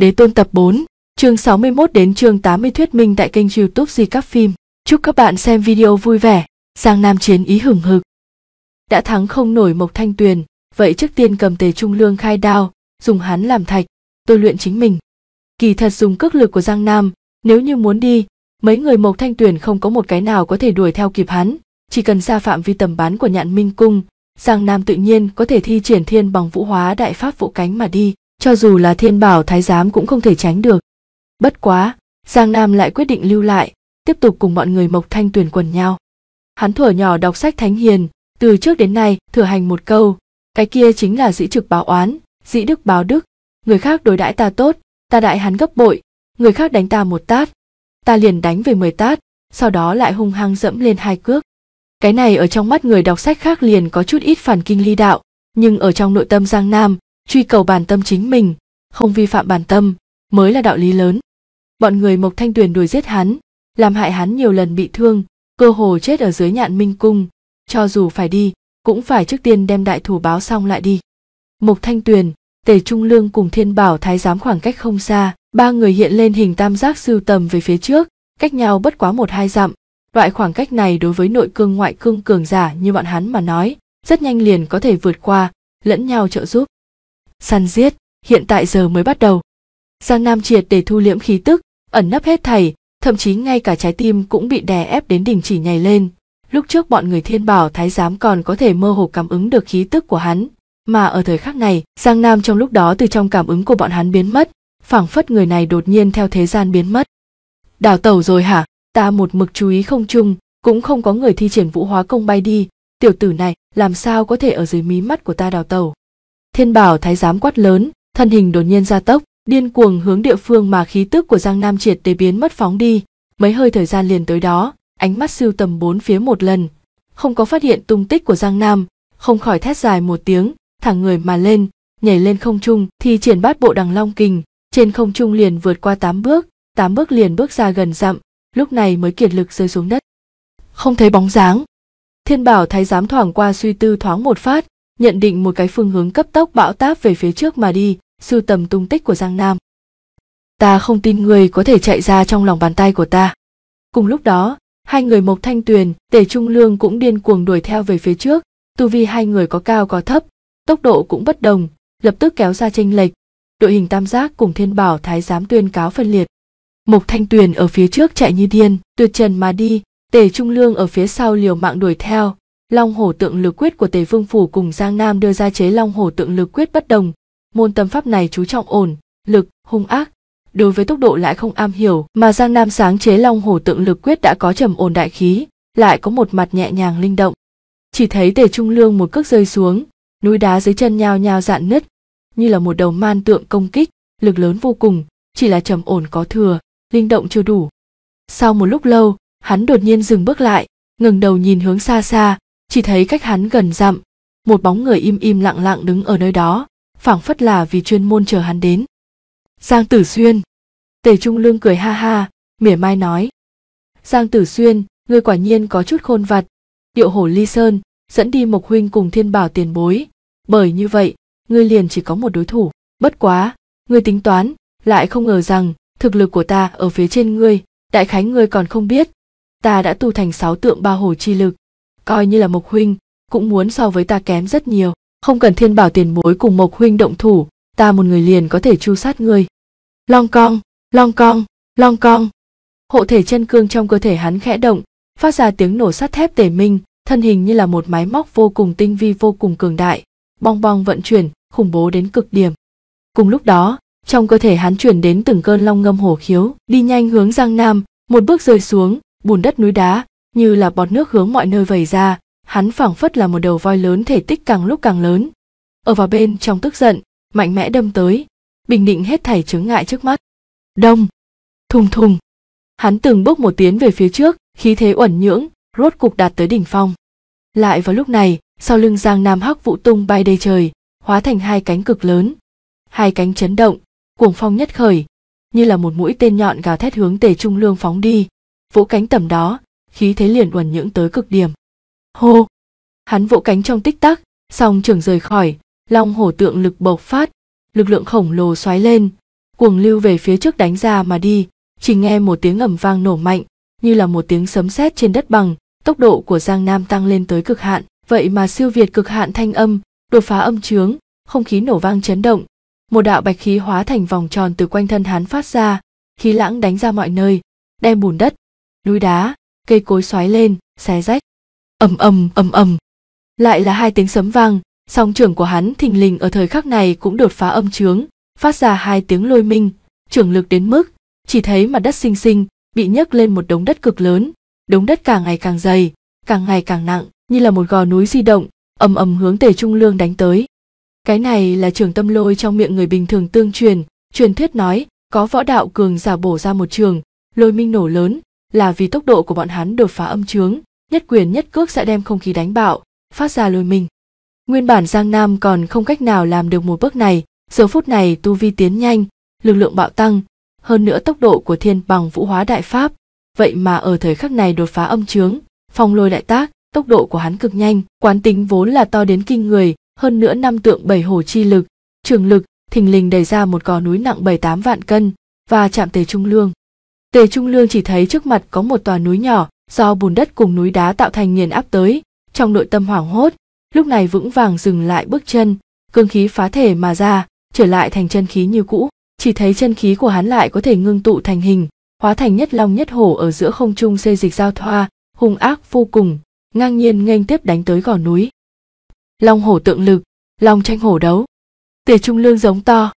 Đế tôn tập 4, chương 61 đến chương 80 thuyết minh tại kênh youtube Di Các Phim. Chúc các bạn xem video vui vẻ, Giang Nam chiến ý hừng hực. Đã thắng không nổi Mộc Thanh Tuyền, vậy trước tiên cầm tề trung lương khai đao, dùng hắn làm thạch, tôi luyện chính mình. Kỳ thật dùng cước lực của Giang Nam, nếu như muốn đi, mấy người Mộc Thanh Tuyền không có một cái nào có thể đuổi theo kịp hắn, chỉ cần xa phạm vi tầm bán của nhạn minh cung, Giang Nam tự nhiên có thể thi triển thiên bằng vũ hóa đại pháp vũ cánh mà đi, cho dù là thiên bảo thái giám cũng không thể tránh được. Bất quá, Giang Nam lại quyết định lưu lại, tiếp tục cùng mọi người Mộc Thanh tuyển quần nhau. Hắn thuở nhỏ đọc sách thánh hiền, từ trước đến nay thừa hành một câu, cái kia chính là dĩ trực báo oán, dĩ đức báo đức, người khác đối đãi ta tốt, ta đại hắn gấp bội, người khác đánh ta một tát, ta liền đánh về mười tát, sau đó lại hung hăng dẫm lên hai cước. Cái này ở trong mắt người đọc sách khác liền có chút ít phản kinh ly đạo, nhưng ở trong nội tâm Giang Nam truy cầu bản tâm chính mình không vi phạm bản tâm mới là đạo lý lớn bọn người mộc thanh tuyền đuổi giết hắn làm hại hắn nhiều lần bị thương cơ hồ chết ở dưới nhạn minh cung cho dù phải đi cũng phải trước tiên đem đại thủ báo xong lại đi mộc thanh tuyền tề trung lương cùng thiên bảo thái giám khoảng cách không xa ba người hiện lên hình tam giác sưu tầm về phía trước cách nhau bất quá một hai dặm loại khoảng cách này đối với nội cương ngoại cương cường giả như bọn hắn mà nói rất nhanh liền có thể vượt qua lẫn nhau trợ giúp săn giết hiện tại giờ mới bắt đầu giang nam triệt để thu liễm khí tức ẩn nấp hết thảy thậm chí ngay cả trái tim cũng bị đè ép đến đỉnh chỉ nhảy lên lúc trước bọn người thiên bảo thái giám còn có thể mơ hồ cảm ứng được khí tức của hắn mà ở thời khắc này giang nam trong lúc đó từ trong cảm ứng của bọn hắn biến mất phảng phất người này đột nhiên theo thế gian biến mất đào tẩu rồi hả ta một mực chú ý không chung cũng không có người thi triển vũ hóa công bay đi tiểu tử này làm sao có thể ở dưới mí mắt của ta đào tẩu Thiên Bảo Thái giám quát lớn, thân hình đột nhiên gia tốc, điên cuồng hướng địa phương mà khí tức của Giang Nam triệt để biến mất phóng đi. Mấy hơi thời gian liền tới đó, ánh mắt siêu tầm bốn phía một lần, không có phát hiện tung tích của Giang Nam, không khỏi thét dài một tiếng, thẳng người mà lên, nhảy lên không trung, thì triển bát bộ đằng long kình, trên không trung liền vượt qua tám bước, tám bước liền bước ra gần dặm, lúc này mới kiệt lực rơi xuống đất. Không thấy bóng dáng. Thiên Bảo Thái giám thoảng qua suy tư thoáng một phát, nhận định một cái phương hướng cấp tốc bão táp về phía trước mà đi, sưu tầm tung tích của Giang Nam. Ta không tin người có thể chạy ra trong lòng bàn tay của ta. Cùng lúc đó, hai người Mộc Thanh Tuyền, Tề Trung Lương cũng điên cuồng đuổi theo về phía trước, tu vi hai người có cao có thấp, tốc độ cũng bất đồng, lập tức kéo ra tranh lệch. Đội hình tam giác cùng Thiên Bảo Thái giám tuyên cáo phân liệt. Mộc Thanh Tuyền ở phía trước chạy như điên, tuyệt trần mà đi, Tề Trung Lương ở phía sau liều mạng đuổi theo, Long hổ tượng lực quyết của Tề Vương phủ cùng Giang Nam đưa ra chế Long hổ tượng lực quyết bất đồng. Môn tâm pháp này chú trọng ổn, lực, hung ác. Đối với tốc độ lại không am hiểu, mà Giang Nam sáng chế Long hổ tượng lực quyết đã có trầm ổn đại khí, lại có một mặt nhẹ nhàng linh động. Chỉ thấy Tề Trung Lương một cước rơi xuống, núi đá dưới chân nhao nhao dạn nứt, như là một đầu man tượng công kích, lực lớn vô cùng, chỉ là trầm ổn có thừa, linh động chưa đủ. Sau một lúc lâu, hắn đột nhiên dừng bước lại, ngừng đầu nhìn hướng xa xa, chỉ thấy cách hắn gần dặm một bóng người im im lặng lặng đứng ở nơi đó phảng phất là vì chuyên môn chờ hắn đến giang tử xuyên tề trung lương cười ha ha mỉa mai nói giang tử xuyên người quả nhiên có chút khôn vặt điệu hổ ly sơn dẫn đi mộc huynh cùng thiên bảo tiền bối bởi như vậy ngươi liền chỉ có một đối thủ bất quá ngươi tính toán lại không ngờ rằng thực lực của ta ở phía trên ngươi đại khái ngươi còn không biết ta đã tu thành sáu tượng ba hồ chi lực coi như là mộc huynh cũng muốn so với ta kém rất nhiều không cần thiên bảo tiền bối cùng mộc huynh động thủ ta một người liền có thể chu sát ngươi long cong long cong long cong hộ thể chân cương trong cơ thể hắn khẽ động phát ra tiếng nổ sắt thép tể minh thân hình như là một máy móc vô cùng tinh vi vô cùng cường đại bong bong vận chuyển khủng bố đến cực điểm cùng lúc đó trong cơ thể hắn chuyển đến từng cơn long ngâm hổ khiếu đi nhanh hướng giang nam một bước rơi xuống bùn đất núi đá như là bọt nước hướng mọi nơi vẩy ra, hắn phảng phất là một đầu voi lớn thể tích càng lúc càng lớn. Ở vào bên trong tức giận, mạnh mẽ đâm tới, bình định hết thảy chướng ngại trước mắt. Đông, thùng thùng. Hắn từng bước một tiến về phía trước, khí thế uẩn nhưỡng, rốt cục đạt tới đỉnh phong. Lại vào lúc này, sau lưng Giang Nam Hắc Vũ tung bay đầy trời, hóa thành hai cánh cực lớn. Hai cánh chấn động, cuồng phong nhất khởi, như là một mũi tên nhọn gào thét hướng Tề Trung Lương phóng đi. vũ cánh tầm đó, khí thế liền uẩn nhưỡng tới cực điểm hô hắn vỗ cánh trong tích tắc song trưởng rời khỏi long hổ tượng lực bộc phát lực lượng khổng lồ xoáy lên cuồng lưu về phía trước đánh ra mà đi chỉ nghe một tiếng ầm vang nổ mạnh như là một tiếng sấm sét trên đất bằng tốc độ của giang nam tăng lên tới cực hạn vậy mà siêu việt cực hạn thanh âm đột phá âm trướng không khí nổ vang chấn động một đạo bạch khí hóa thành vòng tròn từ quanh thân hắn phát ra khí lãng đánh ra mọi nơi đem bùn đất núi đá cây cối xoáy lên xé rách ầm ầm ầm ầm lại là hai tiếng sấm vang song trưởng của hắn thình lình ở thời khắc này cũng đột phá âm trướng phát ra hai tiếng lôi minh trưởng lực đến mức chỉ thấy mặt đất xinh xinh bị nhấc lên một đống đất cực lớn đống đất càng ngày càng dày càng ngày càng nặng như là một gò núi di động ầm ầm hướng tề trung lương đánh tới cái này là trường tâm lôi trong miệng người bình thường tương truyền truyền thuyết nói có võ đạo cường giả bổ ra một trường lôi minh nổ lớn là vì tốc độ của bọn hắn đột phá âm trướng, nhất quyền nhất cước sẽ đem không khí đánh bạo, phát ra lôi mình. Nguyên bản Giang Nam còn không cách nào làm được một bước này, giờ phút này tu vi tiến nhanh, lực lượng bạo tăng, hơn nữa tốc độ của thiên bằng vũ hóa đại pháp, vậy mà ở thời khắc này đột phá âm trướng, phong lôi đại tác, tốc độ của hắn cực nhanh, quán tính vốn là to đến kinh người, hơn nữa năm tượng bảy hồ chi lực, trường lực, thình lình đẩy ra một gò núi nặng bảy tám vạn cân và chạm tề trung lương. Tề Trung Lương chỉ thấy trước mặt có một tòa núi nhỏ, do bùn đất cùng núi đá tạo thành nghiền áp tới, trong nội tâm hoảng hốt, lúc này vững vàng dừng lại bước chân, cương khí phá thể mà ra, trở lại thành chân khí như cũ, chỉ thấy chân khí của hắn lại có thể ngưng tụ thành hình, hóa thành nhất long nhất hổ ở giữa không trung xê dịch giao thoa, hung ác vô cùng, ngang nhiên nghênh tiếp đánh tới gò núi. Long hổ tượng lực, long tranh hổ đấu. Tề Trung Lương giống to.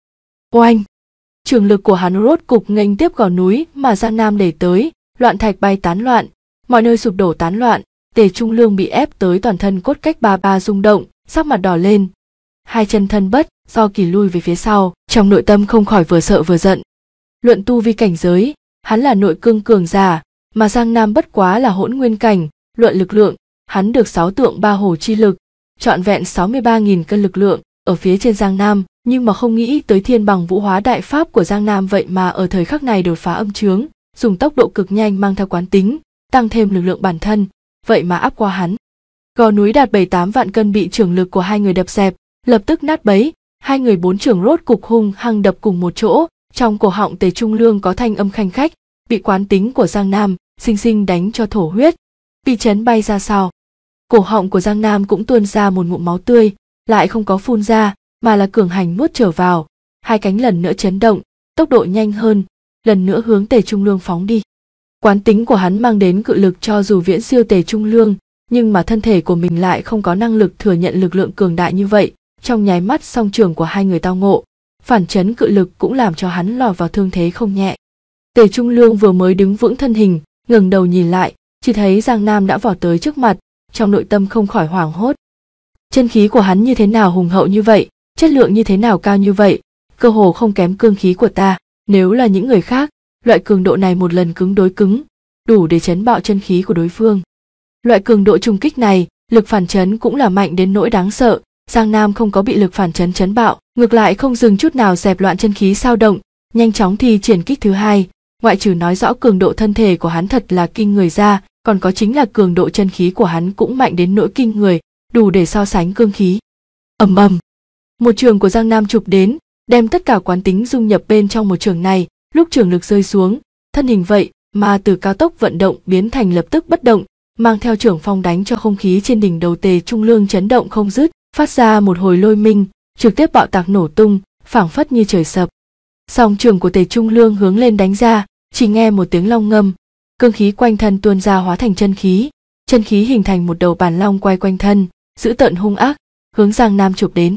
Oanh! trường lực của hắn rốt cục nghênh tiếp gò núi mà Giang Nam để tới, loạn thạch bay tán loạn, mọi nơi sụp đổ tán loạn, Tề Trung Lương bị ép tới toàn thân cốt cách ba ba rung động, sắc mặt đỏ lên. Hai chân thân bất, do kỳ lui về phía sau, trong nội tâm không khỏi vừa sợ vừa giận. Luận tu vi cảnh giới, hắn là nội cương cường giả, mà Giang Nam bất quá là hỗn nguyên cảnh, luận lực lượng, hắn được sáu tượng ba hồ chi lực, trọn vẹn sáu mươi ba nghìn cân lực lượng, ở phía trên Giang Nam, nhưng mà không nghĩ tới thiên bằng vũ hóa đại pháp của Giang Nam vậy mà ở thời khắc này đột phá âm trướng, dùng tốc độ cực nhanh mang theo quán tính, tăng thêm lực lượng bản thân, vậy mà áp qua hắn. Gò núi đạt bảy tám vạn cân bị trưởng lực của hai người đập dẹp, lập tức nát bấy, hai người bốn trưởng rốt cục hung hăng đập cùng một chỗ, trong cổ họng tề trung lương có thanh âm khanh khách, bị quán tính của Giang Nam, sinh sinh đánh cho thổ huyết, bị chấn bay ra sau Cổ họng của Giang Nam cũng tuôn ra một ngụm máu tươi, lại không có phun ra, mà là cường hành nuốt trở vào hai cánh lần nữa chấn động tốc độ nhanh hơn lần nữa hướng tề trung lương phóng đi quán tính của hắn mang đến cự lực cho dù viễn siêu tề trung lương nhưng mà thân thể của mình lại không có năng lực thừa nhận lực lượng cường đại như vậy trong nháy mắt song trường của hai người tao ngộ phản chấn cự lực cũng làm cho hắn lọt vào thương thế không nhẹ tề trung lương vừa mới đứng vững thân hình ngừng đầu nhìn lại chỉ thấy giang nam đã vọt tới trước mặt trong nội tâm không khỏi hoảng hốt chân khí của hắn như thế nào hùng hậu như vậy chất lượng như thế nào cao như vậy, cơ hồ không kém cương khí của ta. Nếu là những người khác, loại cường độ này một lần cứng đối cứng, đủ để chấn bạo chân khí của đối phương. Loại cường độ trùng kích này, lực phản chấn cũng là mạnh đến nỗi đáng sợ, Giang Nam không có bị lực phản chấn chấn bạo, ngược lại không dừng chút nào dẹp loạn chân khí sao động, nhanh chóng thì triển kích thứ hai, ngoại trừ nói rõ cường độ thân thể của hắn thật là kinh người ra, còn có chính là cường độ chân khí của hắn cũng mạnh đến nỗi kinh người, đủ để so sánh cương khí. Ầm ầm, một trường của Giang Nam chụp đến, đem tất cả quán tính dung nhập bên trong một trường này, lúc trường lực rơi xuống, thân hình vậy mà từ cao tốc vận động biến thành lập tức bất động, mang theo trưởng phong đánh cho không khí trên đỉnh đầu tề trung lương chấn động không dứt, phát ra một hồi lôi minh, trực tiếp bạo tạc nổ tung, phảng phất như trời sập. Song trường của tề trung lương hướng lên đánh ra, chỉ nghe một tiếng long ngâm, cương khí quanh thân tuôn ra hóa thành chân khí, chân khí hình thành một đầu bản long quay quanh thân, giữ tợn hung ác, hướng Giang Nam chụp đến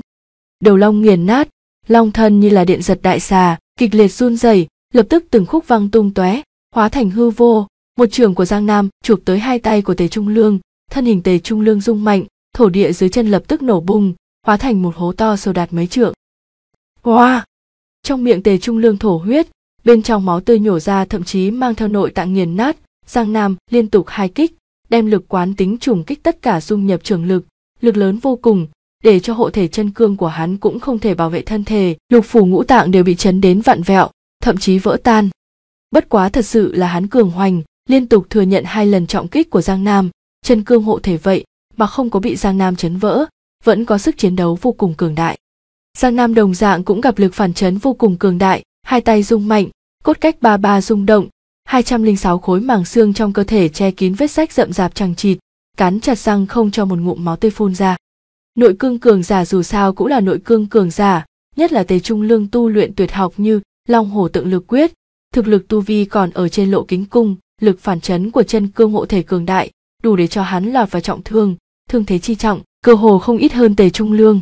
đầu long nghiền nát long thân như là điện giật đại xà kịch liệt run rẩy lập tức từng khúc văng tung tóe hóa thành hư vô một trường của giang nam chụp tới hai tay của tề trung lương thân hình tề trung lương rung mạnh thổ địa dưới chân lập tức nổ bung hóa thành một hố to sâu đạt mấy trượng Wow! trong miệng tề trung lương thổ huyết bên trong máu tươi nhổ ra thậm chí mang theo nội tạng nghiền nát giang nam liên tục hai kích đem lực quán tính trùng kích tất cả dung nhập trường lực lực lớn vô cùng để cho hộ thể chân cương của hắn cũng không thể bảo vệ thân thể, lục phủ ngũ tạng đều bị chấn đến vặn vẹo, thậm chí vỡ tan. Bất quá thật sự là hắn cường hoành, liên tục thừa nhận hai lần trọng kích của Giang Nam, chân cương hộ thể vậy mà không có bị Giang Nam chấn vỡ, vẫn có sức chiến đấu vô cùng cường đại. Giang Nam đồng dạng cũng gặp lực phản chấn vô cùng cường đại, hai tay rung mạnh, cốt cách ba ba rung động, 206 khối màng xương trong cơ thể che kín vết sách rậm rạp chằng chịt, cắn chặt răng không cho một ngụm máu tươi phun ra nội cương cường giả dù sao cũng là nội cương cường giả nhất là tề trung lương tu luyện tuyệt học như long hồ tượng lực quyết thực lực tu vi còn ở trên lộ kính cung lực phản chấn của chân cương hộ thể cường đại đủ để cho hắn lọt vào trọng thương thương thế chi trọng cơ hồ không ít hơn tề trung lương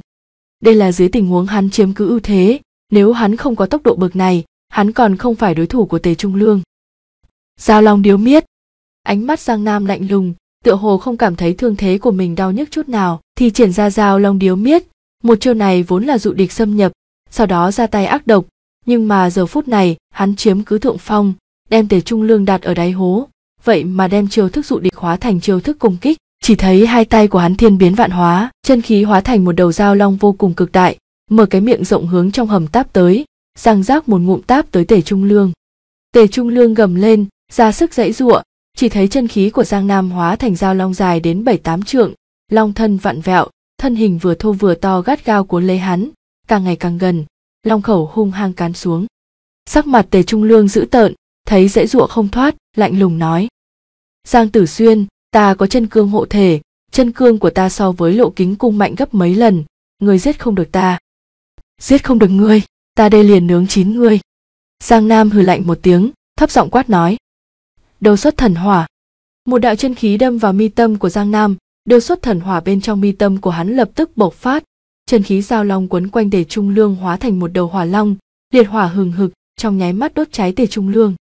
đây là dưới tình huống hắn chiếm cứ ưu thế nếu hắn không có tốc độ bậc này hắn còn không phải đối thủ của tề trung lương giao long điếu miết ánh mắt giang nam lạnh lùng tựa hồ không cảm thấy thương thế của mình đau nhức chút nào thì triển ra dao long điếu miết một chiêu này vốn là dụ địch xâm nhập sau đó ra tay ác độc nhưng mà giờ phút này hắn chiếm cứ thượng phong đem tề trung lương đặt ở đáy hố vậy mà đem chiêu thức dụ địch hóa thành chiêu thức công kích chỉ thấy hai tay của hắn thiên biến vạn hóa chân khí hóa thành một đầu dao long vô cùng cực đại mở cái miệng rộng hướng trong hầm táp tới răng rác một ngụm táp tới tề trung lương tề trung lương gầm lên ra sức dãy giụa chỉ thấy chân khí của giang nam hóa thành dao long dài đến bảy tám trượng long thân vặn vẹo thân hình vừa thô vừa to gắt gao cuốn lấy hắn càng ngày càng gần long khẩu hung hăng cán xuống sắc mặt tề trung lương dữ tợn thấy dễ dụa không thoát lạnh lùng nói giang tử xuyên ta có chân cương hộ thể chân cương của ta so với lộ kính cung mạnh gấp mấy lần người giết không được ta giết không được ngươi ta đây liền nướng chín ngươi giang nam hừ lạnh một tiếng thấp giọng quát nói đầu xuất thần hỏa một đạo chân khí đâm vào mi tâm của giang nam đầu xuất thần hỏa bên trong mi tâm của hắn lập tức bộc phát chân khí giao long quấn quanh tề trung lương hóa thành một đầu hỏa long liệt hỏa hừng hực trong nháy mắt đốt cháy tề trung lương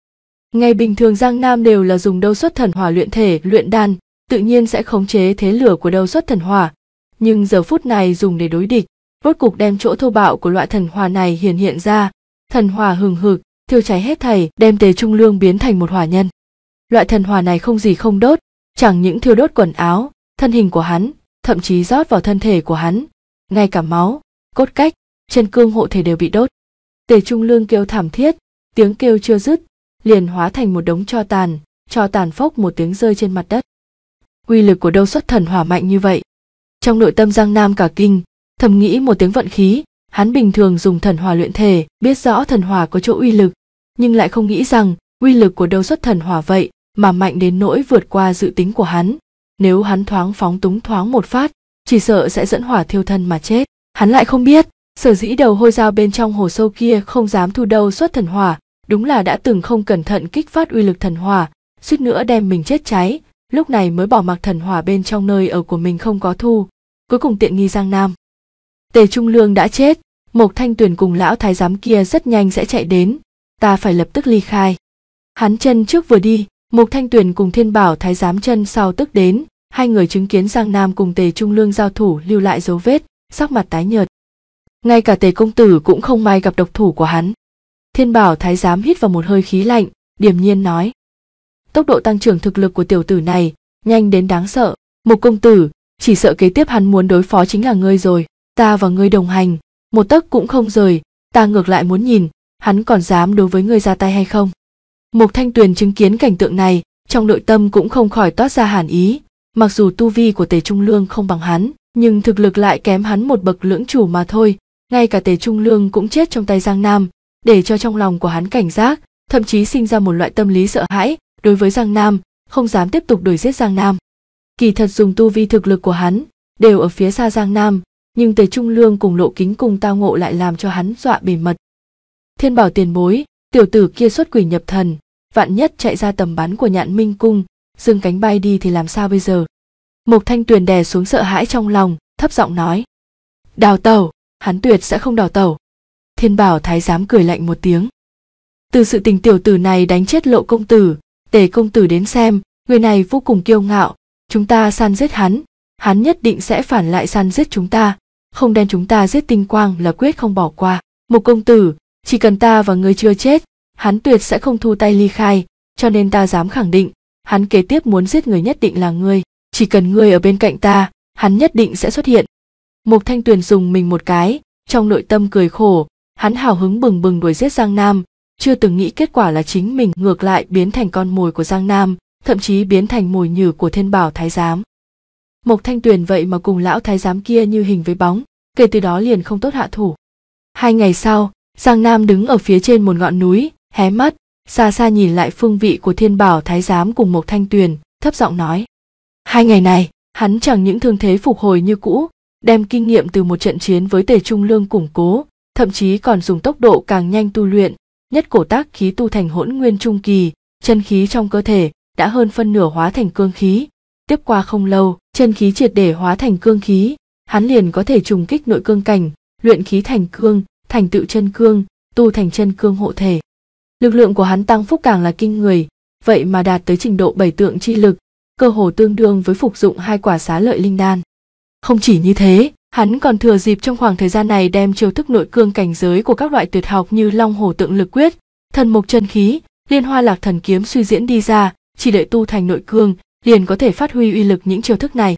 ngày bình thường giang nam đều là dùng đầu xuất thần hỏa luyện thể luyện đan tự nhiên sẽ khống chế thế lửa của đầu xuất thần hỏa nhưng giờ phút này dùng để đối địch rốt cục đem chỗ thô bạo của loại thần hỏa này hiển hiện ra thần hỏa hừng hực thiêu cháy hết thảy đem tề trung lương biến thành một hỏa nhân loại thần hỏa này không gì không đốt chẳng những thiêu đốt quần áo thân hình của hắn thậm chí rót vào thân thể của hắn ngay cả máu cốt cách chân cương hộ thể đều bị đốt tề trung lương kêu thảm thiết tiếng kêu chưa dứt liền hóa thành một đống cho tàn cho tàn phốc một tiếng rơi trên mặt đất uy lực của đâu xuất thần hỏa mạnh như vậy trong nội tâm giang nam cả kinh thầm nghĩ một tiếng vận khí hắn bình thường dùng thần hỏa luyện thể biết rõ thần hỏa có chỗ uy lực nhưng lại không nghĩ rằng uy lực của đâu xuất thần hỏa vậy mà mạnh đến nỗi vượt qua dự tính của hắn nếu hắn thoáng phóng túng thoáng một phát chỉ sợ sẽ dẫn hỏa thiêu thân mà chết hắn lại không biết sở dĩ đầu hôi dao bên trong hồ sâu kia không dám thu đâu xuất thần hỏa đúng là đã từng không cẩn thận kích phát uy lực thần hỏa suýt nữa đem mình chết cháy lúc này mới bỏ mặc thần hỏa bên trong nơi ở của mình không có thu cuối cùng tiện nghi giang nam tề trung lương đã chết mộc thanh tuyền cùng lão thái giám kia rất nhanh sẽ chạy đến ta phải lập tức ly khai hắn chân trước vừa đi Mục Thanh Tuyền cùng Thiên Bảo Thái giám chân sau tức đến, hai người chứng kiến Giang Nam cùng Tề Trung Lương giao thủ lưu lại dấu vết, sắc mặt tái nhợt. Ngay cả Tề công tử cũng không may gặp độc thủ của hắn. Thiên Bảo Thái giám hít vào một hơi khí lạnh, điềm nhiên nói: "Tốc độ tăng trưởng thực lực của tiểu tử này, nhanh đến đáng sợ, Mục công tử, chỉ sợ kế tiếp hắn muốn đối phó chính là ngươi rồi, ta và ngươi đồng hành, một tấc cũng không rời, ta ngược lại muốn nhìn, hắn còn dám đối với ngươi ra tay hay không?" mục thanh tuyền chứng kiến cảnh tượng này trong nội tâm cũng không khỏi toát ra hàn ý mặc dù tu vi của tề trung lương không bằng hắn nhưng thực lực lại kém hắn một bậc lưỡng chủ mà thôi ngay cả tề trung lương cũng chết trong tay giang nam để cho trong lòng của hắn cảnh giác thậm chí sinh ra một loại tâm lý sợ hãi đối với giang nam không dám tiếp tục đuổi giết giang nam kỳ thật dùng tu vi thực lực của hắn đều ở phía xa giang nam nhưng tề trung lương cùng lộ kính cùng tao ngộ lại làm cho hắn dọa bề mật thiên bảo tiền bối tiểu tử kia xuất quỷ nhập thần vạn nhất chạy ra tầm bắn của nhạn minh cung dương cánh bay đi thì làm sao bây giờ mộc thanh tuyền đè xuống sợ hãi trong lòng thấp giọng nói đào tẩu hắn tuyệt sẽ không đào tẩu thiên bảo thái giám cười lạnh một tiếng từ sự tình tiểu tử này đánh chết lộ công tử tề công tử đến xem người này vô cùng kiêu ngạo chúng ta săn giết hắn hắn nhất định sẽ phản lại săn giết chúng ta không đem chúng ta giết tinh quang là quyết không bỏ qua một công tử chỉ cần ta và ngươi chưa chết hắn tuyệt sẽ không thu tay ly khai cho nên ta dám khẳng định hắn kế tiếp muốn giết người nhất định là ngươi chỉ cần ngươi ở bên cạnh ta hắn nhất định sẽ xuất hiện mục thanh tuyền dùng mình một cái trong nội tâm cười khổ hắn hào hứng bừng bừng đuổi giết giang nam chưa từng nghĩ kết quả là chính mình ngược lại biến thành con mồi của giang nam thậm chí biến thành mồi nhử của thiên bảo thái giám mộc thanh tuyền vậy mà cùng lão thái giám kia như hình với bóng kể từ đó liền không tốt hạ thủ hai ngày sau Giang Nam đứng ở phía trên một ngọn núi, hé mắt, xa xa nhìn lại phương vị của thiên bảo thái giám cùng một thanh tuyền, thấp giọng nói. Hai ngày này, hắn chẳng những thương thế phục hồi như cũ, đem kinh nghiệm từ một trận chiến với tề trung lương củng cố, thậm chí còn dùng tốc độ càng nhanh tu luyện, nhất cổ tác khí tu thành hỗn nguyên trung kỳ, chân khí trong cơ thể đã hơn phân nửa hóa thành cương khí. Tiếp qua không lâu, chân khí triệt để hóa thành cương khí, hắn liền có thể trùng kích nội cương cảnh, luyện khí thành cương, thành tựu chân cương, tu thành chân cương hộ thể. Lực lượng của hắn tăng phúc càng là kinh người, vậy mà đạt tới trình độ bảy tượng chi lực, cơ hồ tương đương với phục dụng hai quả xá lợi linh đan. Không chỉ như thế, hắn còn thừa dịp trong khoảng thời gian này đem chiêu thức nội cương cảnh giới của các loại tuyệt học như long hổ tượng lực quyết, thần mục chân khí, liên hoa lạc thần kiếm suy diễn đi ra, chỉ đợi tu thành nội cương, liền có thể phát huy uy lực những chiêu thức này.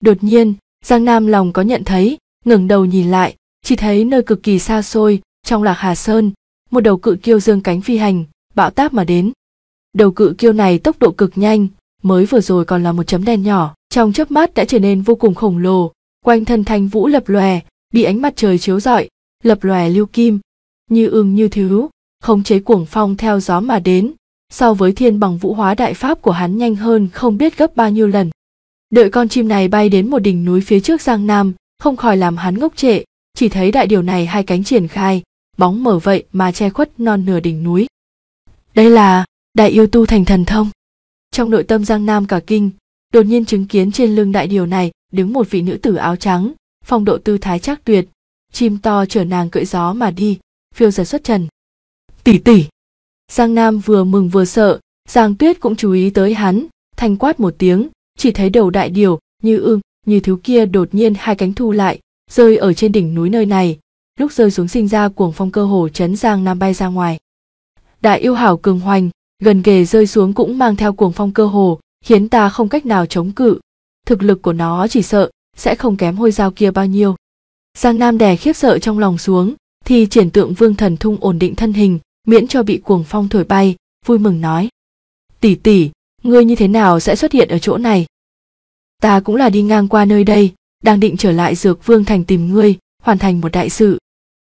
Đột nhiên, Giang Nam lòng có nhận thấy, ngẩng đầu nhìn lại, chỉ thấy nơi cực kỳ xa xôi trong lạc hà sơn một đầu cự kiêu dương cánh phi hành bão táp mà đến đầu cự kiêu này tốc độ cực nhanh mới vừa rồi còn là một chấm đen nhỏ trong chớp mắt đã trở nên vô cùng khổng lồ quanh thân thanh vũ lập lòe bị ánh mặt trời chiếu rọi lập lòe lưu kim như ưng như thứ khống chế cuồng phong theo gió mà đến so với thiên bằng vũ hóa đại pháp của hắn nhanh hơn không biết gấp bao nhiêu lần đợi con chim này bay đến một đỉnh núi phía trước giang nam không khỏi làm hắn ngốc trệ chỉ thấy đại điều này hai cánh triển khai bóng mở vậy mà che khuất non nửa đỉnh núi đây là đại yêu tu thành thần thông trong nội tâm giang nam cả kinh đột nhiên chứng kiến trên lưng đại điều này đứng một vị nữ tử áo trắng phong độ tư thái chắc tuyệt chim to chở nàng cưỡi gió mà đi phiêu giật xuất trần tỷ tỷ giang nam vừa mừng vừa sợ giang tuyết cũng chú ý tới hắn thanh quát một tiếng chỉ thấy đầu đại điều như ưng như thiếu kia đột nhiên hai cánh thu lại rơi ở trên đỉnh núi nơi này lúc rơi xuống sinh ra cuồng phong cơ hồ chấn giang nam bay ra ngoài đại yêu hảo cường hoành gần kề rơi xuống cũng mang theo cuồng phong cơ hồ khiến ta không cách nào chống cự thực lực của nó chỉ sợ sẽ không kém hôi dao kia bao nhiêu giang nam đè khiếp sợ trong lòng xuống thì triển tượng vương thần thung ổn định thân hình miễn cho bị cuồng phong thổi bay vui mừng nói tỷ tỷ ngươi như thế nào sẽ xuất hiện ở chỗ này ta cũng là đi ngang qua nơi đây đang định trở lại dược vương thành tìm ngươi hoàn thành một đại sự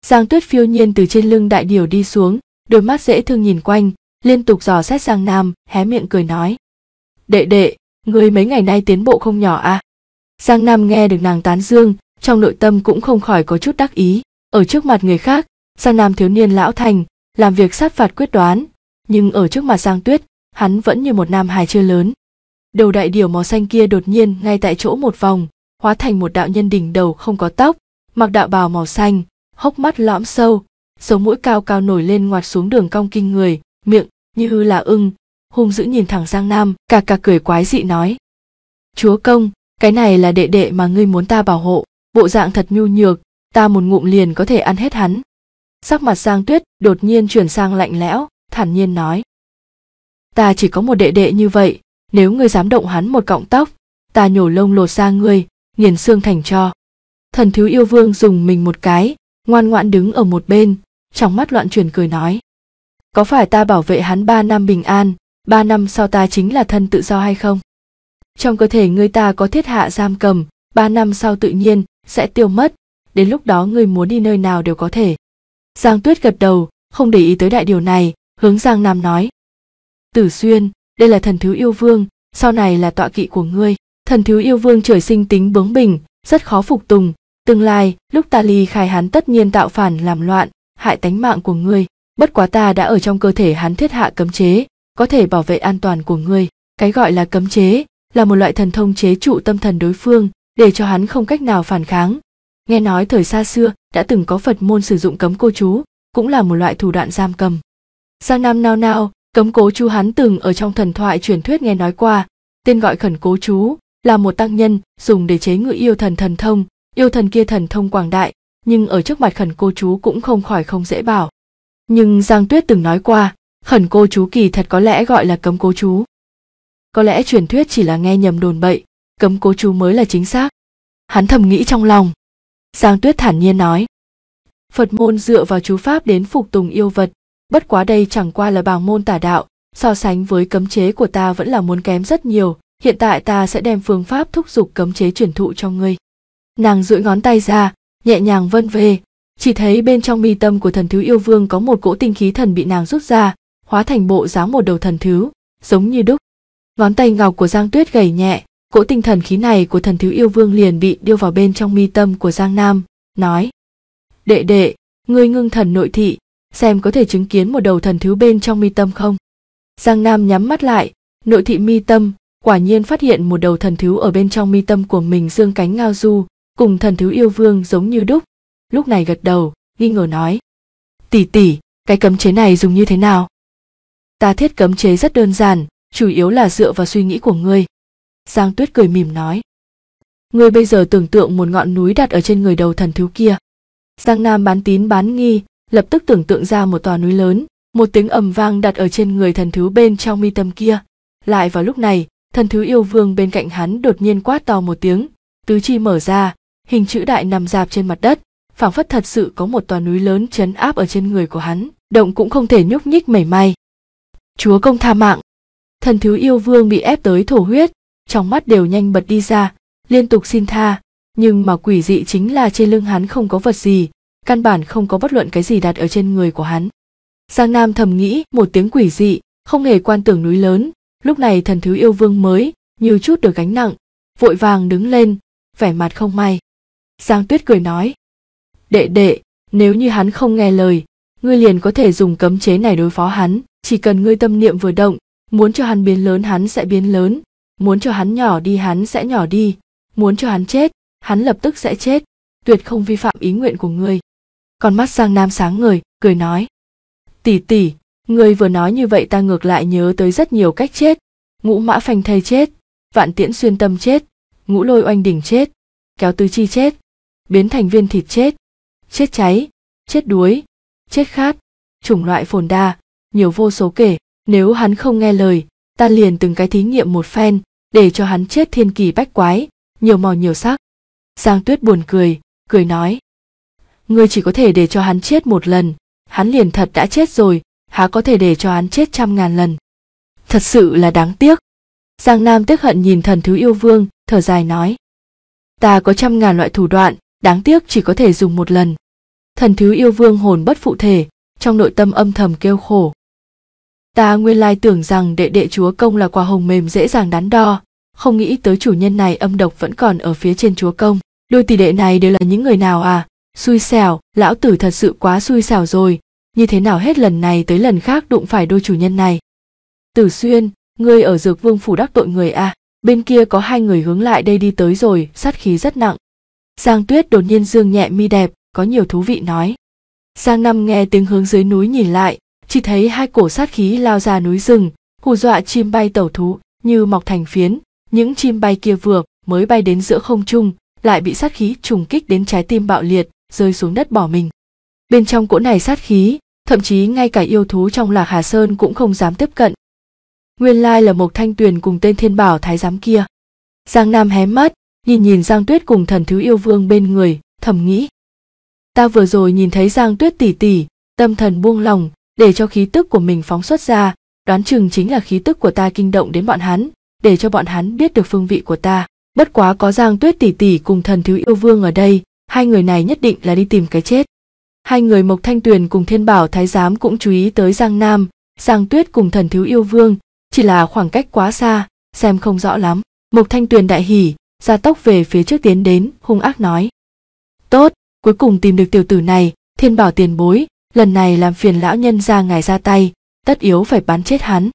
giang tuyết phiêu nhiên từ trên lưng đại điểu đi xuống đôi mắt dễ thương nhìn quanh liên tục dò xét Giang nam hé miệng cười nói đệ đệ ngươi mấy ngày nay tiến bộ không nhỏ à giang nam nghe được nàng tán dương trong nội tâm cũng không khỏi có chút đắc ý ở trước mặt người khác giang nam thiếu niên lão thành làm việc sát phạt quyết đoán nhưng ở trước mặt giang tuyết hắn vẫn như một nam hài chưa lớn đầu đại điểu màu xanh kia đột nhiên ngay tại chỗ một vòng hóa thành một đạo nhân đỉnh đầu không có tóc, mặc đạo bào màu xanh, hốc mắt lõm sâu, sống mũi cao cao nổi lên ngoặt xuống đường cong kinh người, miệng như hư là ưng, hung dữ nhìn thẳng Giang Nam, cà cà cười quái dị nói. Chúa công, cái này là đệ đệ mà ngươi muốn ta bảo hộ, bộ dạng thật nhu nhược, ta một ngụm liền có thể ăn hết hắn. Sắc mặt Giang Tuyết đột nhiên chuyển sang lạnh lẽo, thản nhiên nói. Ta chỉ có một đệ đệ như vậy, nếu ngươi dám động hắn một cọng tóc, ta nhổ lông lột ra ngươi, nghiền xương thành cho thần thiếu yêu vương dùng mình một cái ngoan ngoãn đứng ở một bên trong mắt loạn chuyển cười nói có phải ta bảo vệ hắn ba năm bình an ba năm sau ta chính là thân tự do hay không trong cơ thể ngươi ta có thiết hạ giam cầm ba năm sau tự nhiên sẽ tiêu mất đến lúc đó ngươi muốn đi nơi nào đều có thể giang tuyết gật đầu không để ý tới đại điều này hướng giang nam nói tử xuyên đây là thần thiếu yêu vương sau này là tọa kỵ của ngươi thần thiếu yêu vương trời sinh tính bướng bỉnh rất khó phục tùng tương lai lúc ta ly khai hắn tất nhiên tạo phản làm loạn hại tánh mạng của ngươi bất quá ta đã ở trong cơ thể hắn thiết hạ cấm chế có thể bảo vệ an toàn của ngươi cái gọi là cấm chế là một loại thần thông chế trụ tâm thần đối phương để cho hắn không cách nào phản kháng nghe nói thời xa xưa đã từng có phật môn sử dụng cấm cô chú cũng là một loại thủ đoạn giam cầm sang năm nao nao cấm cố chú hắn từng ở trong thần thoại truyền thuyết nghe nói qua tên gọi khẩn cố chú là một tăng nhân dùng để chế ngự yêu thần thần thông yêu thần kia thần thông quảng đại nhưng ở trước mặt khẩn cô chú cũng không khỏi không dễ bảo nhưng giang tuyết từng nói qua khẩn cô chú kỳ thật có lẽ gọi là cấm cô chú có lẽ truyền thuyết chỉ là nghe nhầm đồn bậy cấm cô chú mới là chính xác hắn thầm nghĩ trong lòng giang tuyết thản nhiên nói phật môn dựa vào chú pháp đến phục tùng yêu vật bất quá đây chẳng qua là bào môn tả đạo so sánh với cấm chế của ta vẫn là muốn kém rất nhiều hiện tại ta sẽ đem phương pháp thúc giục cấm chế truyền thụ cho ngươi nàng duỗi ngón tay ra nhẹ nhàng vân về chỉ thấy bên trong mi tâm của thần thứ yêu vương có một cỗ tinh khí thần bị nàng rút ra hóa thành bộ dáng một đầu thần thứ giống như đúc ngón tay ngọc của giang tuyết gầy nhẹ cỗ tinh thần khí này của thần thứ yêu vương liền bị đưa vào bên trong mi tâm của giang nam nói đệ đệ ngươi ngưng thần nội thị xem có thể chứng kiến một đầu thần thứ bên trong mi tâm không giang nam nhắm mắt lại nội thị mi tâm quả nhiên phát hiện một đầu thần thú ở bên trong mi tâm của mình dương cánh ngao du cùng thần thú yêu vương giống như đúc lúc này gật đầu nghi ngờ nói tỷ tỷ cái cấm chế này dùng như thế nào ta thiết cấm chế rất đơn giản chủ yếu là dựa vào suy nghĩ của ngươi giang tuyết cười mỉm nói ngươi bây giờ tưởng tượng một ngọn núi đặt ở trên người đầu thần thú kia giang nam bán tín bán nghi lập tức tưởng tượng ra một tòa núi lớn một tiếng ầm vang đặt ở trên người thần thú bên trong mi tâm kia lại vào lúc này thần thứ yêu vương bên cạnh hắn đột nhiên quát to một tiếng tứ chi mở ra hình chữ đại nằm dạp trên mặt đất phảng phất thật sự có một tòa núi lớn chấn áp ở trên người của hắn động cũng không thể nhúc nhích mảy may chúa công tha mạng thần thứ yêu vương bị ép tới thổ huyết trong mắt đều nhanh bật đi ra liên tục xin tha nhưng mà quỷ dị chính là trên lưng hắn không có vật gì căn bản không có bất luận cái gì đặt ở trên người của hắn giang nam thầm nghĩ một tiếng quỷ dị không hề quan tưởng núi lớn lúc này thần thứ yêu vương mới như chút được gánh nặng vội vàng đứng lên vẻ mặt không may giang tuyết cười nói đệ đệ nếu như hắn không nghe lời ngươi liền có thể dùng cấm chế này đối phó hắn chỉ cần ngươi tâm niệm vừa động muốn cho hắn biến lớn hắn sẽ biến lớn muốn cho hắn nhỏ đi hắn sẽ nhỏ đi muốn cho hắn chết hắn lập tức sẽ chết tuyệt không vi phạm ý nguyện của ngươi con mắt sang nam sáng ngời cười nói tỷ tỷ Người vừa nói như vậy ta ngược lại nhớ tới rất nhiều cách chết. Ngũ mã phanh thây chết, vạn tiễn xuyên tâm chết, ngũ lôi oanh đỉnh chết, kéo tứ chi chết, biến thành viên thịt chết, chết cháy, chết đuối, chết khát, chủng loại phồn đa, nhiều vô số kể. Nếu hắn không nghe lời, ta liền từng cái thí nghiệm một phen, để cho hắn chết thiên kỳ bách quái, nhiều màu nhiều sắc. Giang Tuyết buồn cười, cười nói. Ngươi chỉ có thể để cho hắn chết một lần, hắn liền thật đã chết rồi, há có thể để cho án chết trăm ngàn lần thật sự là đáng tiếc giang nam tiếc hận nhìn thần thứ yêu vương thở dài nói ta có trăm ngàn loại thủ đoạn đáng tiếc chỉ có thể dùng một lần thần thứ yêu vương hồn bất phụ thể trong nội tâm âm thầm kêu khổ ta nguyên lai tưởng rằng đệ đệ chúa công là quả hồng mềm dễ dàng đắn đo không nghĩ tới chủ nhân này âm độc vẫn còn ở phía trên chúa công đôi tỷ đệ này đều là những người nào à xui xẻo lão tử thật sự quá xui xẻo rồi như thế nào hết lần này tới lần khác đụng phải đôi chủ nhân này. Tử Xuyên, ngươi ở Dược Vương phủ đắc tội người à? Bên kia có hai người hướng lại đây đi tới rồi, sát khí rất nặng. Giang Tuyết đột nhiên dương nhẹ mi đẹp, có nhiều thú vị nói. Giang Năm nghe tiếng hướng dưới núi nhìn lại, chỉ thấy hai cổ sát khí lao ra núi rừng, hù dọa chim bay tẩu thú, như mọc thành phiến, những chim bay kia vừa mới bay đến giữa không trung, lại bị sát khí trùng kích đến trái tim bạo liệt, rơi xuống đất bỏ mình. Bên trong cỗ này sát khí, thậm chí ngay cả yêu thú trong lạc Hà Sơn cũng không dám tiếp cận. Nguyên lai là một Thanh Tuyền cùng tên Thiên Bảo Thái giám kia. Giang Nam hé mắt, nhìn nhìn Giang Tuyết cùng thần thứ yêu vương bên người, thầm nghĩ. Ta vừa rồi nhìn thấy Giang Tuyết tỉ tỉ, tâm thần buông lòng, để cho khí tức của mình phóng xuất ra, đoán chừng chính là khí tức của ta kinh động đến bọn hắn, để cho bọn hắn biết được phương vị của ta. Bất quá có Giang Tuyết tỷ tỷ cùng thần thứ yêu vương ở đây, hai người này nhất định là đi tìm cái chết hai người Mộc Thanh Tuyền cùng Thiên Bảo Thái Giám cũng chú ý tới Giang Nam, Giang Tuyết cùng Thần Thiếu Yêu Vương, chỉ là khoảng cách quá xa, xem không rõ lắm. Mộc Thanh Tuyền đại hỉ, ra tốc về phía trước tiến đến, hung ác nói. Tốt, cuối cùng tìm được tiểu tử này, Thiên Bảo tiền bối, lần này làm phiền lão nhân ra ngài ra tay, tất yếu phải bắn chết hắn.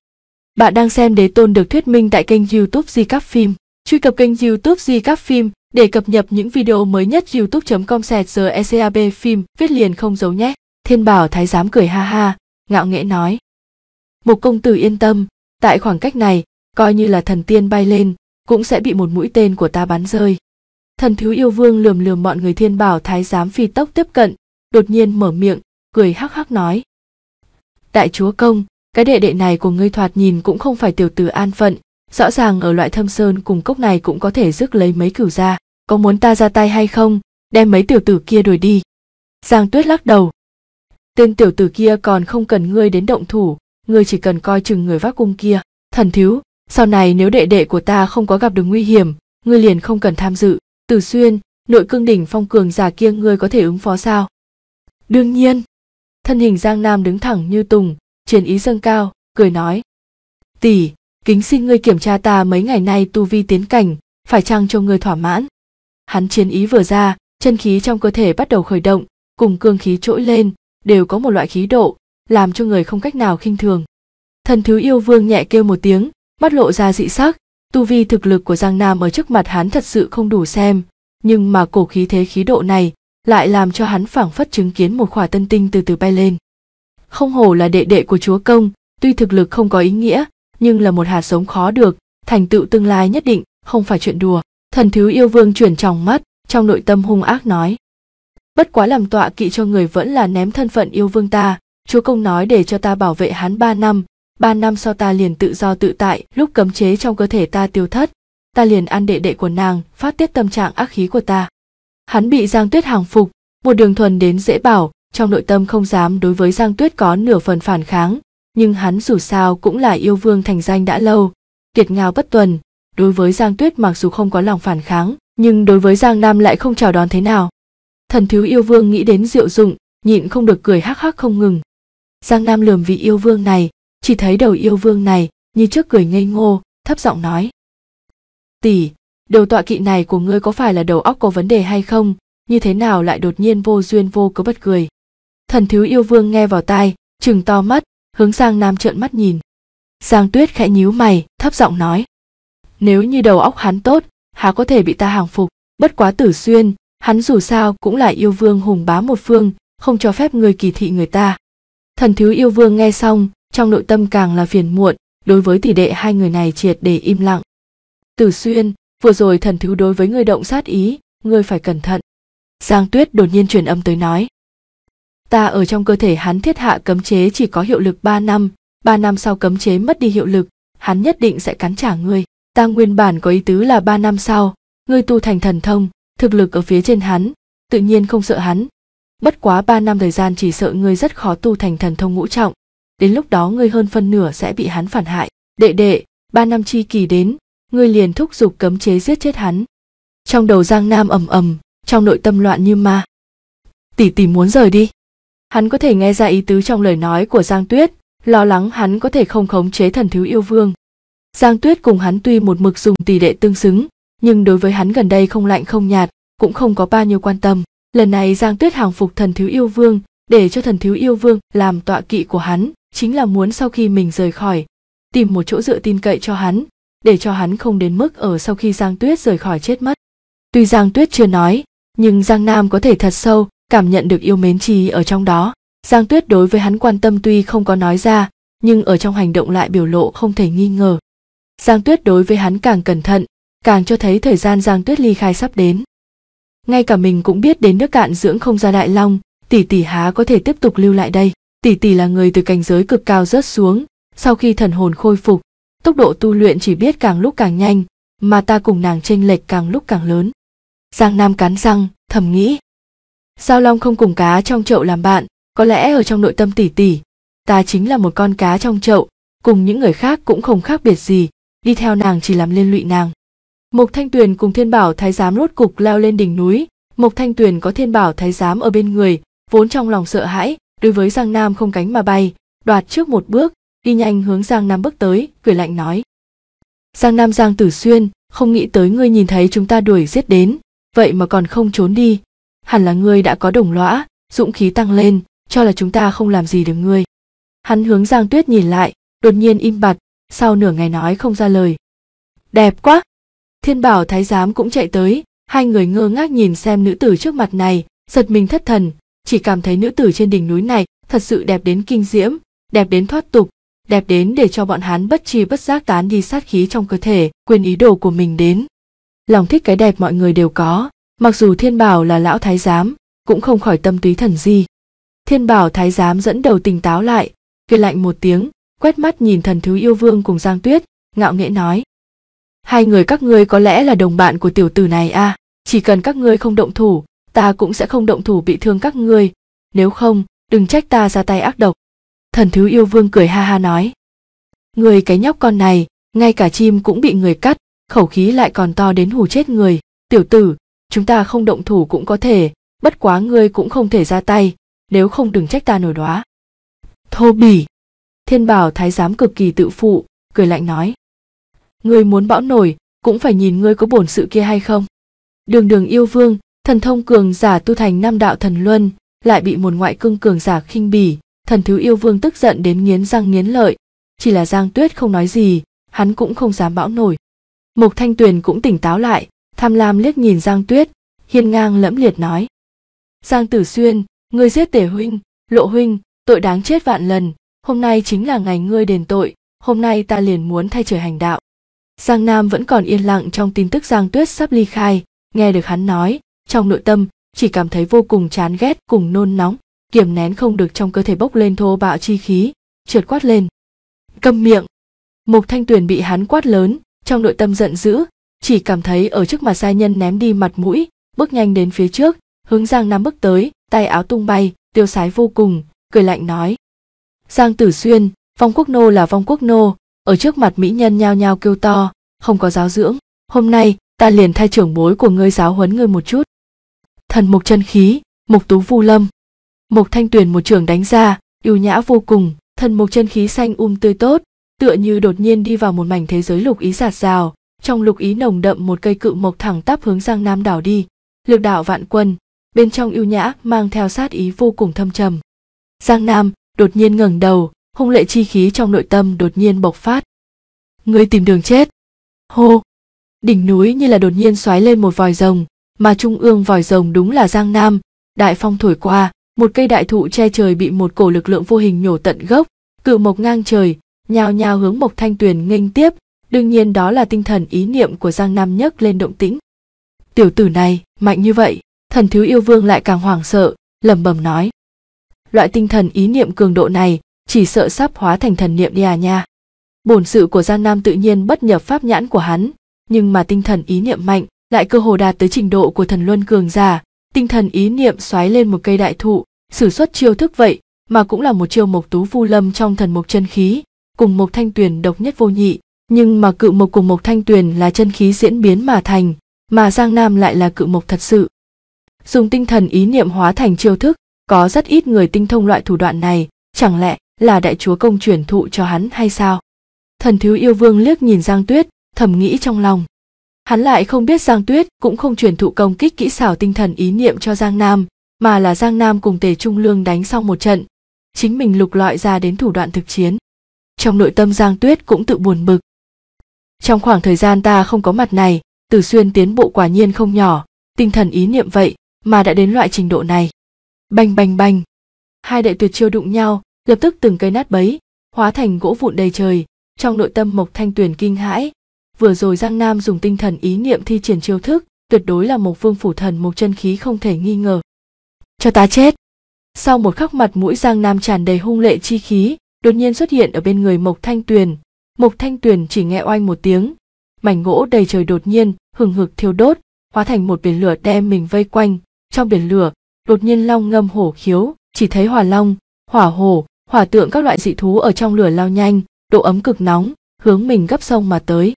Bạn đang xem Đế Tôn được thuyết minh tại kênh youtube Di Cắp Phim. Truy cập kênh youtube Di Cắp Phim để cập nhật những video mới nhất youtube.com sẹt giờ ECAB phim viết liền không giấu nhé. Thiên bảo thái giám cười ha ha, ngạo nghễ nói. Một công tử yên tâm, tại khoảng cách này, coi như là thần tiên bay lên, cũng sẽ bị một mũi tên của ta bắn rơi. Thần thiếu yêu vương lườm lườm mọi người thiên bảo thái giám phi tốc tiếp cận, đột nhiên mở miệng, cười hắc hắc nói. Đại chúa công, cái đệ đệ này của ngươi thoạt nhìn cũng không phải tiểu tử an phận, rõ ràng ở loại thâm sơn cùng cốc này cũng có thể rước lấy mấy cửu ra có muốn ta ra tay hay không, đem mấy tiểu tử kia đuổi đi. Giang Tuyết lắc đầu. Tên tiểu tử kia còn không cần ngươi đến động thủ, ngươi chỉ cần coi chừng người vác cung kia. Thần thiếu, sau này nếu đệ đệ của ta không có gặp được nguy hiểm, ngươi liền không cần tham dự. Từ xuyên, nội cương đỉnh phong cường giả kia ngươi có thể ứng phó sao? Đương nhiên. Thân hình Giang Nam đứng thẳng như tùng, truyền ý dâng cao, cười nói. Tỷ, kính xin ngươi kiểm tra ta mấy ngày nay tu vi tiến cảnh, phải chăng cho ngươi thỏa mãn? hắn chiến ý vừa ra chân khí trong cơ thể bắt đầu khởi động cùng cương khí trỗi lên đều có một loại khí độ làm cho người không cách nào khinh thường thần thứ yêu vương nhẹ kêu một tiếng mắt lộ ra dị sắc tu vi thực lực của giang nam ở trước mặt hắn thật sự không đủ xem nhưng mà cổ khí thế khí độ này lại làm cho hắn phảng phất chứng kiến một khỏa tân tinh từ từ bay lên không hổ là đệ đệ của chúa công tuy thực lực không có ý nghĩa nhưng là một hạt giống khó được thành tựu tương lai nhất định không phải chuyện đùa thần thiếu yêu vương chuyển tròng mắt trong nội tâm hung ác nói bất quá làm tọa kỵ cho người vẫn là ném thân phận yêu vương ta chúa công nói để cho ta bảo vệ hắn ba năm ba năm sau ta liền tự do tự tại lúc cấm chế trong cơ thể ta tiêu thất ta liền ăn đệ đệ của nàng phát tiết tâm trạng ác khí của ta hắn bị giang tuyết hàng phục một đường thuần đến dễ bảo trong nội tâm không dám đối với giang tuyết có nửa phần phản kháng nhưng hắn dù sao cũng là yêu vương thành danh đã lâu kiệt ngao bất tuần đối với Giang Tuyết mặc dù không có lòng phản kháng, nhưng đối với Giang Nam lại không chào đón thế nào. Thần thiếu yêu vương nghĩ đến diệu dụng, nhịn không được cười hắc hắc không ngừng. Giang Nam lườm vị yêu vương này, chỉ thấy đầu yêu vương này như trước cười ngây ngô, thấp giọng nói. Tỷ, đầu tọa kỵ này của ngươi có phải là đầu óc có vấn đề hay không, như thế nào lại đột nhiên vô duyên vô cớ bật cười. Thần thiếu yêu vương nghe vào tai, trừng to mắt, hướng Giang Nam trợn mắt nhìn. Giang Tuyết khẽ nhíu mày, thấp giọng nói nếu như đầu óc hắn tốt há có thể bị ta hàng phục bất quá tử xuyên hắn dù sao cũng là yêu vương hùng bá một phương không cho phép người kỳ thị người ta thần thứ yêu vương nghe xong trong nội tâm càng là phiền muộn đối với tỷ đệ hai người này triệt để im lặng tử xuyên vừa rồi thần thứ đối với người động sát ý ngươi phải cẩn thận giang tuyết đột nhiên truyền âm tới nói ta ở trong cơ thể hắn thiết hạ cấm chế chỉ có hiệu lực ba năm, ba năm sau cấm chế mất đi hiệu lực, hắn nhất định sẽ cắn trả ngươi ta nguyên bản có ý tứ là ba năm sau ngươi tu thành thần thông thực lực ở phía trên hắn tự nhiên không sợ hắn bất quá ba năm thời gian chỉ sợ ngươi rất khó tu thành thần thông ngũ trọng đến lúc đó ngươi hơn phân nửa sẽ bị hắn phản hại đệ đệ ba năm chi kỳ đến ngươi liền thúc giục cấm chế giết chết hắn trong đầu giang nam ầm ầm trong nội tâm loạn như ma tỷ tỷ muốn rời đi hắn có thể nghe ra ý tứ trong lời nói của giang tuyết lo lắng hắn có thể không khống chế thần thiếu yêu vương Giang Tuyết cùng hắn tuy một mực dùng tỷ lệ tương xứng, nhưng đối với hắn gần đây không lạnh không nhạt, cũng không có bao nhiêu quan tâm. Lần này Giang Tuyết hàng phục thần thiếu yêu vương, để cho thần thiếu yêu vương làm tọa kỵ của hắn, chính là muốn sau khi mình rời khỏi, tìm một chỗ dựa tin cậy cho hắn, để cho hắn không đến mức ở sau khi Giang Tuyết rời khỏi chết mất. Tuy Giang Tuyết chưa nói, nhưng Giang Nam có thể thật sâu cảm nhận được yêu mến trí ở trong đó. Giang Tuyết đối với hắn quan tâm tuy không có nói ra, nhưng ở trong hành động lại biểu lộ không thể nghi ngờ giang tuyết đối với hắn càng cẩn thận càng cho thấy thời gian giang tuyết ly khai sắp đến ngay cả mình cũng biết đến nước cạn dưỡng không ra đại long tỷ tỷ há có thể tiếp tục lưu lại đây tỷ tỷ là người từ cảnh giới cực cao rớt xuống sau khi thần hồn khôi phục tốc độ tu luyện chỉ biết càng lúc càng nhanh mà ta cùng nàng chênh lệch càng lúc càng lớn giang nam cắn răng thầm nghĩ sao long không cùng cá trong chậu làm bạn có lẽ ở trong nội tâm tỷ tỷ ta chính là một con cá trong chậu cùng những người khác cũng không khác biệt gì đi theo nàng chỉ làm liên lụy nàng mộc thanh tuyền cùng thiên bảo thái giám rốt cục leo lên đỉnh núi mộc thanh tuyền có thiên bảo thái giám ở bên người vốn trong lòng sợ hãi đối với giang nam không cánh mà bay đoạt trước một bước đi nhanh hướng giang nam bước tới cười lạnh nói giang nam giang tử xuyên không nghĩ tới ngươi nhìn thấy chúng ta đuổi giết đến vậy mà còn không trốn đi hẳn là ngươi đã có đồng lõa dũng khí tăng lên cho là chúng ta không làm gì được ngươi hắn hướng giang tuyết nhìn lại đột nhiên im bặt sau nửa ngày nói không ra lời đẹp quá thiên bảo thái giám cũng chạy tới hai người ngơ ngác nhìn xem nữ tử trước mặt này giật mình thất thần chỉ cảm thấy nữ tử trên đỉnh núi này thật sự đẹp đến kinh diễm đẹp đến thoát tục đẹp đến để cho bọn hắn bất chi bất giác tán đi sát khí trong cơ thể quên ý đồ của mình đến lòng thích cái đẹp mọi người đều có mặc dù thiên bảo là lão thái giám cũng không khỏi tâm túy thần di thiên bảo thái giám dẫn đầu tỉnh táo lại cười lạnh một tiếng quét mắt nhìn thần thứ yêu vương cùng Giang Tuyết, ngạo nghễ nói. Hai người các ngươi có lẽ là đồng bạn của tiểu tử này à? chỉ cần các ngươi không động thủ, ta cũng sẽ không động thủ bị thương các ngươi, nếu không, đừng trách ta ra tay ác độc. Thần thứ yêu vương cười ha ha nói. Người cái nhóc con này, ngay cả chim cũng bị người cắt, khẩu khí lại còn to đến hù chết người. Tiểu tử, chúng ta không động thủ cũng có thể, bất quá ngươi cũng không thể ra tay, nếu không đừng trách ta nổi đoá. Thô bỉ, Thiên Bảo thái giám cực kỳ tự phụ, cười lạnh nói: "Ngươi muốn bão nổi, cũng phải nhìn ngươi có bổn sự kia hay không." Đường Đường yêu vương, thần thông cường giả tu thành Nam đạo thần luân, lại bị một ngoại cương cường giả khinh bỉ, thần thứ yêu vương tức giận đến nghiến răng nghiến lợi, chỉ là Giang Tuyết không nói gì, hắn cũng không dám bão nổi. Mục Thanh Tuyền cũng tỉnh táo lại, tham lam liếc nhìn Giang Tuyết, hiên ngang lẫm liệt nói: "Giang Tử Xuyên, ngươi giết Tề huynh, Lộ huynh, tội đáng chết vạn lần, hôm nay chính là ngày ngươi đền tội, hôm nay ta liền muốn thay trời hành đạo. Giang Nam vẫn còn yên lặng trong tin tức Giang Tuyết sắp ly khai, nghe được hắn nói, trong nội tâm chỉ cảm thấy vô cùng chán ghét cùng nôn nóng, kiềm nén không được trong cơ thể bốc lên thô bạo chi khí, trượt quát lên. Câm miệng! Mục Thanh Tuyền bị hắn quát lớn, trong nội tâm giận dữ, chỉ cảm thấy ở trước mặt gia nhân ném đi mặt mũi, bước nhanh đến phía trước, hướng Giang Nam bước tới, tay áo tung bay, tiêu sái vô cùng, cười lạnh nói, Giang Tử Xuyên, Vong Quốc Nô là Vong Quốc Nô, ở trước mặt mỹ nhân nhao nhao kêu to, không có giáo dưỡng, hôm nay ta liền thay trưởng bối của ngươi giáo huấn ngươi một chút. Thần mục chân khí, mục tú vu lâm. Mục thanh tuyền một trường đánh ra, yêu nhã vô cùng, thần mục chân khí xanh um tươi tốt, tựa như đột nhiên đi vào một mảnh thế giới lục ý giạt rào, trong lục ý nồng đậm một cây cự mộc thẳng tắp hướng sang nam đảo đi, lược đảo vạn quân, bên trong yêu nhã mang theo sát ý vô cùng thâm trầm. Giang Nam, đột nhiên ngẩng đầu hung lệ chi khí trong nội tâm đột nhiên bộc phát ngươi tìm đường chết hô đỉnh núi như là đột nhiên xoáy lên một vòi rồng mà trung ương vòi rồng đúng là giang nam đại phong thổi qua một cây đại thụ che trời bị một cổ lực lượng vô hình nhổ tận gốc cự mộc ngang trời nhào nhào hướng mộc thanh tuyền nghênh tiếp đương nhiên đó là tinh thần ý niệm của giang nam nhấc lên động tĩnh tiểu tử này mạnh như vậy thần thiếu yêu vương lại càng hoảng sợ lẩm bẩm nói loại tinh thần ý niệm cường độ này chỉ sợ sắp hóa thành thần niệm đi à nha bổn sự của Giang nam tự nhiên bất nhập pháp nhãn của hắn nhưng mà tinh thần ý niệm mạnh lại cơ hồ đạt tới trình độ của thần luân cường giả tinh thần ý niệm xoáy lên một cây đại thụ sử xuất chiêu thức vậy mà cũng là một chiêu mộc tú vu lâm trong thần mộc chân khí cùng mộc thanh tuyền độc nhất vô nhị nhưng mà cự mộc cùng mộc thanh tuyền là chân khí diễn biến mà thành mà giang nam lại là cự mộc thật sự dùng tinh thần ý niệm hóa thành chiêu thức có rất ít người tinh thông loại thủ đoạn này chẳng lẽ là đại chúa công truyền thụ cho hắn hay sao thần thiếu yêu vương liếc nhìn giang tuyết thầm nghĩ trong lòng hắn lại không biết giang tuyết cũng không truyền thụ công kích kỹ xảo tinh thần ý niệm cho giang nam mà là giang nam cùng tề trung lương đánh xong một trận chính mình lục lọi ra đến thủ đoạn thực chiến trong nội tâm giang tuyết cũng tự buồn bực trong khoảng thời gian ta không có mặt này tử xuyên tiến bộ quả nhiên không nhỏ tinh thần ý niệm vậy mà đã đến loại trình độ này Bành bành bành. Hai đại tuyệt chiêu đụng nhau, lập tức từng cây nát bấy, hóa thành gỗ vụn đầy trời, trong nội tâm Mộc Thanh Tuyền kinh hãi. Vừa rồi Giang Nam dùng tinh thần ý niệm thi triển chiêu thức, tuyệt đối là một vương phủ thần một chân khí không thể nghi ngờ. Cho ta chết! Sau một khắc mặt mũi Giang Nam tràn đầy hung lệ chi khí, đột nhiên xuất hiện ở bên người Mộc Thanh Tuyền. Mộc Thanh Tuyền chỉ nghe oanh một tiếng, mảnh gỗ đầy trời đột nhiên, hừng hực thiêu đốt, hóa thành một biển lửa đem mình vây quanh, trong biển lửa đột nhiên long ngâm hổ khiếu chỉ thấy hỏa long hỏa hổ hỏa tượng các loại dị thú ở trong lửa lao nhanh độ ấm cực nóng hướng mình gấp sông mà tới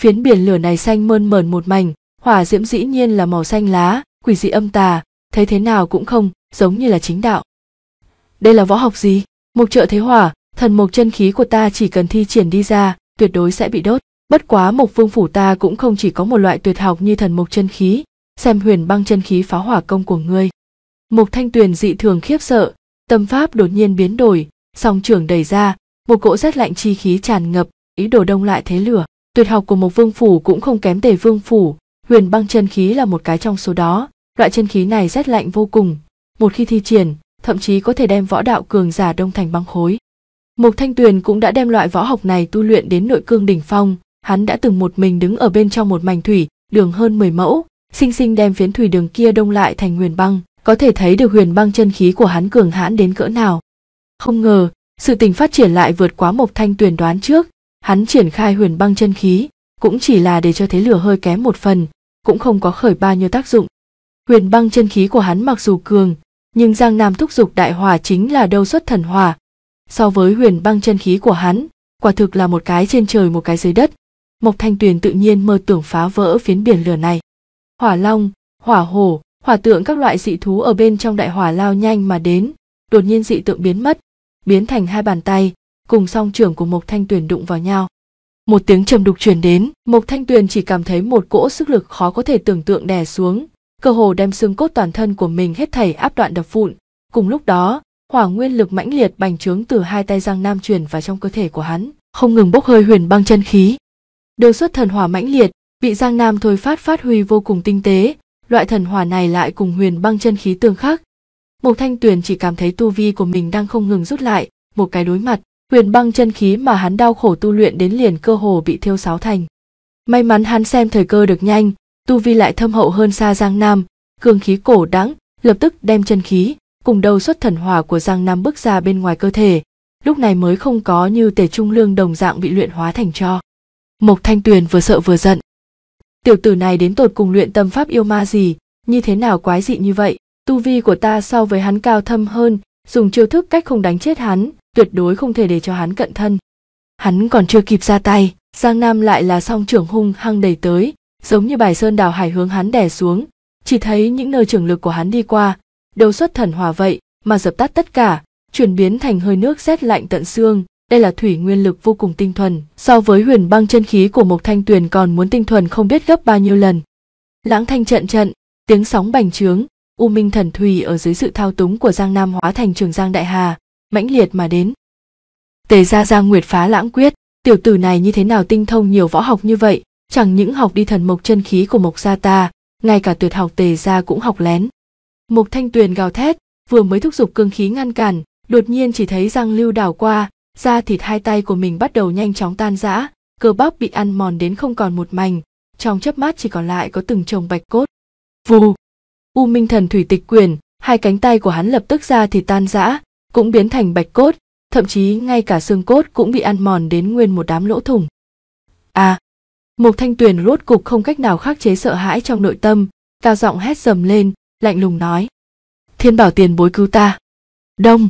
phiến biển lửa này xanh mơn mờn một mảnh hỏa diễm dĩ nhiên là màu xanh lá quỷ dị âm tà thấy thế nào cũng không giống như là chính đạo đây là võ học gì mục trợ thế hỏa thần mục chân khí của ta chỉ cần thi triển đi ra tuyệt đối sẽ bị đốt bất quá mục vương phủ ta cũng không chỉ có một loại tuyệt học như thần mục chân khí xem huyền băng chân khí phá hỏa công của ngươi Mục Thanh Tuyền dị thường khiếp sợ, tâm pháp đột nhiên biến đổi, song trưởng đẩy ra, một cỗ rét lạnh chi khí tràn ngập, ý đồ đông lại thế lửa. Tuyệt học của một vương phủ cũng không kém tề vương phủ, huyền băng chân khí là một cái trong số đó, loại chân khí này rét lạnh vô cùng, một khi thi triển, thậm chí có thể đem võ đạo cường giả đông thành băng khối. Mục Thanh Tuyền cũng đã đem loại võ học này tu luyện đến nội cương đỉnh phong, hắn đã từng một mình đứng ở bên trong một mảnh thủy, đường hơn 10 mẫu, sinh sinh đem phiến thủy đường kia đông lại thành huyền băng có thể thấy được huyền băng chân khí của hắn cường hãn đến cỡ nào. Không ngờ, sự tình phát triển lại vượt quá Mộc Thanh Tuyền đoán trước, hắn triển khai huyền băng chân khí, cũng chỉ là để cho thế lửa hơi kém một phần, cũng không có khởi bao nhiêu tác dụng. Huyền băng chân khí của hắn mặc dù cường, nhưng Giang Nam thúc dục đại hỏa chính là đâu xuất thần hỏa. So với huyền băng chân khí của hắn, quả thực là một cái trên trời một cái dưới đất. Mộc Thanh Tuyền tự nhiên mơ tưởng phá vỡ phiến biển lửa này. Hỏa Long, Hỏa Hổ, hỏa tượng các loại dị thú ở bên trong đại hỏa lao nhanh mà đến đột nhiên dị tượng biến mất biến thành hai bàn tay cùng song trưởng của mộc thanh tuyền đụng vào nhau một tiếng trầm đục truyền đến mộc thanh tuyền chỉ cảm thấy một cỗ sức lực khó có thể tưởng tượng đè xuống cơ hồ đem xương cốt toàn thân của mình hết thảy áp đoạn đập vụn cùng lúc đó hỏa nguyên lực mãnh liệt bành trướng từ hai tay giang nam truyền vào trong cơ thể của hắn không ngừng bốc hơi huyền băng chân khí đều xuất thần hỏa mãnh liệt bị giang nam thôi phát phát huy vô cùng tinh tế loại thần hỏa này lại cùng huyền băng chân khí tương khắc Mộc thanh tuyền chỉ cảm thấy tu vi của mình đang không ngừng rút lại một cái đối mặt huyền băng chân khí mà hắn đau khổ tu luyện đến liền cơ hồ bị thiêu sáu thành may mắn hắn xem thời cơ được nhanh tu vi lại thâm hậu hơn xa giang nam cường khí cổ đãng lập tức đem chân khí cùng đầu xuất thần hỏa của giang nam bước ra bên ngoài cơ thể lúc này mới không có như tể trung lương đồng dạng bị luyện hóa thành cho mộc thanh tuyền vừa sợ vừa giận tiểu tử này đến tột cùng luyện tâm pháp yêu ma gì như thế nào quái dị như vậy tu vi của ta so với hắn cao thâm hơn dùng chiêu thức cách không đánh chết hắn tuyệt đối không thể để cho hắn cận thân hắn còn chưa kịp ra tay giang nam lại là song trưởng hung hăng đầy tới giống như bài sơn đào hải hướng hắn đè xuống chỉ thấy những nơi trưởng lực của hắn đi qua đầu xuất thần hòa vậy mà dập tắt tất cả chuyển biến thành hơi nước rét lạnh tận xương đây là thủy nguyên lực vô cùng tinh thuần, so với huyền băng chân khí của Mộc Thanh Tuyền còn muốn tinh thuần không biết gấp bao nhiêu lần. Lãng thanh trận trận, tiếng sóng bành trướng, U Minh thần thủy ở dưới sự thao túng của Giang Nam hóa thành trường Giang Đại Hà, mãnh liệt mà đến. Tề gia Giang Nguyệt phá lãng quyết, tiểu tử này như thế nào tinh thông nhiều võ học như vậy, chẳng những học đi thần mộc chân khí của Mộc gia ta, ngay cả tuyệt học Tề gia cũng học lén. Mộc Thanh Tuyền gào thét, vừa mới thúc giục cương khí ngăn cản, đột nhiên chỉ thấy Giang Lưu đảo qua, da thịt hai tay của mình bắt đầu nhanh chóng tan rã cơ bắp bị ăn mòn đến không còn một mảnh trong chớp mắt chỉ còn lại có từng chồng bạch cốt vù u minh thần thủy tịch quyền hai cánh tay của hắn lập tức ra thì tan rã cũng biến thành bạch cốt thậm chí ngay cả xương cốt cũng bị ăn mòn đến nguyên một đám lỗ thủng à Mục Thanh Tuyền rốt cục không cách nào khắc chế sợ hãi trong nội tâm, cao giọng hét dầm lên, lạnh lùng nói. Thiên bảo tiền bối cứu ta. Đông.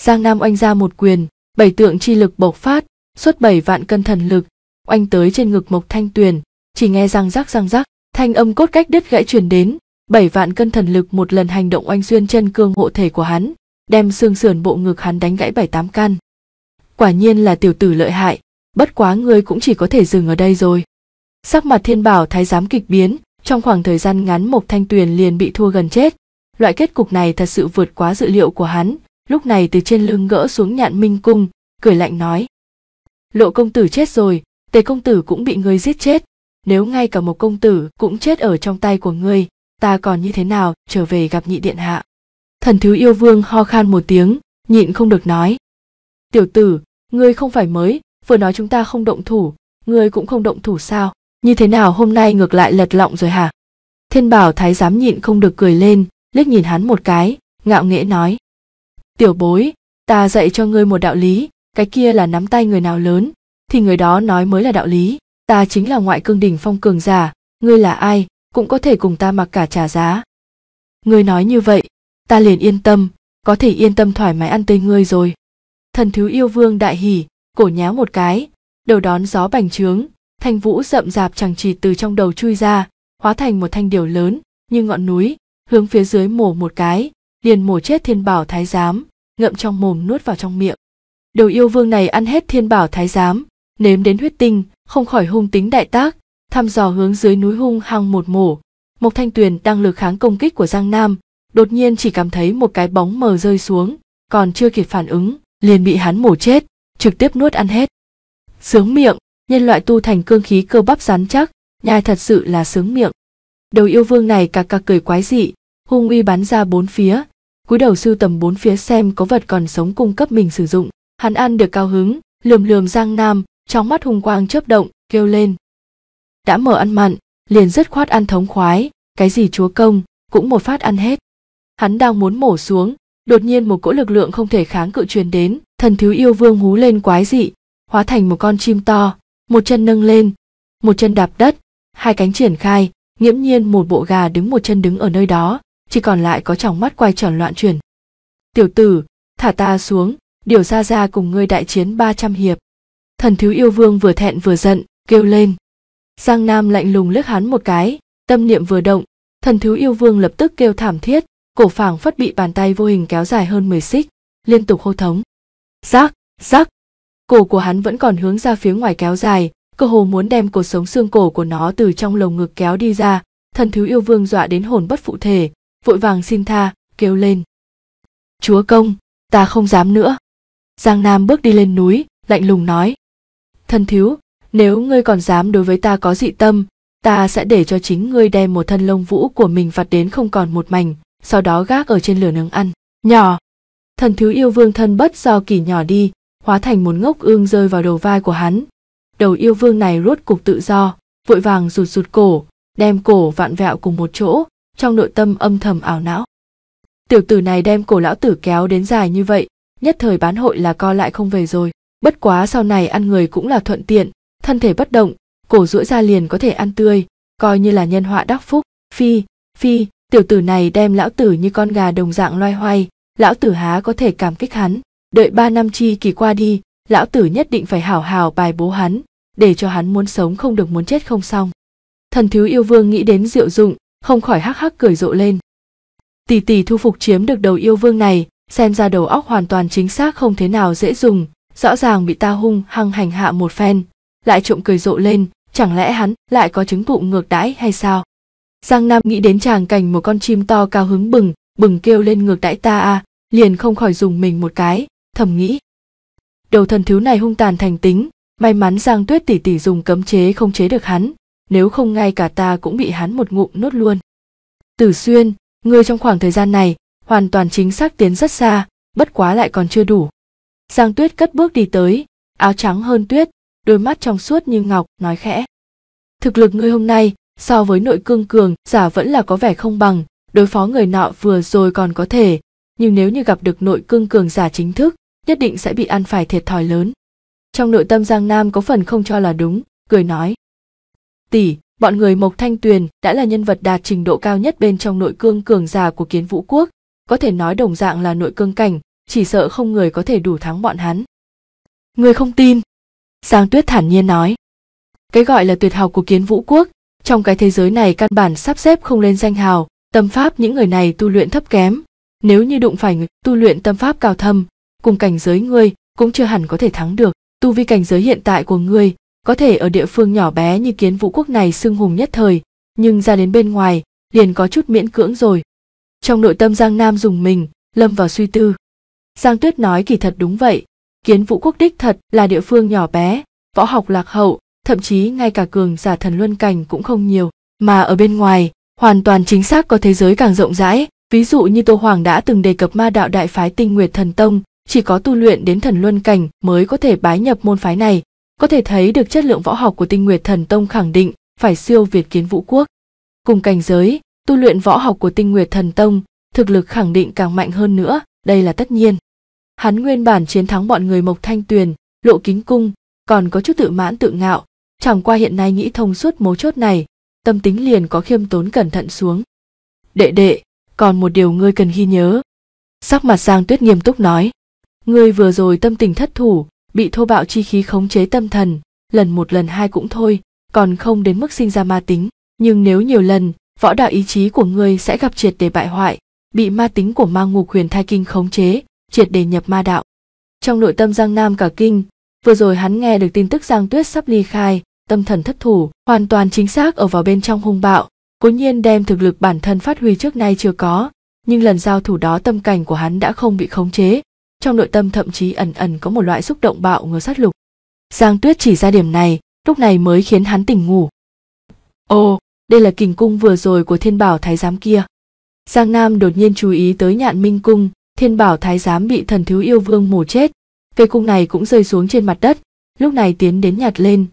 Giang Nam oanh ra một quyền, bảy tượng chi lực bộc phát suốt bảy vạn cân thần lực oanh tới trên ngực mộc thanh tuyền chỉ nghe răng rắc răng rắc thanh âm cốt cách đứt gãy truyền đến bảy vạn cân thần lực một lần hành động oanh xuyên chân cương hộ thể của hắn đem xương sườn bộ ngực hắn đánh gãy bảy tám căn quả nhiên là tiểu tử lợi hại bất quá ngươi cũng chỉ có thể dừng ở đây rồi sắc mặt thiên bảo thái giám kịch biến trong khoảng thời gian ngắn mộc thanh tuyền liền bị thua gần chết loại kết cục này thật sự vượt quá dự liệu của hắn lúc này từ trên lưng gỡ xuống nhạn minh cung cười lạnh nói lộ công tử chết rồi tề công tử cũng bị ngươi giết chết nếu ngay cả một công tử cũng chết ở trong tay của ngươi ta còn như thế nào trở về gặp nhị điện hạ thần thứ yêu vương ho khan một tiếng nhịn không được nói tiểu tử ngươi không phải mới vừa nói chúng ta không động thủ ngươi cũng không động thủ sao như thế nào hôm nay ngược lại lật lọng rồi hả thiên bảo thái giám nhịn không được cười lên liếc nhìn hắn một cái ngạo nghễ nói tiểu bối ta dạy cho ngươi một đạo lý cái kia là nắm tay người nào lớn thì người đó nói mới là đạo lý ta chính là ngoại cương đỉnh phong cường giả ngươi là ai cũng có thể cùng ta mặc cả trả giá ngươi nói như vậy ta liền yên tâm có thể yên tâm thoải mái ăn tươi ngươi rồi thần thiếu yêu vương đại hỉ cổ nháo một cái đầu đón gió bành trướng thanh vũ rậm rạp chẳng chỉ từ trong đầu chui ra hóa thành một thanh điều lớn như ngọn núi hướng phía dưới mổ một cái liền mổ chết thiên bảo thái giám ngậm trong mồm nuốt vào trong miệng đầu yêu vương này ăn hết thiên bảo thái giám nếm đến huyết tinh không khỏi hung tính đại tác thăm dò hướng dưới núi hung hăng một mổ mộc thanh tuyền đang lực kháng công kích của giang nam đột nhiên chỉ cảm thấy một cái bóng mờ rơi xuống còn chưa kịp phản ứng liền bị hắn mổ chết trực tiếp nuốt ăn hết sướng miệng nhân loại tu thành cương khí cơ bắp rắn chắc nhai thật sự là sướng miệng đầu yêu vương này cà cà cười quái dị hung uy bắn ra bốn phía cúi đầu sưu tầm bốn phía xem có vật còn sống cung cấp mình sử dụng hắn ăn được cao hứng lườm lườm giang nam trong mắt hung quang chớp động kêu lên đã mở ăn mặn liền dứt khoát ăn thống khoái cái gì chúa công cũng một phát ăn hết hắn đang muốn mổ xuống đột nhiên một cỗ lực lượng không thể kháng cự truyền đến thần thiếu yêu vương hú lên quái dị hóa thành một con chim to một chân nâng lên một chân đạp đất hai cánh triển khai nghiễm nhiên một bộ gà đứng một chân đứng ở nơi đó chỉ còn lại có tròng mắt quay tròn loạn chuyển tiểu tử thả ta xuống điều ra ra cùng ngươi đại chiến 300 hiệp thần thiếu yêu vương vừa thẹn vừa giận kêu lên giang nam lạnh lùng liếc hắn một cái tâm niệm vừa động thần thiếu yêu vương lập tức kêu thảm thiết cổ phảng phất bị bàn tay vô hình kéo dài hơn 10 xích liên tục hô thống rác rác cổ của hắn vẫn còn hướng ra phía ngoài kéo dài cơ hồ muốn đem cột sống xương cổ của nó từ trong lồng ngực kéo đi ra thần thiếu yêu vương dọa đến hồn bất phụ thể vội vàng xin tha kêu lên chúa công ta không dám nữa giang nam bước đi lên núi lạnh lùng nói thân thiếu nếu ngươi còn dám đối với ta có dị tâm ta sẽ để cho chính ngươi đem một thân lông vũ của mình vặt đến không còn một mảnh sau đó gác ở trên lửa nướng ăn nhỏ thần thiếu yêu vương thân bất do kỳ nhỏ đi hóa thành một ngốc ương rơi vào đầu vai của hắn đầu yêu vương này rốt cục tự do vội vàng rụt rụt cổ đem cổ vạn vẹo cùng một chỗ trong nội tâm âm thầm ảo não tiểu tử này đem cổ lão tử kéo đến dài như vậy nhất thời bán hội là co lại không về rồi bất quá sau này ăn người cũng là thuận tiện thân thể bất động cổ duỗi ra liền có thể ăn tươi coi như là nhân họa đắc phúc phi phi tiểu tử này đem lão tử như con gà đồng dạng loay hoay lão tử há có thể cảm kích hắn đợi ba năm chi kỳ qua đi lão tử nhất định phải hảo hảo bài bố hắn để cho hắn muốn sống không được muốn chết không xong thần thiếu yêu vương nghĩ đến diệu dụng không khỏi hắc hắc cười rộ lên tỷ tỷ thu phục chiếm được đầu yêu vương này xem ra đầu óc hoàn toàn chính xác không thế nào dễ dùng rõ ràng bị ta hung hăng hành hạ một phen lại trộm cười rộ lên chẳng lẽ hắn lại có chứng cụ ngược đãi hay sao giang nam nghĩ đến tràng cảnh một con chim to cao hứng bừng bừng kêu lên ngược đãi ta a, à, liền không khỏi dùng mình một cái thầm nghĩ đầu thần thiếu này hung tàn thành tính may mắn giang tuyết tỷ tỷ dùng cấm chế không chế được hắn nếu không ngay cả ta cũng bị hắn một ngụm nốt luôn tử xuyên ngươi trong khoảng thời gian này hoàn toàn chính xác tiến rất xa bất quá lại còn chưa đủ giang tuyết cất bước đi tới áo trắng hơn tuyết đôi mắt trong suốt như ngọc nói khẽ thực lực ngươi hôm nay so với nội cương cường giả vẫn là có vẻ không bằng đối phó người nọ vừa rồi còn có thể nhưng nếu như gặp được nội cương cường giả chính thức nhất định sẽ bị ăn phải thiệt thòi lớn trong nội tâm giang nam có phần không cho là đúng cười nói tỷ bọn người mộc thanh tuyền đã là nhân vật đạt trình độ cao nhất bên trong nội cương cường giả của kiến vũ quốc có thể nói đồng dạng là nội cương cảnh chỉ sợ không người có thể đủ thắng bọn hắn người không tin giang tuyết thản nhiên nói cái gọi là tuyệt học của kiến vũ quốc trong cái thế giới này căn bản sắp xếp không lên danh hào tâm pháp những người này tu luyện thấp kém nếu như đụng phải người tu luyện tâm pháp cao thâm cùng cảnh giới ngươi cũng chưa hẳn có thể thắng được tu vi cảnh giới hiện tại của ngươi có thể ở địa phương nhỏ bé như kiến vũ quốc này xưng hùng nhất thời nhưng ra đến bên ngoài liền có chút miễn cưỡng rồi trong nội tâm giang nam dùng mình lâm vào suy tư giang tuyết nói kỳ thật đúng vậy kiến vũ quốc đích thật là địa phương nhỏ bé võ học lạc hậu thậm chí ngay cả cường giả thần luân cảnh cũng không nhiều mà ở bên ngoài hoàn toàn chính xác có thế giới càng rộng rãi ví dụ như tô hoàng đã từng đề cập ma đạo đại phái tinh nguyệt thần tông chỉ có tu luyện đến thần luân cảnh mới có thể bái nhập môn phái này có thể thấy được chất lượng võ học của Tinh Nguyệt Thần Tông khẳng định phải siêu việt kiến vũ quốc. Cùng cảnh giới, tu luyện võ học của Tinh Nguyệt Thần Tông, thực lực khẳng định càng mạnh hơn nữa, đây là tất nhiên. Hắn nguyên bản chiến thắng bọn người Mộc Thanh Tuyền, Lộ Kính Cung, còn có chút tự mãn tự ngạo, chẳng qua hiện nay nghĩ thông suốt mấu chốt này, tâm tính liền có khiêm tốn cẩn thận xuống. Đệ đệ, còn một điều ngươi cần ghi nhớ. Sắc mặt Giang Tuyết nghiêm túc nói. Ngươi vừa rồi tâm tình thất thủ, bị thô bạo chi khí khống chế tâm thần lần một lần hai cũng thôi còn không đến mức sinh ra ma tính nhưng nếu nhiều lần võ đạo ý chí của ngươi sẽ gặp triệt để bại hoại bị ma tính của ma ngục huyền thai kinh khống chế triệt để nhập ma đạo trong nội tâm giang nam cả kinh vừa rồi hắn nghe được tin tức giang tuyết sắp ly khai tâm thần thất thủ hoàn toàn chính xác ở vào bên trong hung bạo cố nhiên đem thực lực bản thân phát huy trước nay chưa có nhưng lần giao thủ đó tâm cảnh của hắn đã không bị khống chế trong nội tâm thậm chí ẩn ẩn có một loại xúc động bạo ngờ sát lục giang tuyết chỉ ra điểm này lúc này mới khiến hắn tỉnh ngủ ồ đây là kình cung vừa rồi của thiên bảo thái giám kia giang nam đột nhiên chú ý tới nhạn minh cung thiên bảo thái giám bị thần Thiếu yêu vương mổ chết cây cung này cũng rơi xuống trên mặt đất lúc này tiến đến nhặt lên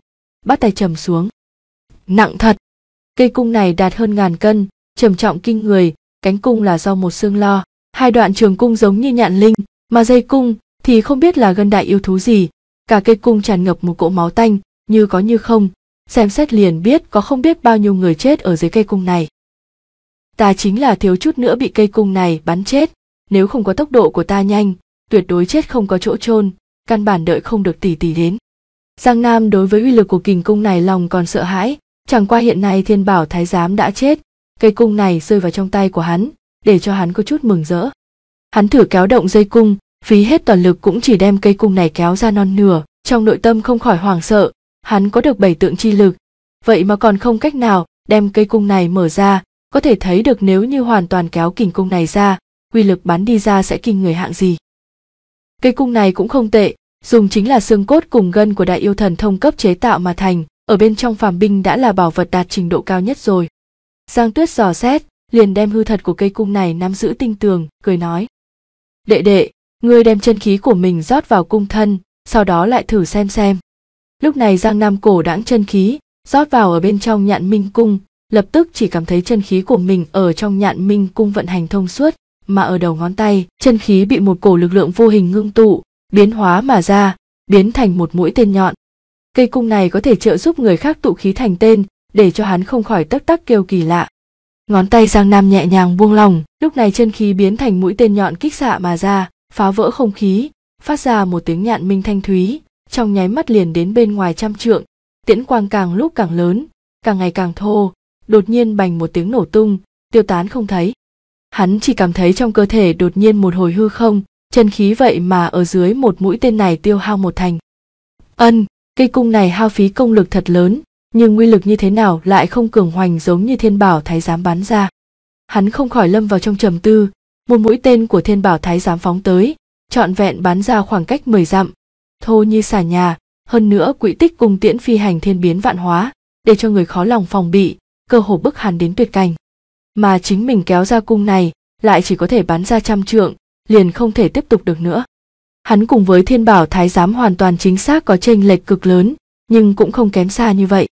bắt tay trầm xuống nặng thật cây cung này đạt hơn ngàn cân trầm trọng kinh người cánh cung là do một xương lo hai đoạn trường cung giống như nhạn linh mà dây cung thì không biết là gân đại yêu thú gì cả cây cung tràn ngập một cỗ máu tanh như có như không xem xét liền biết có không biết bao nhiêu người chết ở dưới cây cung này ta chính là thiếu chút nữa bị cây cung này bắn chết nếu không có tốc độ của ta nhanh tuyệt đối chết không có chỗ chôn căn bản đợi không được tỷ tỷ đến giang nam đối với uy lực của kình cung này lòng còn sợ hãi chẳng qua hiện nay thiên bảo thái giám đã chết cây cung này rơi vào trong tay của hắn để cho hắn có chút mừng rỡ hắn thử kéo động dây cung phí hết toàn lực cũng chỉ đem cây cung này kéo ra non nửa, trong nội tâm không khỏi hoảng sợ, hắn có được bảy tượng chi lực, vậy mà còn không cách nào đem cây cung này mở ra, có thể thấy được nếu như hoàn toàn kéo kình cung này ra, uy lực bắn đi ra sẽ kinh người hạng gì. Cây cung này cũng không tệ, dùng chính là xương cốt cùng gân của đại yêu thần thông cấp chế tạo mà thành, ở bên trong phàm binh đã là bảo vật đạt trình độ cao nhất rồi. Giang Tuyết dò xét, liền đem hư thật của cây cung này nắm giữ tinh tường, cười nói. Đệ đệ, ngươi đem chân khí của mình rót vào cung thân sau đó lại thử xem xem lúc này giang nam cổ đãng chân khí rót vào ở bên trong nhạn minh cung lập tức chỉ cảm thấy chân khí của mình ở trong nhạn minh cung vận hành thông suốt mà ở đầu ngón tay chân khí bị một cổ lực lượng vô hình ngưng tụ biến hóa mà ra biến thành một mũi tên nhọn cây cung này có thể trợ giúp người khác tụ khí thành tên để cho hắn không khỏi tấc tắc kêu kỳ lạ ngón tay giang nam nhẹ nhàng buông lỏng lúc này chân khí biến thành mũi tên nhọn kích xạ mà ra phá vỡ không khí phát ra một tiếng nhạn minh thanh thúy trong nháy mắt liền đến bên ngoài trăm trượng tiễn quang càng lúc càng lớn càng ngày càng thô đột nhiên bành một tiếng nổ tung tiêu tán không thấy hắn chỉ cảm thấy trong cơ thể đột nhiên một hồi hư không chân khí vậy mà ở dưới một mũi tên này tiêu hao một thành ân cây cung này hao phí công lực thật lớn nhưng nguyên lực như thế nào lại không cường hoành giống như thiên bảo thái giám bán ra hắn không khỏi lâm vào trong trầm tư một mũi tên của thiên bảo thái giám phóng tới trọn vẹn bắn ra khoảng cách mười dặm thô như xà nhà hơn nữa quỹ tích cùng tiễn phi hành thiên biến vạn hóa để cho người khó lòng phòng bị cơ hồ bức hàn đến tuyệt cảnh mà chính mình kéo ra cung này lại chỉ có thể bắn ra trăm trượng liền không thể tiếp tục được nữa hắn cùng với thiên bảo thái giám hoàn toàn chính xác có chênh lệch cực lớn nhưng cũng không kém xa như vậy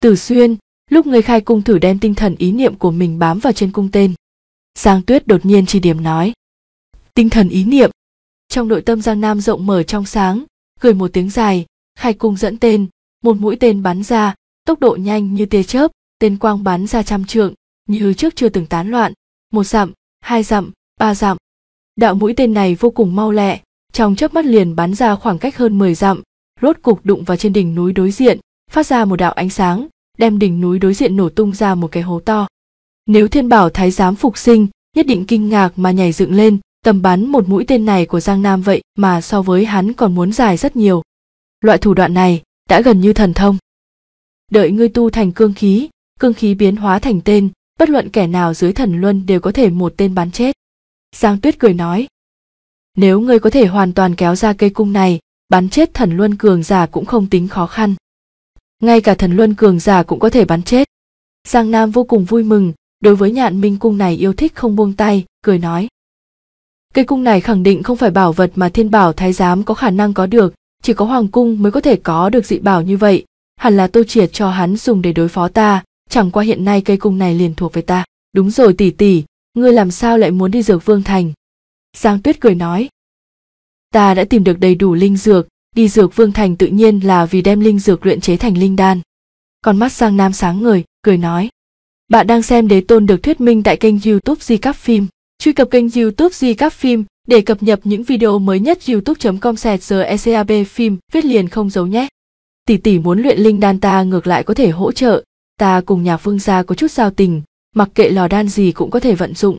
tử xuyên lúc người khai cung thử đem tinh thần ý niệm của mình bám vào trên cung tên Giang Tuyết đột nhiên chỉ điểm nói. Tinh thần ý niệm. Trong nội tâm Giang Nam rộng mở trong sáng, gửi một tiếng dài, khai cung dẫn tên, một mũi tên bắn ra, tốc độ nhanh như tia chớp, tên quang bắn ra trăm trượng, như trước chưa từng tán loạn, một dặm, hai dặm, ba dặm. Đạo mũi tên này vô cùng mau lẹ, trong chớp mắt liền bắn ra khoảng cách hơn 10 dặm, rốt cục đụng vào trên đỉnh núi đối diện, phát ra một đạo ánh sáng, đem đỉnh núi đối diện nổ tung ra một cái hố to. Nếu thiên bảo thái giám phục sinh, nhất định kinh ngạc mà nhảy dựng lên, tầm bắn một mũi tên này của Giang Nam vậy mà so với hắn còn muốn dài rất nhiều. Loại thủ đoạn này đã gần như thần thông. Đợi ngươi tu thành cương khí, cương khí biến hóa thành tên, bất luận kẻ nào dưới thần luân đều có thể một tên bắn chết. Giang Tuyết cười nói, nếu ngươi có thể hoàn toàn kéo ra cây cung này, bắn chết thần luân cường giả cũng không tính khó khăn. Ngay cả thần luân cường giả cũng có thể bắn chết. Giang Nam vô cùng vui mừng, đối với nhạn minh cung này yêu thích không buông tay cười nói cây cung này khẳng định không phải bảo vật mà thiên bảo thái giám có khả năng có được chỉ có hoàng cung mới có thể có được dị bảo như vậy hẳn là tô triệt cho hắn dùng để đối phó ta chẳng qua hiện nay cây cung này liền thuộc về ta đúng rồi tỷ tỷ ngươi làm sao lại muốn đi dược vương thành giang tuyết cười nói ta đã tìm được đầy đủ linh dược đi dược vương thành tự nhiên là vì đem linh dược luyện chế thành linh đan con mắt giang nam sáng người cười nói bạn đang xem Đế Tôn được thuyết minh tại kênh YouTube Di Cắp Phim. Truy cập kênh YouTube Di Cắp Phim để cập nhật những video mới nhất youtube.com sẹt ECAB phim viết liền không giấu nhé. Tỷ tỷ muốn luyện linh đan ta ngược lại có thể hỗ trợ, ta cùng nhà phương gia có chút giao tình, mặc kệ lò đan gì cũng có thể vận dụng.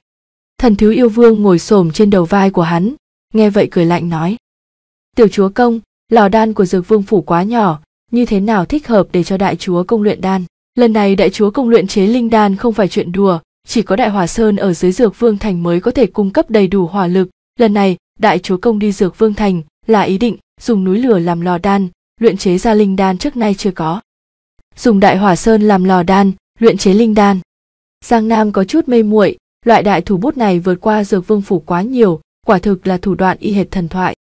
Thần thiếu yêu vương ngồi xổm trên đầu vai của hắn, nghe vậy cười lạnh nói. Tiểu chúa công, lò đan của dược vương phủ quá nhỏ, như thế nào thích hợp để cho đại chúa công luyện đan? Lần này đại chúa công luyện chế linh đan không phải chuyện đùa, chỉ có đại hỏa sơn ở dưới dược vương thành mới có thể cung cấp đầy đủ hỏa lực. Lần này, đại chúa công đi dược vương thành là ý định dùng núi lửa làm lò đan, luyện chế ra linh đan trước nay chưa có. Dùng đại hỏa sơn làm lò đan, luyện chế linh đan. Giang Nam có chút mê muội, loại đại thủ bút này vượt qua dược vương phủ quá nhiều, quả thực là thủ đoạn y hệt thần thoại.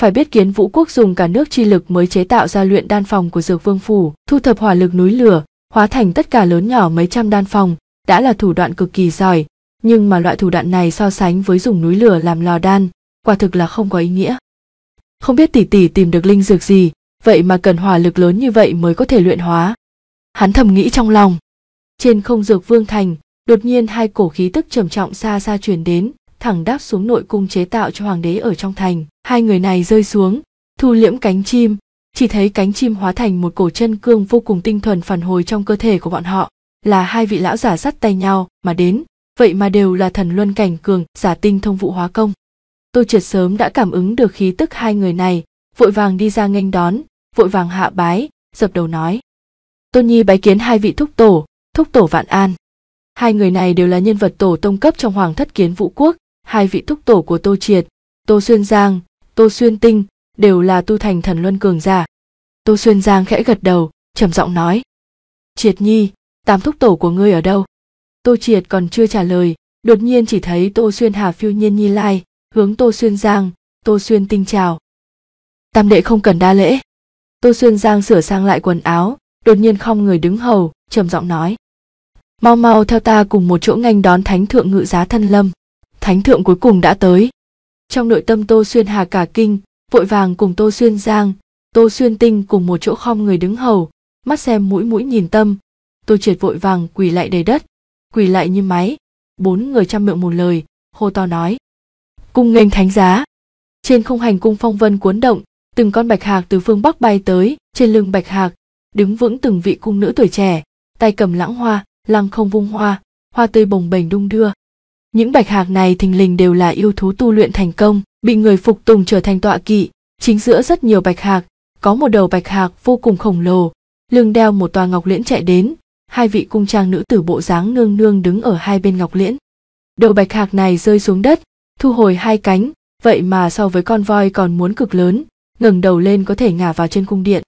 Phải biết kiến vũ quốc dùng cả nước chi lực mới chế tạo ra luyện đan phòng của dược vương phủ, thu thập hỏa lực núi lửa, hóa thành tất cả lớn nhỏ mấy trăm đan phòng, đã là thủ đoạn cực kỳ giỏi, nhưng mà loại thủ đoạn này so sánh với dùng núi lửa làm lò đan, quả thực là không có ý nghĩa. Không biết tỷ tỷ tìm được linh dược gì, vậy mà cần hỏa lực lớn như vậy mới có thể luyện hóa. Hắn thầm nghĩ trong lòng. Trên không dược vương thành, đột nhiên hai cổ khí tức trầm trọng xa xa truyền đến, thẳng đáp xuống nội cung chế tạo cho hoàng đế ở trong thành. Hai người này rơi xuống, thu liễm cánh chim, chỉ thấy cánh chim hóa thành một cổ chân cương vô cùng tinh thuần phản hồi trong cơ thể của bọn họ là hai vị lão giả sắt tay nhau mà đến vậy mà đều là thần luân cảnh cường giả tinh thông vụ hóa công tôi triệt sớm đã cảm ứng được khí tức hai người này vội vàng đi ra nghênh đón vội vàng hạ bái dập đầu nói tôn nhi bái kiến hai vị thúc tổ thúc tổ vạn an hai người này đều là nhân vật tổ tông cấp trong hoàng thất kiến vũ quốc hai vị thúc tổ của tô triệt tô xuyên giang tô xuyên tinh đều là tu thành thần luân cường giả tô xuyên giang khẽ gật đầu trầm giọng nói triệt nhi tám thúc tổ của ngươi ở đâu tô triệt còn chưa trả lời đột nhiên chỉ thấy tô xuyên hà phiêu nhiên nhi lai hướng tô xuyên giang tô xuyên tinh chào tam đệ không cần đa lễ tô xuyên giang sửa sang lại quần áo đột nhiên không người đứng hầu trầm giọng nói mau mau theo ta cùng một chỗ nghênh đón thánh thượng ngự giá thân lâm thánh thượng cuối cùng đã tới trong nội tâm tô xuyên hà cả kinh vội vàng cùng tô xuyên giang tô xuyên tinh cùng một chỗ khom người đứng hầu mắt xem mũi mũi nhìn tâm tô triệt vội vàng quỳ lại đầy đất quỳ lại như máy bốn người chăm miệng một lời hô to nói cung nghênh thánh giá trên không hành cung phong vân cuốn động từng con bạch hạc từ phương bắc bay tới trên lưng bạch hạc đứng vững từng vị cung nữ tuổi trẻ tay cầm lãng hoa lăng không vung hoa hoa tươi bồng bềnh đung đưa những bạch hạc này thình lình đều là yêu thú tu luyện thành công bị người phục tùng trở thành tọa kỵ chính giữa rất nhiều bạch hạc có một đầu bạch hạc vô cùng khổng lồ lưng đeo một tòa ngọc liễn chạy đến hai vị cung trang nữ tử bộ dáng nương nương đứng ở hai bên ngọc liễn đầu bạch hạc này rơi xuống đất thu hồi hai cánh vậy mà so với con voi còn muốn cực lớn ngẩng đầu lên có thể ngả vào trên cung điện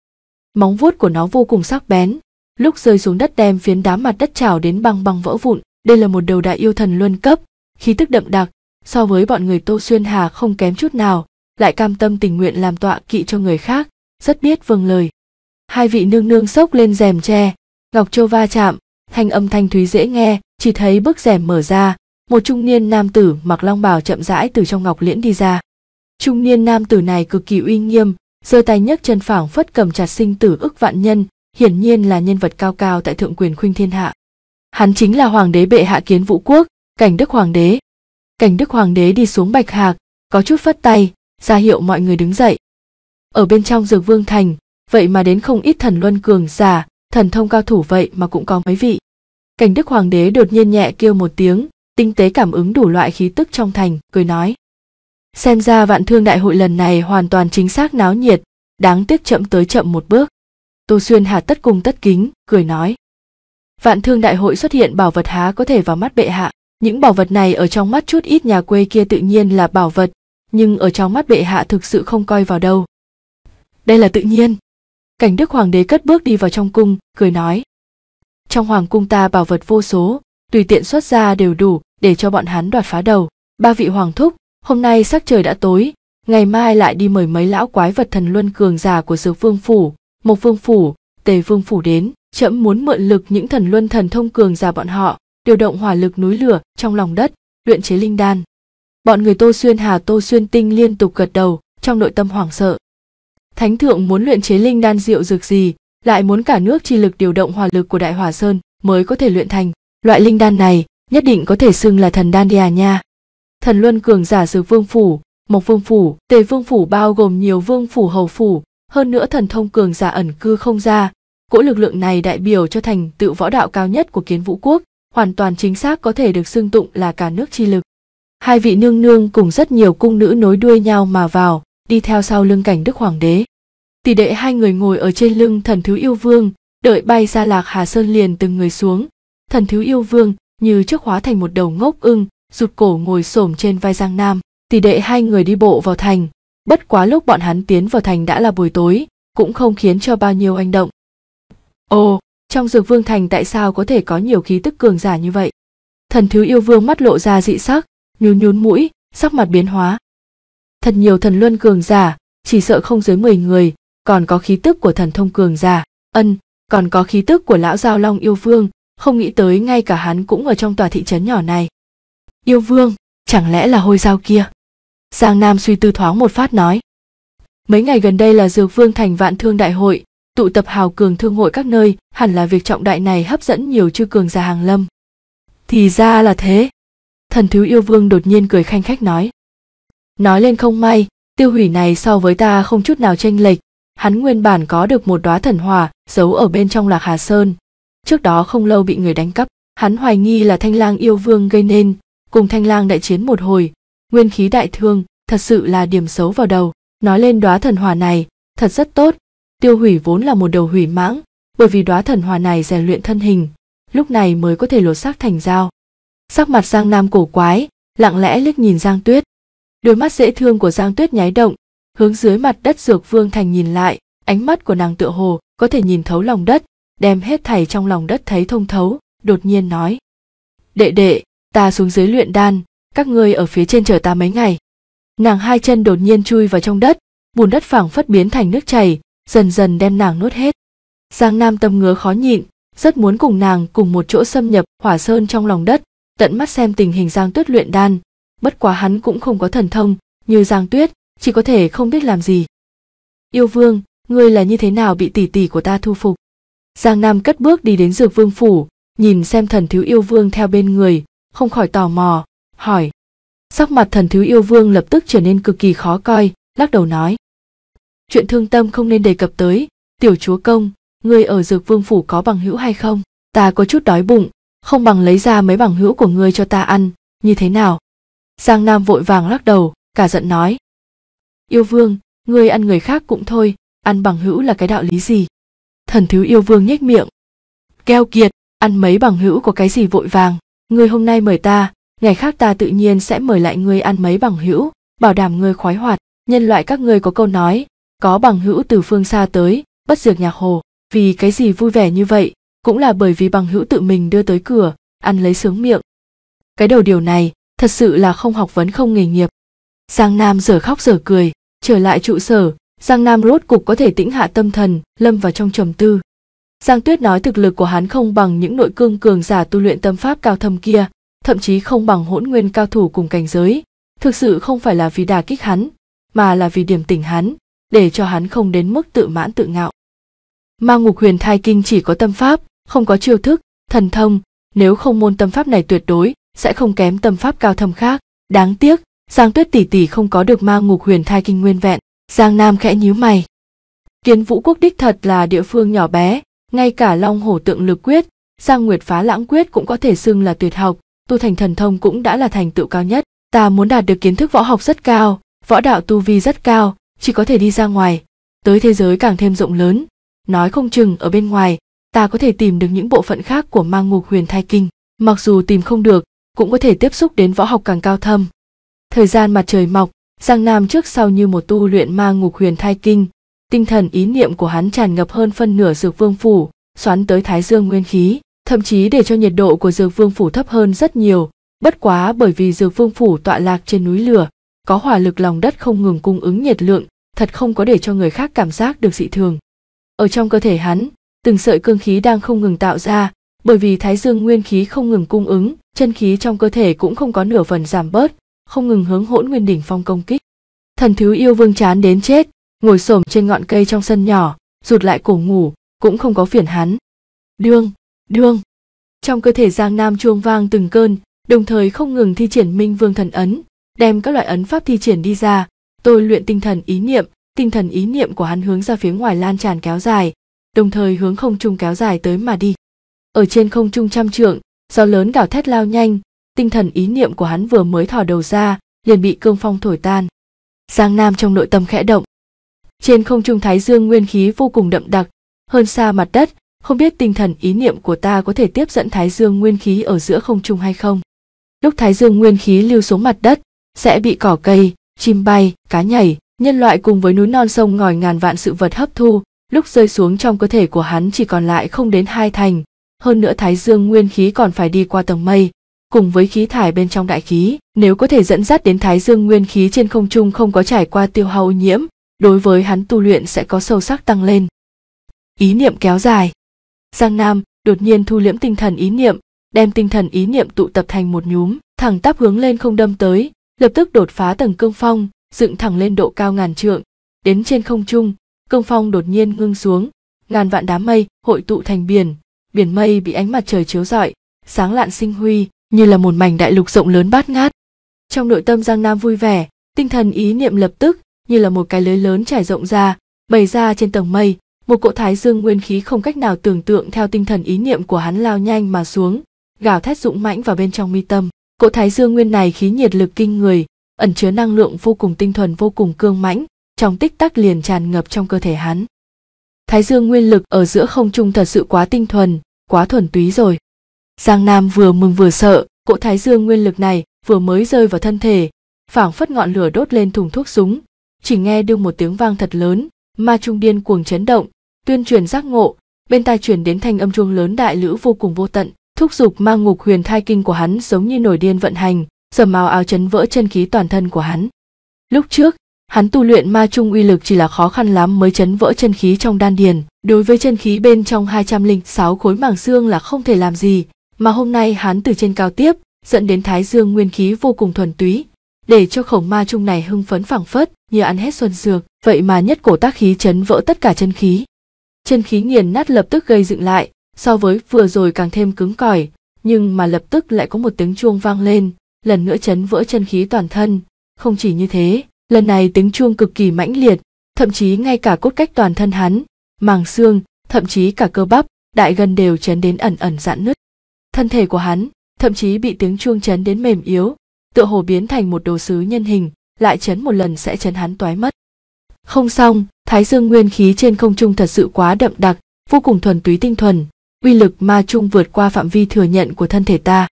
móng vuốt của nó vô cùng sắc bén lúc rơi xuống đất đem phiến đá mặt đất trào đến băng băng vỡ vụn đây là một đầu đại yêu thần luân cấp khí tức đậm đặc so với bọn người Tô Xuyên Hà không kém chút nào, lại cam tâm tình nguyện làm tọa kỵ cho người khác, rất biết vâng lời. Hai vị nương nương sốc lên rèm tre, Ngọc Châu va chạm, thanh âm thanh thúy dễ nghe, chỉ thấy bức rèm mở ra, một trung niên nam tử mặc long bào chậm rãi từ trong ngọc liễn đi ra. Trung niên nam tử này cực kỳ uy nghiêm, giơ tay nhấc chân phảng phất cầm chặt sinh tử ức vạn nhân, hiển nhiên là nhân vật cao cao tại thượng quyền khuynh thiên hạ. Hắn chính là hoàng đế bệ hạ kiến vũ quốc, cảnh đức hoàng đế, cảnh đức hoàng đế đi xuống bạch hạc có chút phất tay ra hiệu mọi người đứng dậy ở bên trong dược vương thành vậy mà đến không ít thần luân cường giả thần thông cao thủ vậy mà cũng có mấy vị cảnh đức hoàng đế đột nhiên nhẹ kêu một tiếng tinh tế cảm ứng đủ loại khí tức trong thành cười nói xem ra vạn thương đại hội lần này hoàn toàn chính xác náo nhiệt đáng tiếc chậm tới chậm một bước tô xuyên hà tất cung tất kính cười nói vạn thương đại hội xuất hiện bảo vật há có thể vào mắt bệ hạ những bảo vật này ở trong mắt chút ít nhà quê kia tự nhiên là bảo vật, nhưng ở trong mắt bệ hạ thực sự không coi vào đâu. Đây là tự nhiên. Cảnh Đức Hoàng đế cất bước đi vào trong cung, cười nói. Trong hoàng cung ta bảo vật vô số, tùy tiện xuất ra đều đủ để cho bọn hắn đoạt phá đầu. Ba vị hoàng thúc, hôm nay sắc trời đã tối, ngày mai lại đi mời mấy lão quái vật thần luân cường giả của dược vương phủ, một vương phủ, tề vương phủ đến. Trẫm muốn mượn lực những thần luân thần thông cường giả bọn họ, điều động hỏa lực núi lửa trong lòng đất, luyện chế linh đan. Bọn người Tô Xuyên Hà Tô Xuyên Tinh liên tục gật đầu, trong nội tâm hoảng sợ. Thánh thượng muốn luyện chế linh đan diệu dược gì, lại muốn cả nước chi lực điều động hỏa lực của Đại Hỏa Sơn mới có thể luyện thành. Loại linh đan này nhất định có thể xưng là thần đan đi à nha. Thần luân cường giả dược vương phủ, mộc vương phủ, tề vương phủ bao gồm nhiều vương phủ hầu phủ, hơn nữa thần thông cường giả ẩn cư không ra. Cỗ lực lượng này đại biểu cho thành tựu võ đạo cao nhất của kiến vũ quốc, hoàn toàn chính xác có thể được xưng tụng là cả nước chi lực. Hai vị nương nương cùng rất nhiều cung nữ nối đuôi nhau mà vào, đi theo sau lưng cảnh đức hoàng đế. Tỷ đệ hai người ngồi ở trên lưng thần thứ yêu vương, đợi bay ra lạc hà sơn liền từng người xuống. Thần thứ yêu vương như trước hóa thành một đầu ngốc ưng, rụt cổ ngồi xổm trên vai Giang Nam. Tỷ đệ hai người đi bộ vào thành, bất quá lúc bọn hắn tiến vào thành đã là buổi tối, cũng không khiến cho bao nhiêu anh động. Ồ, trong dược vương thành tại sao có thể có nhiều khí tức cường giả như vậy thần thiếu yêu vương mắt lộ ra dị sắc nhún nhún mũi sắc mặt biến hóa thật nhiều thần luân cường giả chỉ sợ không dưới mười người còn có khí tức của thần thông cường giả ân còn có khí tức của lão giao long yêu vương không nghĩ tới ngay cả hắn cũng ở trong tòa thị trấn nhỏ này yêu vương chẳng lẽ là hôi dao kia giang nam suy tư thoáng một phát nói mấy ngày gần đây là dược vương thành vạn thương đại hội tụ tập hào cường thương hội các nơi, hẳn là việc trọng đại này hấp dẫn nhiều chư cường già hàng lâm. Thì ra là thế. Thần thứ yêu vương đột nhiên cười khanh khách nói. Nói lên không may, tiêu hủy này so với ta không chút nào tranh lệch, hắn nguyên bản có được một đóa thần hòa giấu ở bên trong lạc Hà Sơn. Trước đó không lâu bị người đánh cắp, hắn hoài nghi là thanh lang yêu vương gây nên, cùng thanh lang đại chiến một hồi, nguyên khí đại thương, thật sự là điểm xấu vào đầu. Nói lên đóa thần hòa này, thật rất tốt, tiêu hủy vốn là một đầu hủy mãng bởi vì đóa thần hòa này rèn luyện thân hình lúc này mới có thể lột xác thành dao sắc mặt giang nam cổ quái lặng lẽ liếc nhìn giang tuyết đôi mắt dễ thương của giang tuyết nháy động hướng dưới mặt đất dược vương thành nhìn lại ánh mắt của nàng tựa hồ có thể nhìn thấu lòng đất đem hết thảy trong lòng đất thấy thông thấu đột nhiên nói đệ đệ ta xuống dưới luyện đan các ngươi ở phía trên chờ ta mấy ngày nàng hai chân đột nhiên chui vào trong đất bùn đất phẳng phất biến thành nước chảy dần dần đem nàng nuốt hết. Giang Nam tâm ngứa khó nhịn, rất muốn cùng nàng cùng một chỗ xâm nhập hỏa sơn trong lòng đất, tận mắt xem tình hình Giang Tuyết luyện đan. Bất quá hắn cũng không có thần thông, như Giang Tuyết, chỉ có thể không biết làm gì. Yêu Vương, ngươi là như thế nào bị tỷ tỷ của ta thu phục? Giang Nam cất bước đi đến Dược Vương phủ, nhìn xem thần thiếu yêu vương theo bên người, không khỏi tò mò, hỏi. Sắc mặt thần thiếu yêu vương lập tức trở nên cực kỳ khó coi, lắc đầu nói chuyện thương tâm không nên đề cập tới tiểu chúa công ngươi ở dược vương phủ có bằng hữu hay không ta có chút đói bụng không bằng lấy ra mấy bằng hữu của ngươi cho ta ăn như thế nào giang nam vội vàng lắc đầu cả giận nói yêu vương ngươi ăn người khác cũng thôi ăn bằng hữu là cái đạo lý gì thần thiếu yêu vương nhếch miệng keo kiệt ăn mấy bằng hữu có cái gì vội vàng ngươi hôm nay mời ta ngày khác ta tự nhiên sẽ mời lại ngươi ăn mấy bằng hữu bảo đảm ngươi khoái hoạt nhân loại các ngươi có câu nói có bằng hữu từ phương xa tới bất diệt nhạc hồ vì cái gì vui vẻ như vậy cũng là bởi vì bằng hữu tự mình đưa tới cửa ăn lấy sướng miệng cái đầu điều này thật sự là không học vấn không nghề nghiệp giang nam giờ khóc giờ cười trở lại trụ sở giang nam rốt cục có thể tĩnh hạ tâm thần lâm vào trong trầm tư giang tuyết nói thực lực của hắn không bằng những nội cương cường giả tu luyện tâm pháp cao thâm kia thậm chí không bằng hỗn nguyên cao thủ cùng cảnh giới thực sự không phải là vì đà kích hắn mà là vì điểm tỉnh hắn để cho hắn không đến mức tự mãn tự ngạo. Ma ngục huyền thai kinh chỉ có tâm pháp, không có chiêu thức, thần thông, nếu không môn tâm pháp này tuyệt đối sẽ không kém tâm pháp cao thâm khác. Đáng tiếc, Giang Tuyết tỷ tỷ không có được ma ngục huyền thai kinh nguyên vẹn, Giang Nam khẽ nhíu mày. Kiến Vũ Quốc đích thật là địa phương nhỏ bé, ngay cả Long Hổ Tượng Lực Quyết, Giang Nguyệt Phá Lãng Quyết cũng có thể xưng là tuyệt học, tu thành thần thông cũng đã là thành tựu cao nhất. Ta muốn đạt được kiến thức võ học rất cao, võ đạo tu vi rất cao, chỉ có thể đi ra ngoài tới thế giới càng thêm rộng lớn nói không chừng ở bên ngoài ta có thể tìm được những bộ phận khác của mang ngục huyền thai kinh mặc dù tìm không được cũng có thể tiếp xúc đến võ học càng cao thâm thời gian mặt trời mọc giang nam trước sau như một tu luyện mang ngục huyền thai kinh tinh thần ý niệm của hắn tràn ngập hơn phân nửa dược vương phủ xoắn tới thái dương nguyên khí thậm chí để cho nhiệt độ của dược vương phủ thấp hơn rất nhiều bất quá bởi vì dược vương phủ tọa lạc trên núi lửa có hỏa lực lòng đất không ngừng cung ứng nhiệt lượng, thật không có để cho người khác cảm giác được dị thường. Ở trong cơ thể hắn, từng sợi cương khí đang không ngừng tạo ra, bởi vì thái dương nguyên khí không ngừng cung ứng, chân khí trong cơ thể cũng không có nửa phần giảm bớt, không ngừng hướng hỗn nguyên đỉnh phong công kích. Thần thiếu yêu vương chán đến chết, ngồi xổm trên ngọn cây trong sân nhỏ, rụt lại cổ ngủ, cũng không có phiền hắn. Đương, đương. Trong cơ thể Giang Nam chuông vang từng cơn, đồng thời không ngừng thi triển Minh Vương thần ấn, đem các loại ấn pháp thi triển đi ra tôi luyện tinh thần ý niệm tinh thần ý niệm của hắn hướng ra phía ngoài lan tràn kéo dài đồng thời hướng không trung kéo dài tới mà đi ở trên không trung trăm trượng gió lớn đảo thét lao nhanh tinh thần ý niệm của hắn vừa mới thò đầu ra liền bị cương phong thổi tan giang nam trong nội tâm khẽ động trên không trung thái dương nguyên khí vô cùng đậm đặc hơn xa mặt đất không biết tinh thần ý niệm của ta có thể tiếp dẫn thái dương nguyên khí ở giữa không trung hay không lúc thái dương nguyên khí lưu xuống mặt đất sẽ bị cỏ cây, chim bay, cá nhảy, nhân loại cùng với núi non sông ngòi ngàn vạn sự vật hấp thu, lúc rơi xuống trong cơ thể của hắn chỉ còn lại không đến hai thành, hơn nữa thái dương nguyên khí còn phải đi qua tầng mây, cùng với khí thải bên trong đại khí, nếu có thể dẫn dắt đến thái dương nguyên khí trên không trung không có trải qua tiêu hao ô nhiễm, đối với hắn tu luyện sẽ có sâu sắc tăng lên. Ý niệm kéo dài. Giang Nam đột nhiên thu liễm tinh thần ý niệm, đem tinh thần ý niệm tụ tập thành một nhúm, thẳng tắp hướng lên không đâm tới, lập tức đột phá tầng cương phong dựng thẳng lên độ cao ngàn trượng đến trên không trung cương phong đột nhiên ngưng xuống ngàn vạn đám mây hội tụ thành biển biển mây bị ánh mặt trời chiếu rọi sáng lạn sinh huy như là một mảnh đại lục rộng lớn bát ngát trong nội tâm giang nam vui vẻ tinh thần ý niệm lập tức như là một cái lưới lớn trải rộng ra bày ra trên tầng mây một cỗ thái dương nguyên khí không cách nào tưởng tượng theo tinh thần ý niệm của hắn lao nhanh mà xuống gào thét dũng mãnh vào bên trong mi tâm Cỗ thái dương nguyên này khí nhiệt lực kinh người, ẩn chứa năng lượng vô cùng tinh thuần vô cùng cương mãnh, trong tích tắc liền tràn ngập trong cơ thể hắn. Thái dương nguyên lực ở giữa không trung thật sự quá tinh thuần, quá thuần túy rồi. Giang Nam vừa mừng vừa sợ, cỗ thái dương nguyên lực này vừa mới rơi vào thân thể, phảng phất ngọn lửa đốt lên thùng thuốc súng, chỉ nghe đương một tiếng vang thật lớn, ma trung điên cuồng chấn động, tuyên truyền giác ngộ, bên tai chuyển đến thanh âm chuông lớn đại lữ vô cùng vô tận, thúc giục mang ngục huyền thai kinh của hắn giống như nổi điên vận hành giờ màu áo chấn vỡ chân khí toàn thân của hắn lúc trước hắn tu luyện ma trung uy lực chỉ là khó khăn lắm mới chấn vỡ chân khí trong đan điền đối với chân khí bên trong hai trăm linh sáu khối màng xương là không thể làm gì mà hôm nay hắn từ trên cao tiếp dẫn đến thái dương nguyên khí vô cùng thuần túy để cho khổng ma trung này hưng phấn phảng phất như ăn hết xuân dược vậy mà nhất cổ tác khí chấn vỡ tất cả chân khí chân khí nghiền nát lập tức gây dựng lại so với vừa rồi càng thêm cứng cỏi nhưng mà lập tức lại có một tiếng chuông vang lên lần nữa chấn vỡ chân khí toàn thân không chỉ như thế lần này tiếng chuông cực kỳ mãnh liệt thậm chí ngay cả cốt cách toàn thân hắn màng xương thậm chí cả cơ bắp đại gần đều chấn đến ẩn ẩn giãn nứt thân thể của hắn thậm chí bị tiếng chuông chấn đến mềm yếu tựa hồ biến thành một đồ sứ nhân hình lại chấn một lần sẽ chấn hắn toái mất không xong thái dương nguyên khí trên không trung thật sự quá đậm đặc vô cùng thuần túy tinh thuần uy lực ma trung vượt qua phạm vi thừa nhận của thân thể ta.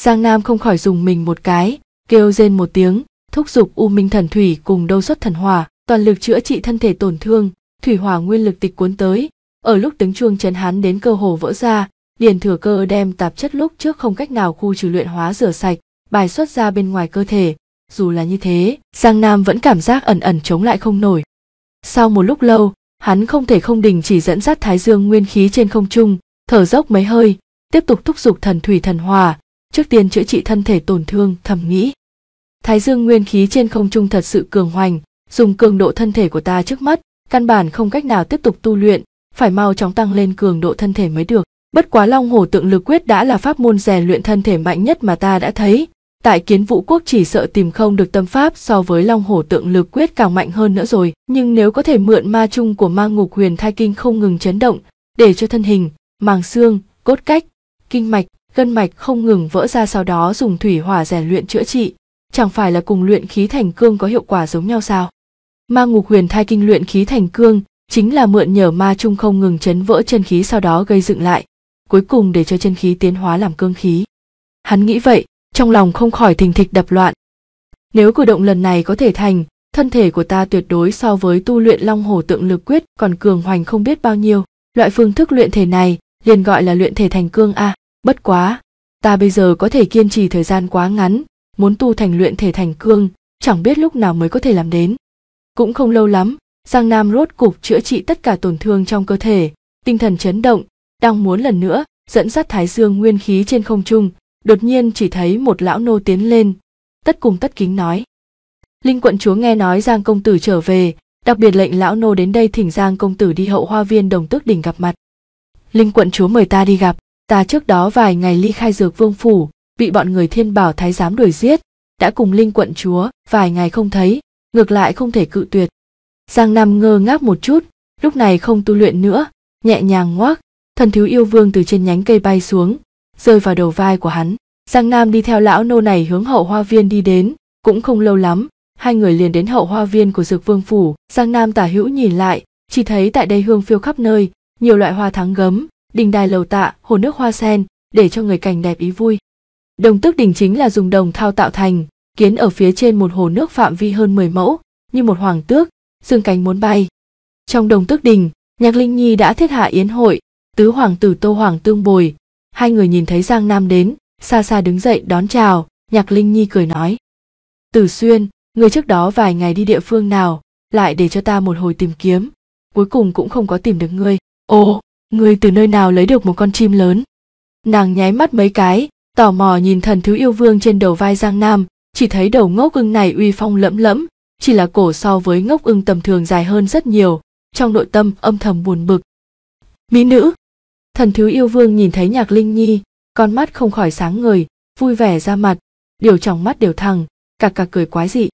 Giang Nam không khỏi dùng mình một cái, kêu rên một tiếng, thúc giục U Minh Thần Thủy cùng đâu xuất thần hỏa, toàn lực chữa trị thân thể tổn thương, thủy hỏa nguyên lực tịch cuốn tới, ở lúc tiếng chuông chấn hắn đến cơ hồ vỡ ra, liền thừa cơ đem tạp chất lúc trước không cách nào khu trừ luyện hóa rửa sạch, bài xuất ra bên ngoài cơ thể. Dù là như thế, Giang Nam vẫn cảm giác ẩn ẩn chống lại không nổi. Sau một lúc lâu, hắn không thể không đình chỉ dẫn dắt Thái Dương nguyên khí trên không trung, thở dốc mấy hơi tiếp tục thúc giục thần thủy thần hòa trước tiên chữa trị thân thể tổn thương thầm nghĩ thái dương nguyên khí trên không trung thật sự cường hoành dùng cường độ thân thể của ta trước mắt căn bản không cách nào tiếp tục tu luyện phải mau chóng tăng lên cường độ thân thể mới được bất quá long hổ tượng lực quyết đã là pháp môn rèn luyện thân thể mạnh nhất mà ta đã thấy tại kiến vũ quốc chỉ sợ tìm không được tâm pháp so với long hổ tượng lực quyết càng mạnh hơn nữa rồi nhưng nếu có thể mượn ma chung của ma ngục huyền thai kinh không ngừng chấn động để cho thân hình màng xương, cốt cách, kinh mạch, gân mạch không ngừng vỡ ra sau đó dùng thủy hỏa rèn luyện chữa trị, chẳng phải là cùng luyện khí thành cương có hiệu quả giống nhau sao? Ma ngục huyền thai kinh luyện khí thành cương chính là mượn nhờ ma trung không ngừng chấn vỡ chân khí sau đó gây dựng lại, cuối cùng để cho chân khí tiến hóa làm cương khí. Hắn nghĩ vậy, trong lòng không khỏi thình thịch đập loạn. Nếu cử động lần này có thể thành, thân thể của ta tuyệt đối so với tu luyện long Hổ tượng lực quyết còn cường hoành không biết bao nhiêu. Loại phương thức luyện thể này liền gọi là luyện thể thành cương a bất quá ta bây giờ có thể kiên trì thời gian quá ngắn muốn tu thành luyện thể thành cương chẳng biết lúc nào mới có thể làm đến cũng không lâu lắm giang nam rốt cục chữa trị tất cả tổn thương trong cơ thể tinh thần chấn động đang muốn lần nữa dẫn dắt thái dương nguyên khí trên không trung đột nhiên chỉ thấy một lão nô tiến lên tất cùng tất kính nói linh quận chúa nghe nói giang công tử trở về đặc biệt lệnh lão nô đến đây thỉnh giang công tử đi hậu hoa viên đồng tước đỉnh gặp mặt Linh quận chúa mời ta đi gặp, ta trước đó vài ngày ly khai dược vương phủ, bị bọn người thiên bảo thái giám đuổi giết, đã cùng Linh quận chúa vài ngày không thấy, ngược lại không thể cự tuyệt. Giang Nam ngơ ngác một chút, lúc này không tu luyện nữa, nhẹ nhàng ngoác, thần thiếu yêu vương từ trên nhánh cây bay xuống, rơi vào đầu vai của hắn. Giang Nam đi theo lão nô này hướng hậu hoa viên đi đến, cũng không lâu lắm, hai người liền đến hậu hoa viên của dược vương phủ. Giang Nam tả hữu nhìn lại, chỉ thấy tại đây hương phiêu khắp nơi, nhiều loại hoa thắng gấm, đình đài lầu tạ, hồ nước hoa sen, để cho người cảnh đẹp ý vui. Đồng tước đình chính là dùng đồng thao tạo thành, kiến ở phía trên một hồ nước phạm vi hơn 10 mẫu, như một hoàng tước, dương cánh muốn bay. Trong đồng tước đình, Nhạc Linh Nhi đã thiết hạ yến hội, tứ hoàng tử Tô Hoàng tương bồi, hai người nhìn thấy Giang Nam đến, xa xa đứng dậy đón chào, Nhạc Linh Nhi cười nói. Tử Xuyên, người trước đó vài ngày đi địa phương nào, lại để cho ta một hồi tìm kiếm, cuối cùng cũng không có tìm được ngươi. Ồ, người từ nơi nào lấy được một con chim lớn? Nàng nháy mắt mấy cái, tò mò nhìn thần thứ yêu vương trên đầu vai Giang Nam, chỉ thấy đầu ngốc ưng này uy phong lẫm lẫm, chỉ là cổ so với ngốc ưng tầm thường dài hơn rất nhiều, trong nội tâm âm thầm buồn bực. Mỹ nữ! Thần thứ yêu vương nhìn thấy nhạc linh nhi, con mắt không khỏi sáng ngời, vui vẻ ra mặt, điều trong mắt đều thẳng, cạc cạc cười quái dị.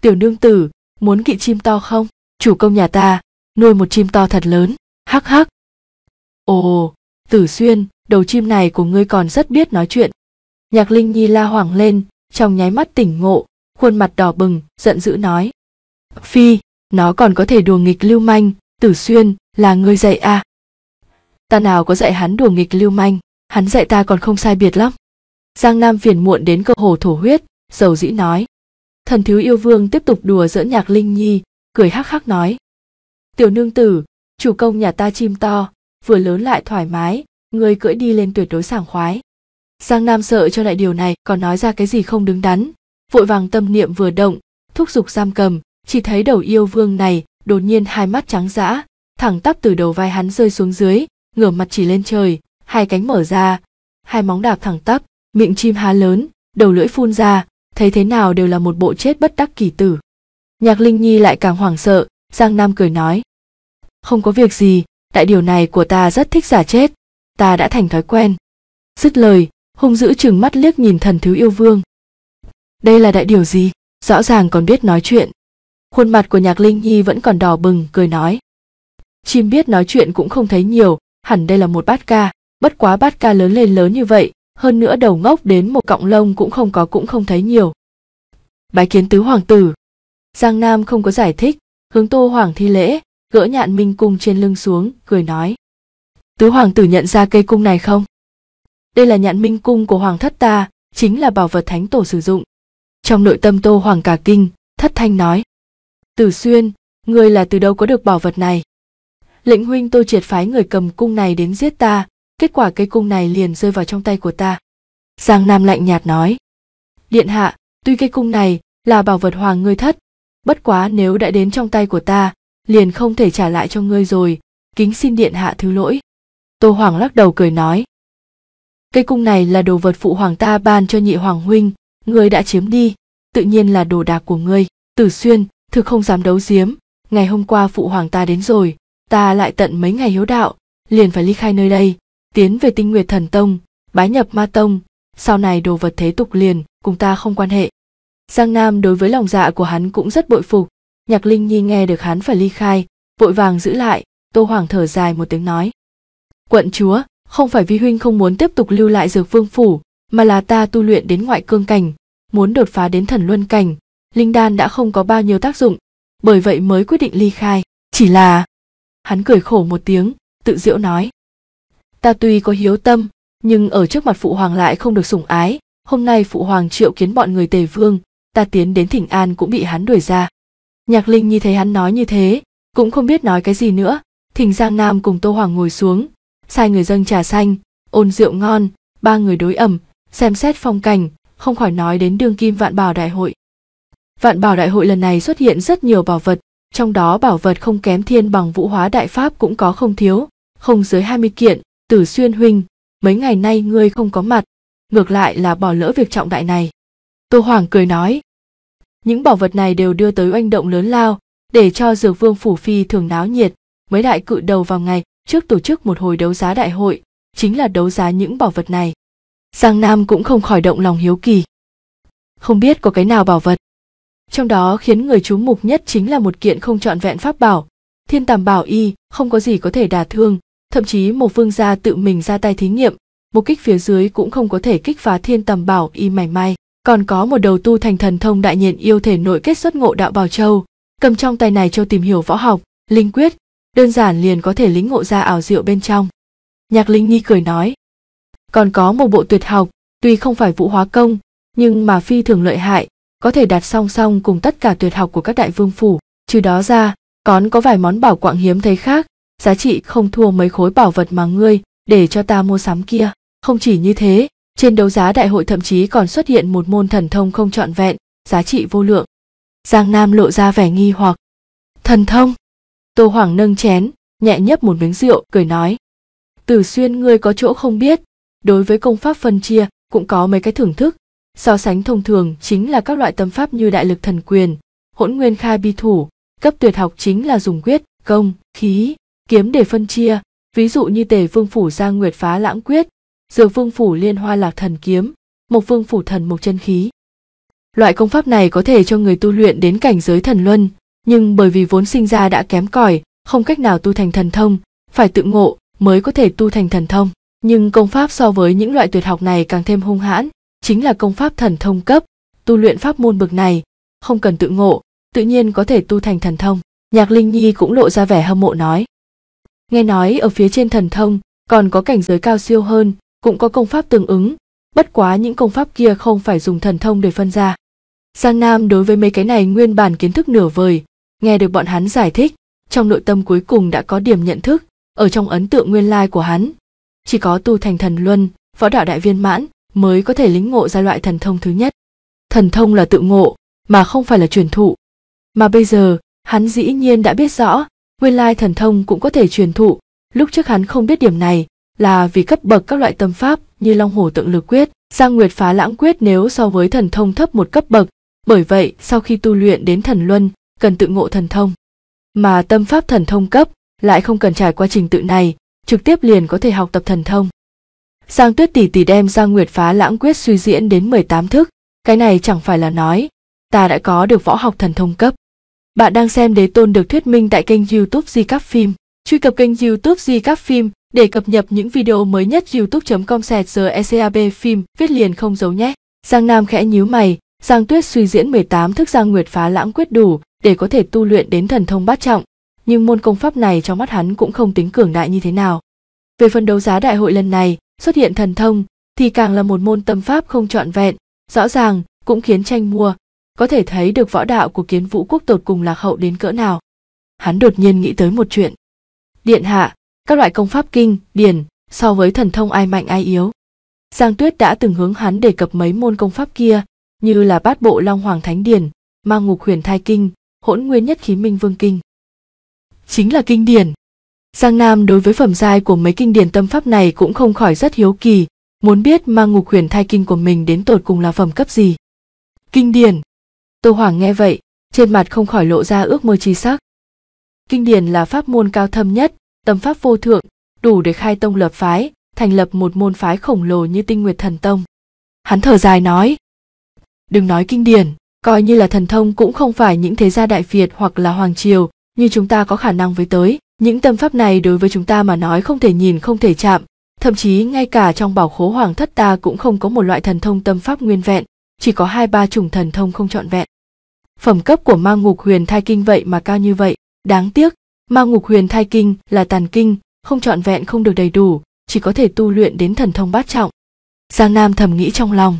Tiểu nương tử, muốn kỵ chim to không? Chủ công nhà ta, nuôi một chim to thật lớn hắc hắc ồ tử xuyên đầu chim này của ngươi còn rất biết nói chuyện nhạc linh nhi la hoảng lên trong nháy mắt tỉnh ngộ khuôn mặt đỏ bừng giận dữ nói phi nó còn có thể đùa nghịch lưu manh tử xuyên là ngươi dạy à ta nào có dạy hắn đùa nghịch lưu manh hắn dạy ta còn không sai biệt lắm giang nam phiền muộn đến cơ hồ thổ huyết dầu dĩ nói thần thiếu yêu vương tiếp tục đùa giỡn nhạc linh nhi cười hắc hắc nói tiểu nương tử chủ công nhà ta chim to vừa lớn lại thoải mái người cưỡi đi lên tuyệt đối sảng khoái giang nam sợ cho lại điều này còn nói ra cái gì không đứng đắn vội vàng tâm niệm vừa động thúc giục giam cầm chỉ thấy đầu yêu vương này đột nhiên hai mắt trắng dã thẳng tắp từ đầu vai hắn rơi xuống dưới ngửa mặt chỉ lên trời hai cánh mở ra hai móng đạp thẳng tắp miệng chim há lớn đầu lưỡi phun ra thấy thế nào đều là một bộ chết bất đắc kỳ tử nhạc linh nhi lại càng hoảng sợ giang nam cười nói không có việc gì đại điều này của ta rất thích giả chết ta đã thành thói quen dứt lời hung dữ chừng mắt liếc nhìn thần thứ yêu vương đây là đại điều gì rõ ràng còn biết nói chuyện khuôn mặt của nhạc linh nhi vẫn còn đỏ bừng cười nói chim biết nói chuyện cũng không thấy nhiều hẳn đây là một bát ca bất quá bát ca lớn lên lớn như vậy hơn nữa đầu ngốc đến một cọng lông cũng không có cũng không thấy nhiều bái kiến tứ hoàng tử giang nam không có giải thích hướng tô hoàng thi lễ gỡ nhạn minh cung trên lưng xuống, cười nói. Tứ hoàng tử nhận ra cây cung này không? Đây là nhạn minh cung của hoàng thất ta, chính là bảo vật thánh tổ sử dụng. Trong nội tâm tô hoàng cả kinh, thất thanh nói. Tử xuyên, ngươi là từ đâu có được bảo vật này? Lệnh huynh tôi triệt phái người cầm cung này đến giết ta, kết quả cây cung này liền rơi vào trong tay của ta. Giang Nam lạnh nhạt nói. Điện hạ, tuy cây cung này là bảo vật hoàng ngươi thất, bất quá nếu đã đến trong tay của ta, liền không thể trả lại cho ngươi rồi kính xin điện hạ thứ lỗi tô hoàng lắc đầu cười nói cây cung này là đồ vật phụ hoàng ta ban cho nhị hoàng huynh ngươi đã chiếm đi tự nhiên là đồ đạc của ngươi tử xuyên thực không dám đấu giếm ngày hôm qua phụ hoàng ta đến rồi ta lại tận mấy ngày hiếu đạo liền phải ly khai nơi đây tiến về tinh nguyệt thần tông bái nhập ma tông sau này đồ vật thế tục liền cùng ta không quan hệ giang nam đối với lòng dạ của hắn cũng rất bội phục nhạc linh nhi nghe được hắn phải ly khai vội vàng giữ lại tô hoàng thở dài một tiếng nói quận chúa không phải vi huynh không muốn tiếp tục lưu lại dược vương phủ mà là ta tu luyện đến ngoại cương cảnh muốn đột phá đến thần luân cảnh linh đan đã không có bao nhiêu tác dụng bởi vậy mới quyết định ly khai chỉ là hắn cười khổ một tiếng tự diễu nói ta tuy có hiếu tâm nhưng ở trước mặt phụ hoàng lại không được sủng ái hôm nay phụ hoàng triệu kiến bọn người tề vương ta tiến đến thỉnh an cũng bị hắn đuổi ra nhạc linh nhi thấy hắn nói như thế cũng không biết nói cái gì nữa thỉnh giang nam cùng tô hoàng ngồi xuống sai người dâng trà xanh ôn rượu ngon ba người đối ẩm xem xét phong cảnh không khỏi nói đến đương kim vạn bảo đại hội vạn bảo đại hội lần này xuất hiện rất nhiều bảo vật trong đó bảo vật không kém thiên bằng vũ hóa đại pháp cũng có không thiếu không dưới hai mươi kiện tử xuyên huynh mấy ngày nay ngươi không có mặt ngược lại là bỏ lỡ việc trọng đại này tô hoàng cười nói những bảo vật này đều đưa tới oanh động lớn lao để cho dược vương phủ phi thường náo nhiệt mấy đại cự đầu vào ngày trước tổ chức một hồi đấu giá đại hội chính là đấu giá những bảo vật này giang nam cũng không khỏi động lòng hiếu kỳ không biết có cái nào bảo vật trong đó khiến người chú mục nhất chính là một kiện không trọn vẹn pháp bảo thiên tàm bảo y không có gì có thể đả thương thậm chí một vương gia tự mình ra tay thí nghiệm một kích phía dưới cũng không có thể kích phá thiên tầm bảo y mảy may còn có một đầu tu thành thần thông đại nhiệt yêu thể nội kết xuất ngộ đạo bảo châu cầm trong tay này châu tìm hiểu võ học linh quyết đơn giản liền có thể lĩnh ngộ ra ảo diệu bên trong nhạc linh nhi cười nói còn có một bộ tuyệt học tuy không phải vũ hóa công nhưng mà phi thường lợi hại có thể đặt song song cùng tất cả tuyệt học của các đại vương phủ trừ đó ra còn có vài món bảo quạng hiếm thấy khác giá trị không thua mấy khối bảo vật mà ngươi để cho ta mua sắm kia không chỉ như thế trên đấu giá đại hội thậm chí còn xuất hiện một môn thần thông không trọn vẹn, giá trị vô lượng. Giang Nam lộ ra vẻ nghi hoặc. Thần thông? Tô Hoàng nâng chén, nhẹ nhấp một miếng rượu, cười nói. Tử xuyên ngươi có chỗ không biết, đối với công pháp phân chia cũng có mấy cái thưởng thức. So sánh thông thường chính là các loại tâm pháp như đại lực thần quyền, hỗn nguyên khai bi thủ, cấp tuyệt học chính là dùng quyết, công, khí, kiếm để phân chia, ví dụ như tề vương phủ gia nguyệt phá lãng quyết, dược vương phủ liên hoa lạc thần kiếm một vương phủ thần một chân khí loại công pháp này có thể cho người tu luyện đến cảnh giới thần luân nhưng bởi vì vốn sinh ra đã kém cỏi không cách nào tu thành thần thông phải tự ngộ mới có thể tu thành thần thông nhưng công pháp so với những loại tuyệt học này càng thêm hung hãn chính là công pháp thần thông cấp tu luyện pháp môn bực này không cần tự ngộ tự nhiên có thể tu thành thần thông nhạc linh nhi cũng lộ ra vẻ hâm mộ nói nghe nói ở phía trên thần thông còn có cảnh giới cao siêu hơn cũng có công pháp tương ứng, bất quá những công pháp kia không phải dùng thần thông để phân ra. Giang Nam đối với mấy cái này nguyên bản kiến thức nửa vời, nghe được bọn hắn giải thích, trong nội tâm cuối cùng đã có điểm nhận thức, ở trong ấn tượng nguyên lai của hắn. Chỉ có tu thành thần luân, võ đạo đại viên mãn mới có thể lĩnh ngộ ra loại thần thông thứ nhất. Thần thông là tự ngộ, mà không phải là truyền thụ. Mà bây giờ, hắn dĩ nhiên đã biết rõ, nguyên lai thần thông cũng có thể truyền thụ, lúc trước hắn không biết điểm này, là vì cấp bậc các loại tâm pháp như Long Hổ Tượng Lực Quyết, Giang Nguyệt Phá Lãng Quyết nếu so với thần thông thấp một cấp bậc, bởi vậy sau khi tu luyện đến thần luân, cần tự ngộ thần thông. Mà tâm pháp thần thông cấp lại không cần trải qua trình tự này, trực tiếp liền có thể học tập thần thông. Giang Tuyết tỷ tỷ đem Giang Nguyệt Phá Lãng Quyết suy diễn đến 18 thức, cái này chẳng phải là nói, ta đã có được võ học thần thông cấp. Bạn đang xem Đế Tôn được thuyết minh tại kênh YouTube Di Các Phim. Truy cập kênh YouTube Di Các Phim để cập nhật những video mới nhất youtube.com sẹt giờ ECAB phim viết liền không giấu nhé. Giang Nam khẽ nhíu mày, Giang Tuyết suy diễn 18 thức Giang Nguyệt phá lãng quyết đủ để có thể tu luyện đến thần thông bát trọng, nhưng môn công pháp này trong mắt hắn cũng không tính cường đại như thế nào. Về phần đấu giá đại hội lần này, xuất hiện thần thông thì càng là một môn tâm pháp không trọn vẹn, rõ ràng cũng khiến tranh mua, có thể thấy được võ đạo của kiến vũ quốc tột cùng lạc hậu đến cỡ nào. Hắn đột nhiên nghĩ tới một chuyện. Điện hạ, các loại công pháp kinh, điển, so với thần thông ai mạnh ai yếu. Giang Tuyết đã từng hướng hắn đề cập mấy môn công pháp kia, như là bát bộ long hoàng thánh điển, ma ngục huyền thai kinh, hỗn nguyên nhất khí minh vương kinh. Chính là kinh điển. Giang Nam đối với phẩm giai của mấy kinh điển tâm pháp này cũng không khỏi rất hiếu kỳ, muốn biết ma ngục huyền thai kinh của mình đến tột cùng là phẩm cấp gì. Kinh điển. Tô Hoàng nghe vậy, trên mặt không khỏi lộ ra ước mơ chi sắc. Kinh điển là pháp môn cao thâm nhất, Tâm pháp vô thượng, đủ để khai tông lập phái, thành lập một môn phái khổng lồ như tinh nguyệt thần tông. Hắn thở dài nói, đừng nói kinh điển, coi như là thần thông cũng không phải những thế gia Đại Việt hoặc là Hoàng Triều, như chúng ta có khả năng với tới. Những tâm pháp này đối với chúng ta mà nói không thể nhìn không thể chạm, thậm chí ngay cả trong bảo khố hoàng thất ta cũng không có một loại thần thông tâm pháp nguyên vẹn, chỉ có hai ba chủng thần thông không trọn vẹn. Phẩm cấp của ma ngục huyền thai kinh vậy mà cao như vậy, đáng tiếc, Ma ngục huyền thai kinh là tàn kinh, không trọn vẹn không được đầy đủ, chỉ có thể tu luyện đến thần thông bát trọng. Giang Nam thầm nghĩ trong lòng.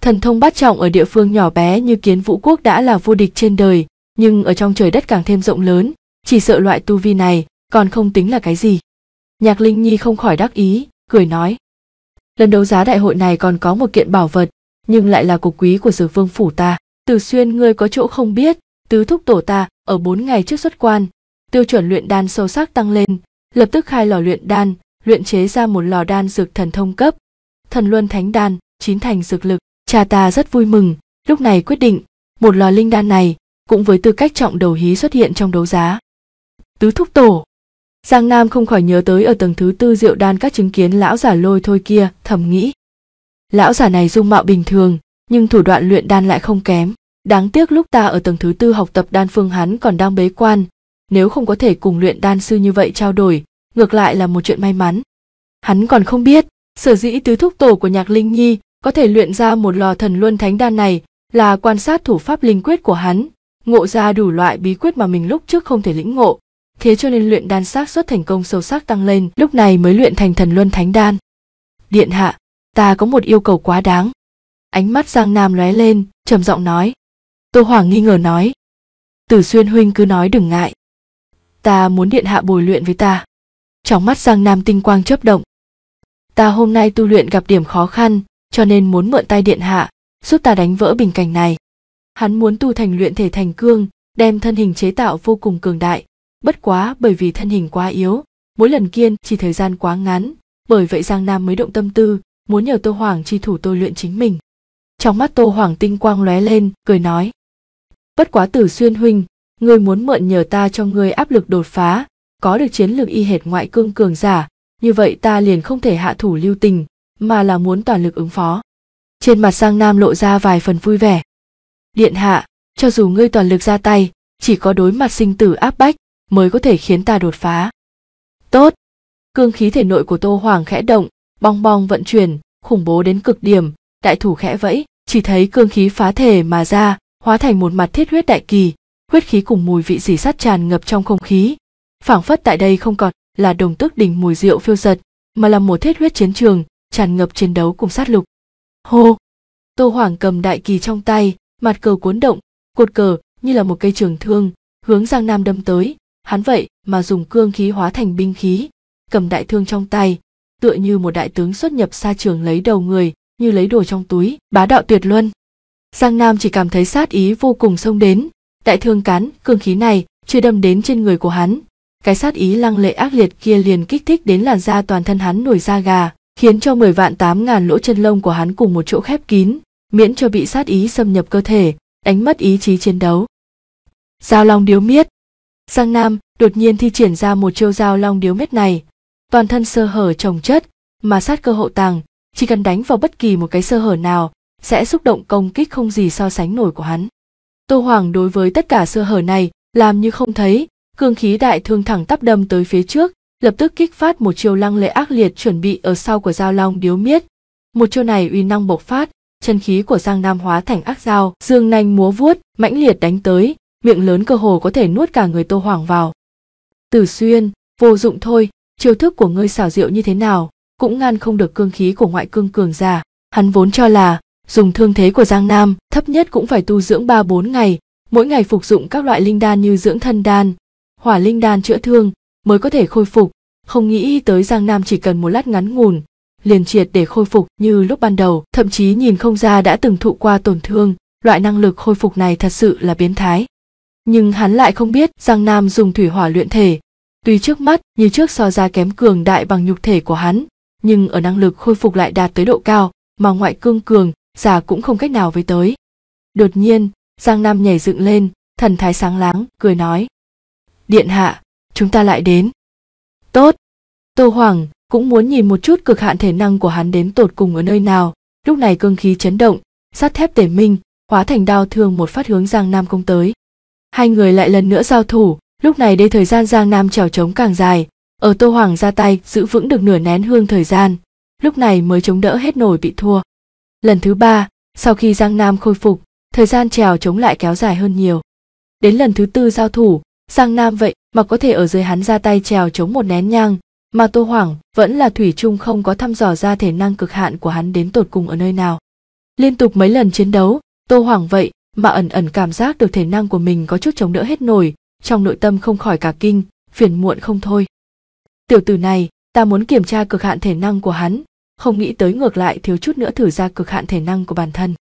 Thần thông bát trọng ở địa phương nhỏ bé như kiến vũ quốc đã là vô địch trên đời, nhưng ở trong trời đất càng thêm rộng lớn, chỉ sợ loại tu vi này còn không tính là cái gì. Nhạc Linh Nhi không khỏi đắc ý, cười nói. Lần đấu giá đại hội này còn có một kiện bảo vật, nhưng lại là cục quý của dược vương phủ ta. Từ xuyên ngươi có chỗ không biết, tứ thúc tổ ta ở bốn ngày trước xuất quan tiêu chuẩn luyện đan sâu sắc tăng lên, lập tức khai lò luyện đan, luyện chế ra một lò đan dược thần thông cấp. Thần luân thánh đan, chín thành dược lực, cha ta rất vui mừng, lúc này quyết định, một lò linh đan này cũng với tư cách trọng đầu hí xuất hiện trong đấu giá. Tứ thúc tổ Giang Nam không khỏi nhớ tới ở tầng thứ tư rượu đan các chứng kiến lão giả lôi thôi kia, thầm nghĩ. Lão giả này dung mạo bình thường, nhưng thủ đoạn luyện đan lại không kém. Đáng tiếc lúc ta ở tầng thứ tư học tập đan phương hắn còn đang bế quan, nếu không có thể cùng luyện đan sư như vậy trao đổi ngược lại là một chuyện may mắn hắn còn không biết sở dĩ tứ thúc tổ của nhạc linh nhi có thể luyện ra một lò thần luân thánh đan này là quan sát thủ pháp linh quyết của hắn ngộ ra đủ loại bí quyết mà mình lúc trước không thể lĩnh ngộ thế cho nên luyện đan xác suất thành công sâu sắc tăng lên lúc này mới luyện thành thần luân thánh đan điện hạ ta có một yêu cầu quá đáng ánh mắt giang nam lóe lên trầm giọng nói tô hoàng nghi ngờ nói tử xuyên huynh cứ nói đừng ngại ta muốn điện hạ bồi luyện với ta trong mắt giang nam tinh quang chớp động ta hôm nay tu luyện gặp điểm khó khăn cho nên muốn mượn tay điện hạ giúp ta đánh vỡ bình cảnh này hắn muốn tu thành luyện thể thành cương đem thân hình chế tạo vô cùng cường đại bất quá bởi vì thân hình quá yếu mỗi lần kiên chỉ thời gian quá ngắn bởi vậy giang nam mới động tâm tư muốn nhờ tô hoàng chi thủ tôi luyện chính mình trong mắt tô hoàng tinh quang lóe lên cười nói bất quá tử xuyên huynh ngươi muốn mượn nhờ ta cho ngươi áp lực đột phá, có được chiến lược y hệt ngoại cương cường giả, như vậy ta liền không thể hạ thủ lưu tình, mà là muốn toàn lực ứng phó. Trên mặt sang nam lộ ra vài phần vui vẻ. Điện hạ, cho dù ngươi toàn lực ra tay, chỉ có đối mặt sinh tử áp bách mới có thể khiến ta đột phá. Tốt! Cương khí thể nội của Tô Hoàng khẽ động, bong bong vận chuyển, khủng bố đến cực điểm, đại thủ khẽ vẫy, chỉ thấy cương khí phá thể mà ra, hóa thành một mặt thiết huyết đại kỳ, huyết khí cùng mùi vị dì sát tràn ngập trong không khí phảng phất tại đây không còn là đồng tước đỉnh mùi rượu phiêu giật mà là một thiết huyết chiến trường tràn ngập chiến đấu cùng sát lục hô tô hoàng cầm đại kỳ trong tay mặt cờ cuốn động cột cờ như là một cây trường thương hướng giang nam đâm tới hắn vậy mà dùng cương khí hóa thành binh khí cầm đại thương trong tay tựa như một đại tướng xuất nhập xa trường lấy đầu người như lấy đồ trong túi bá đạo tuyệt luân giang nam chỉ cảm thấy sát ý vô cùng xông đến đại thương cán cương khí này chưa đâm đến trên người của hắn cái sát ý lăng lệ ác liệt kia liền kích thích đến làn da toàn thân hắn nổi da gà khiến cho mười vạn tám ngàn lỗ chân lông của hắn cùng một chỗ khép kín miễn cho bị sát ý xâm nhập cơ thể đánh mất ý chí chiến đấu giao long điếu miết giang nam đột nhiên thi triển ra một chiêu giao long điếu miết này toàn thân sơ hở trồng chất mà sát cơ hậu tàng chỉ cần đánh vào bất kỳ một cái sơ hở nào sẽ xúc động công kích không gì so sánh nổi của hắn Tô Hoàng đối với tất cả sơ hở này, làm như không thấy, cương khí đại thương thẳng tắp đâm tới phía trước, lập tức kích phát một chiêu lăng lệ ác liệt chuẩn bị ở sau của Giao Long điếu miết. Một chiêu này uy năng bộc phát, chân khí của Giang Nam hóa thành ác dao, dương nanh múa vuốt, mãnh liệt đánh tới, miệng lớn cơ hồ có thể nuốt cả người Tô Hoàng vào. Tử Xuyên, vô dụng thôi, chiêu thức của ngươi xảo diệu như thế nào, cũng ngăn không được cương khí của ngoại cương cường giả. Hắn vốn cho là dùng thương thế của Giang Nam, thấp nhất cũng phải tu dưỡng 3-4 ngày, mỗi ngày phục dụng các loại linh đan như dưỡng thân đan, hỏa linh đan chữa thương mới có thể khôi phục, không nghĩ tới Giang Nam chỉ cần một lát ngắn ngủn, liền triệt để khôi phục như lúc ban đầu, thậm chí nhìn không ra đã từng thụ qua tổn thương, loại năng lực khôi phục này thật sự là biến thái. Nhưng hắn lại không biết Giang Nam dùng thủy hỏa luyện thể, tuy trước mắt như trước so ra kém cường đại bằng nhục thể của hắn, nhưng ở năng lực khôi phục lại đạt tới độ cao mà ngoại cương cường già cũng không cách nào với tới đột nhiên giang nam nhảy dựng lên thần thái sáng láng cười nói điện hạ chúng ta lại đến tốt tô hoàng cũng muốn nhìn một chút cực hạn thể năng của hắn đến tột cùng ở nơi nào lúc này cương khí chấn động sắt thép tể minh hóa thành đao thương một phát hướng giang nam công tới hai người lại lần nữa giao thủ lúc này đây thời gian giang nam trèo trống càng dài ở tô hoàng ra tay giữ vững được nửa nén hương thời gian lúc này mới chống đỡ hết nổi bị thua Lần thứ ba, sau khi Giang Nam khôi phục, thời gian trèo chống lại kéo dài hơn nhiều. Đến lần thứ tư giao thủ, Giang Nam vậy mà có thể ở dưới hắn ra tay trèo chống một nén nhang, mà Tô Hoảng vẫn là thủy chung không có thăm dò ra thể năng cực hạn của hắn đến tột cùng ở nơi nào. Liên tục mấy lần chiến đấu, Tô Hoảng vậy mà ẩn ẩn cảm giác được thể năng của mình có chút chống đỡ hết nổi, trong nội tâm không khỏi cả kinh, phiền muộn không thôi. Tiểu tử này, ta muốn kiểm tra cực hạn thể năng của hắn, không nghĩ tới ngược lại thiếu chút nữa thử ra cực hạn thể năng của bản thân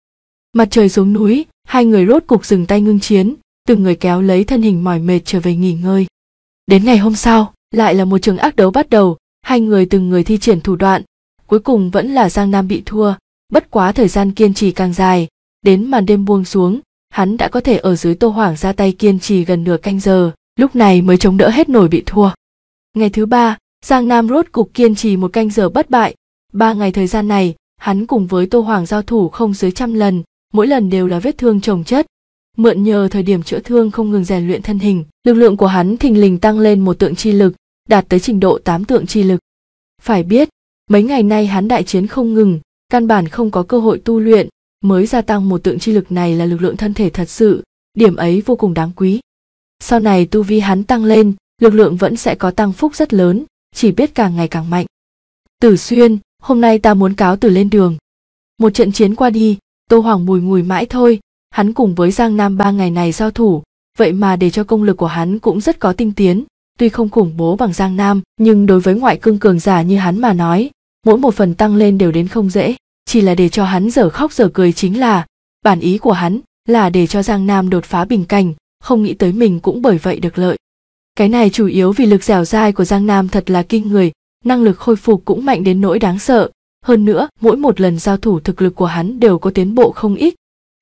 mặt trời xuống núi hai người rốt cục dừng tay ngưng chiến từng người kéo lấy thân hình mỏi mệt trở về nghỉ ngơi đến ngày hôm sau lại là một trường ác đấu bắt đầu hai người từng người thi triển thủ đoạn cuối cùng vẫn là giang nam bị thua bất quá thời gian kiên trì càng dài đến màn đêm buông xuống hắn đã có thể ở dưới tô hoảng ra tay kiên trì gần nửa canh giờ lúc này mới chống đỡ hết nổi bị thua ngày thứ ba giang nam rốt cục kiên trì một canh giờ bất bại Ba ngày thời gian này, hắn cùng với Tô Hoàng giao thủ không dưới trăm lần, mỗi lần đều là vết thương trồng chất. Mượn nhờ thời điểm chữa thương không ngừng rèn luyện thân hình, lực lượng của hắn thình lình tăng lên một tượng chi lực, đạt tới trình độ tám tượng chi lực. Phải biết, mấy ngày nay hắn đại chiến không ngừng, căn bản không có cơ hội tu luyện, mới gia tăng một tượng chi lực này là lực lượng thân thể thật sự, điểm ấy vô cùng đáng quý. Sau này tu vi hắn tăng lên, lực lượng vẫn sẽ có tăng phúc rất lớn, chỉ biết càng ngày càng mạnh. Tử Xuyên, hôm nay ta muốn cáo từ lên đường một trận chiến qua đi tô hoàng mùi ngùi mãi thôi hắn cùng với giang nam ba ngày này giao thủ vậy mà để cho công lực của hắn cũng rất có tinh tiến tuy không khủng bố bằng giang nam nhưng đối với ngoại cương cường giả như hắn mà nói mỗi một phần tăng lên đều đến không dễ chỉ là để cho hắn dở khóc dở cười chính là bản ý của hắn là để cho giang nam đột phá bình cảnh không nghĩ tới mình cũng bởi vậy được lợi cái này chủ yếu vì lực dẻo dai của giang nam thật là kinh người năng lực khôi phục cũng mạnh đến nỗi đáng sợ. Hơn nữa, mỗi một lần giao thủ thực lực của hắn đều có tiến bộ không ít.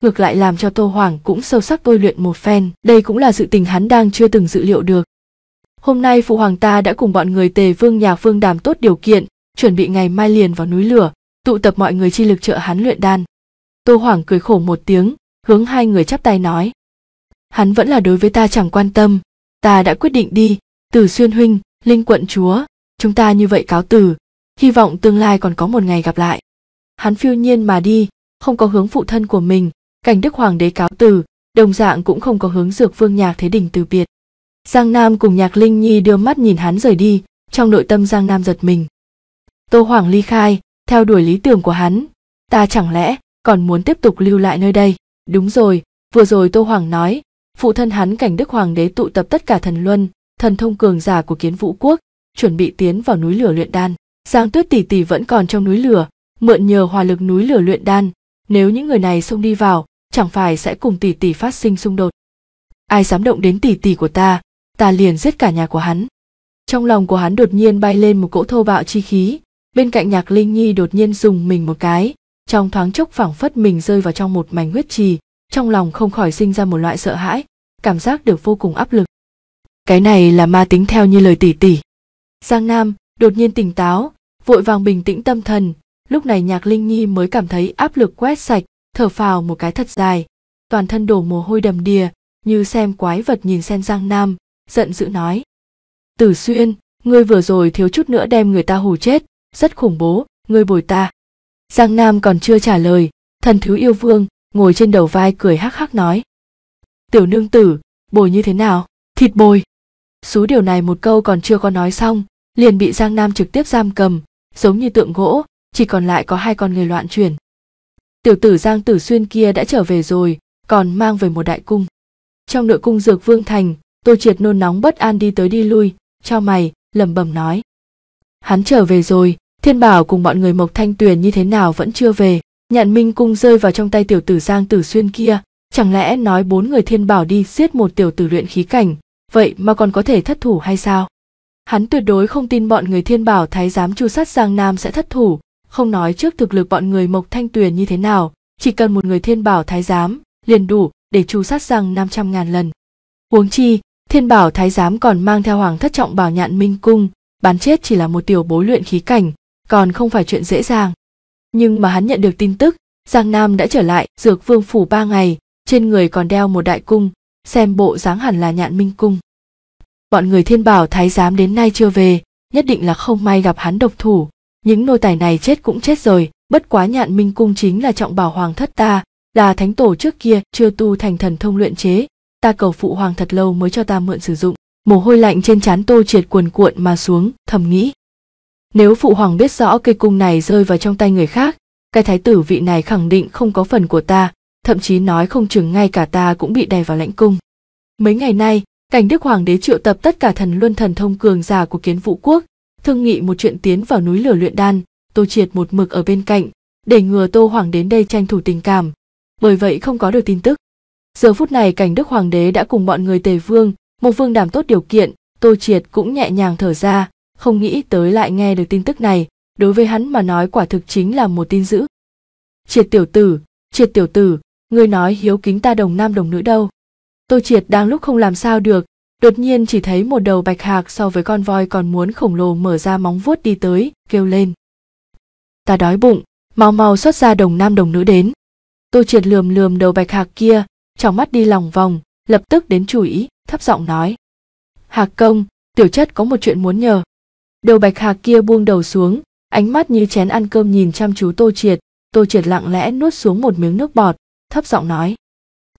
Ngược lại làm cho Tô Hoàng cũng sâu sắc tôi luyện một phen, đây cũng là sự tình hắn đang chưa từng dự liệu được. Hôm nay phụ hoàng ta đã cùng bọn người Tề Vương Nhạc Vương đàm tốt điều kiện, chuẩn bị ngày mai liền vào núi lửa, tụ tập mọi người chi lực trợ hắn luyện đan. Tô Hoàng cười khổ một tiếng, hướng hai người chắp tay nói. Hắn vẫn là đối với ta chẳng quan tâm, ta đã quyết định đi, từ xuyên huynh, linh quận chúa, chúng ta như vậy cáo từ hy vọng tương lai còn có một ngày gặp lại hắn phiêu nhiên mà đi không có hướng phụ thân của mình cảnh đức hoàng đế cáo từ đồng dạng cũng không có hướng dược vương nhạc thế đình từ biệt giang nam cùng nhạc linh nhi đưa mắt nhìn hắn rời đi trong nội tâm giang nam giật mình tô hoàng ly khai theo đuổi lý tưởng của hắn ta chẳng lẽ còn muốn tiếp tục lưu lại nơi đây đúng rồi vừa rồi tô hoàng nói phụ thân hắn cảnh đức hoàng đế tụ tập tất cả thần luân thần thông cường giả của kiến vũ quốc chuẩn bị tiến vào núi lửa luyện đan giang tuyết tỷ tỷ vẫn còn trong núi lửa mượn nhờ hòa lực núi lửa luyện đan nếu những người này xông đi vào chẳng phải sẽ cùng tỷ tỷ phát sinh xung đột ai dám động đến tỷ tỷ của ta ta liền giết cả nhà của hắn trong lòng của hắn đột nhiên bay lên một cỗ thô bạo chi khí bên cạnh nhạc linh nhi đột nhiên dùng mình một cái trong thoáng chốc phảng phất mình rơi vào trong một mảnh huyết trì trong lòng không khỏi sinh ra một loại sợ hãi cảm giác được vô cùng áp lực cái này là ma tính theo như lời tỷ tỷ giang nam đột nhiên tỉnh táo vội vàng bình tĩnh tâm thần lúc này nhạc linh nhi mới cảm thấy áp lực quét sạch thở phào một cái thật dài toàn thân đổ mồ hôi đầm đìa như xem quái vật nhìn xem giang nam giận dữ nói tử xuyên ngươi vừa rồi thiếu chút nữa đem người ta hù chết rất khủng bố ngươi bồi ta giang nam còn chưa trả lời thần thiếu yêu vương ngồi trên đầu vai cười hắc hắc nói tiểu nương tử bồi như thế nào thịt bồi số điều này một câu còn chưa có nói xong liền bị Giang Nam trực tiếp giam cầm, giống như tượng gỗ, chỉ còn lại có hai con người loạn chuyển. Tiểu tử Giang Tử Xuyên kia đã trở về rồi, còn mang về một đại cung. Trong nội cung dược vương thành, Tô Triệt nôn nóng bất an đi tới đi lui, cho mày, lẩm bẩm nói. Hắn trở về rồi, Thiên Bảo cùng bọn người Mộc Thanh Tuyền như thế nào vẫn chưa về, nhạn minh cung rơi vào trong tay tiểu tử Giang Tử Xuyên kia, chẳng lẽ nói bốn người Thiên Bảo đi giết một tiểu tử luyện khí cảnh, vậy mà còn có thể thất thủ hay sao? Hắn tuyệt đối không tin bọn người thiên bảo thái giám chu sát Giang Nam sẽ thất thủ, không nói trước thực lực bọn người Mộc Thanh Tuyền như thế nào, chỉ cần một người thiên bảo thái giám, liền đủ để chu sát Giang Nam trăm ngàn lần. Huống chi, thiên bảo thái giám còn mang theo hoàng thất trọng bảo nhạn minh cung, bán chết chỉ là một tiểu bối luyện khí cảnh, còn không phải chuyện dễ dàng. Nhưng mà hắn nhận được tin tức, Giang Nam đã trở lại dược vương phủ ba ngày, trên người còn đeo một đại cung, xem bộ dáng hẳn là nhạn minh cung bọn người thiên bảo thái giám đến nay chưa về nhất định là không may gặp hắn độc thủ những nô tài này chết cũng chết rồi bất quá nhạn minh cung chính là trọng bảo hoàng thất ta là thánh tổ trước kia chưa tu thành thần thông luyện chế ta cầu phụ hoàng thật lâu mới cho ta mượn sử dụng mồ hôi lạnh trên trán tô triệt cuồn cuộn mà xuống thầm nghĩ nếu phụ hoàng biết rõ cây cung này rơi vào trong tay người khác cái thái tử vị này khẳng định không có phần của ta thậm chí nói không chừng ngay cả ta cũng bị đè vào lãnh cung mấy ngày nay cảnh đức hoàng đế triệu tập tất cả thần luân thần thông cường giả của kiến vũ quốc thương nghị một chuyện tiến vào núi lửa luyện đan tô triệt một mực ở bên cạnh để ngừa tô hoàng đến đây tranh thủ tình cảm bởi vậy không có được tin tức giờ phút này cảnh đức hoàng đế đã cùng bọn người tề vương một vương đảm tốt điều kiện tô triệt cũng nhẹ nhàng thở ra không nghĩ tới lại nghe được tin tức này đối với hắn mà nói quả thực chính là một tin dữ triệt tiểu tử triệt tiểu tử người nói hiếu kính ta đồng nam đồng nữ đâu Tô Triệt đang lúc không làm sao được, đột nhiên chỉ thấy một đầu bạch hạc so với con voi còn muốn khổng lồ mở ra móng vuốt đi tới, kêu lên. Ta đói bụng, mau mau xuất ra đồng nam đồng nữ đến. Tô Triệt lườm lườm đầu bạch hạc kia, trong mắt đi lòng vòng, lập tức đến chủ ý, thấp giọng nói. Hạc công, tiểu chất có một chuyện muốn nhờ. Đầu bạch hạc kia buông đầu xuống, ánh mắt như chén ăn cơm nhìn chăm chú Tô Triệt, Tô Triệt lặng lẽ nuốt xuống một miếng nước bọt, thấp giọng nói.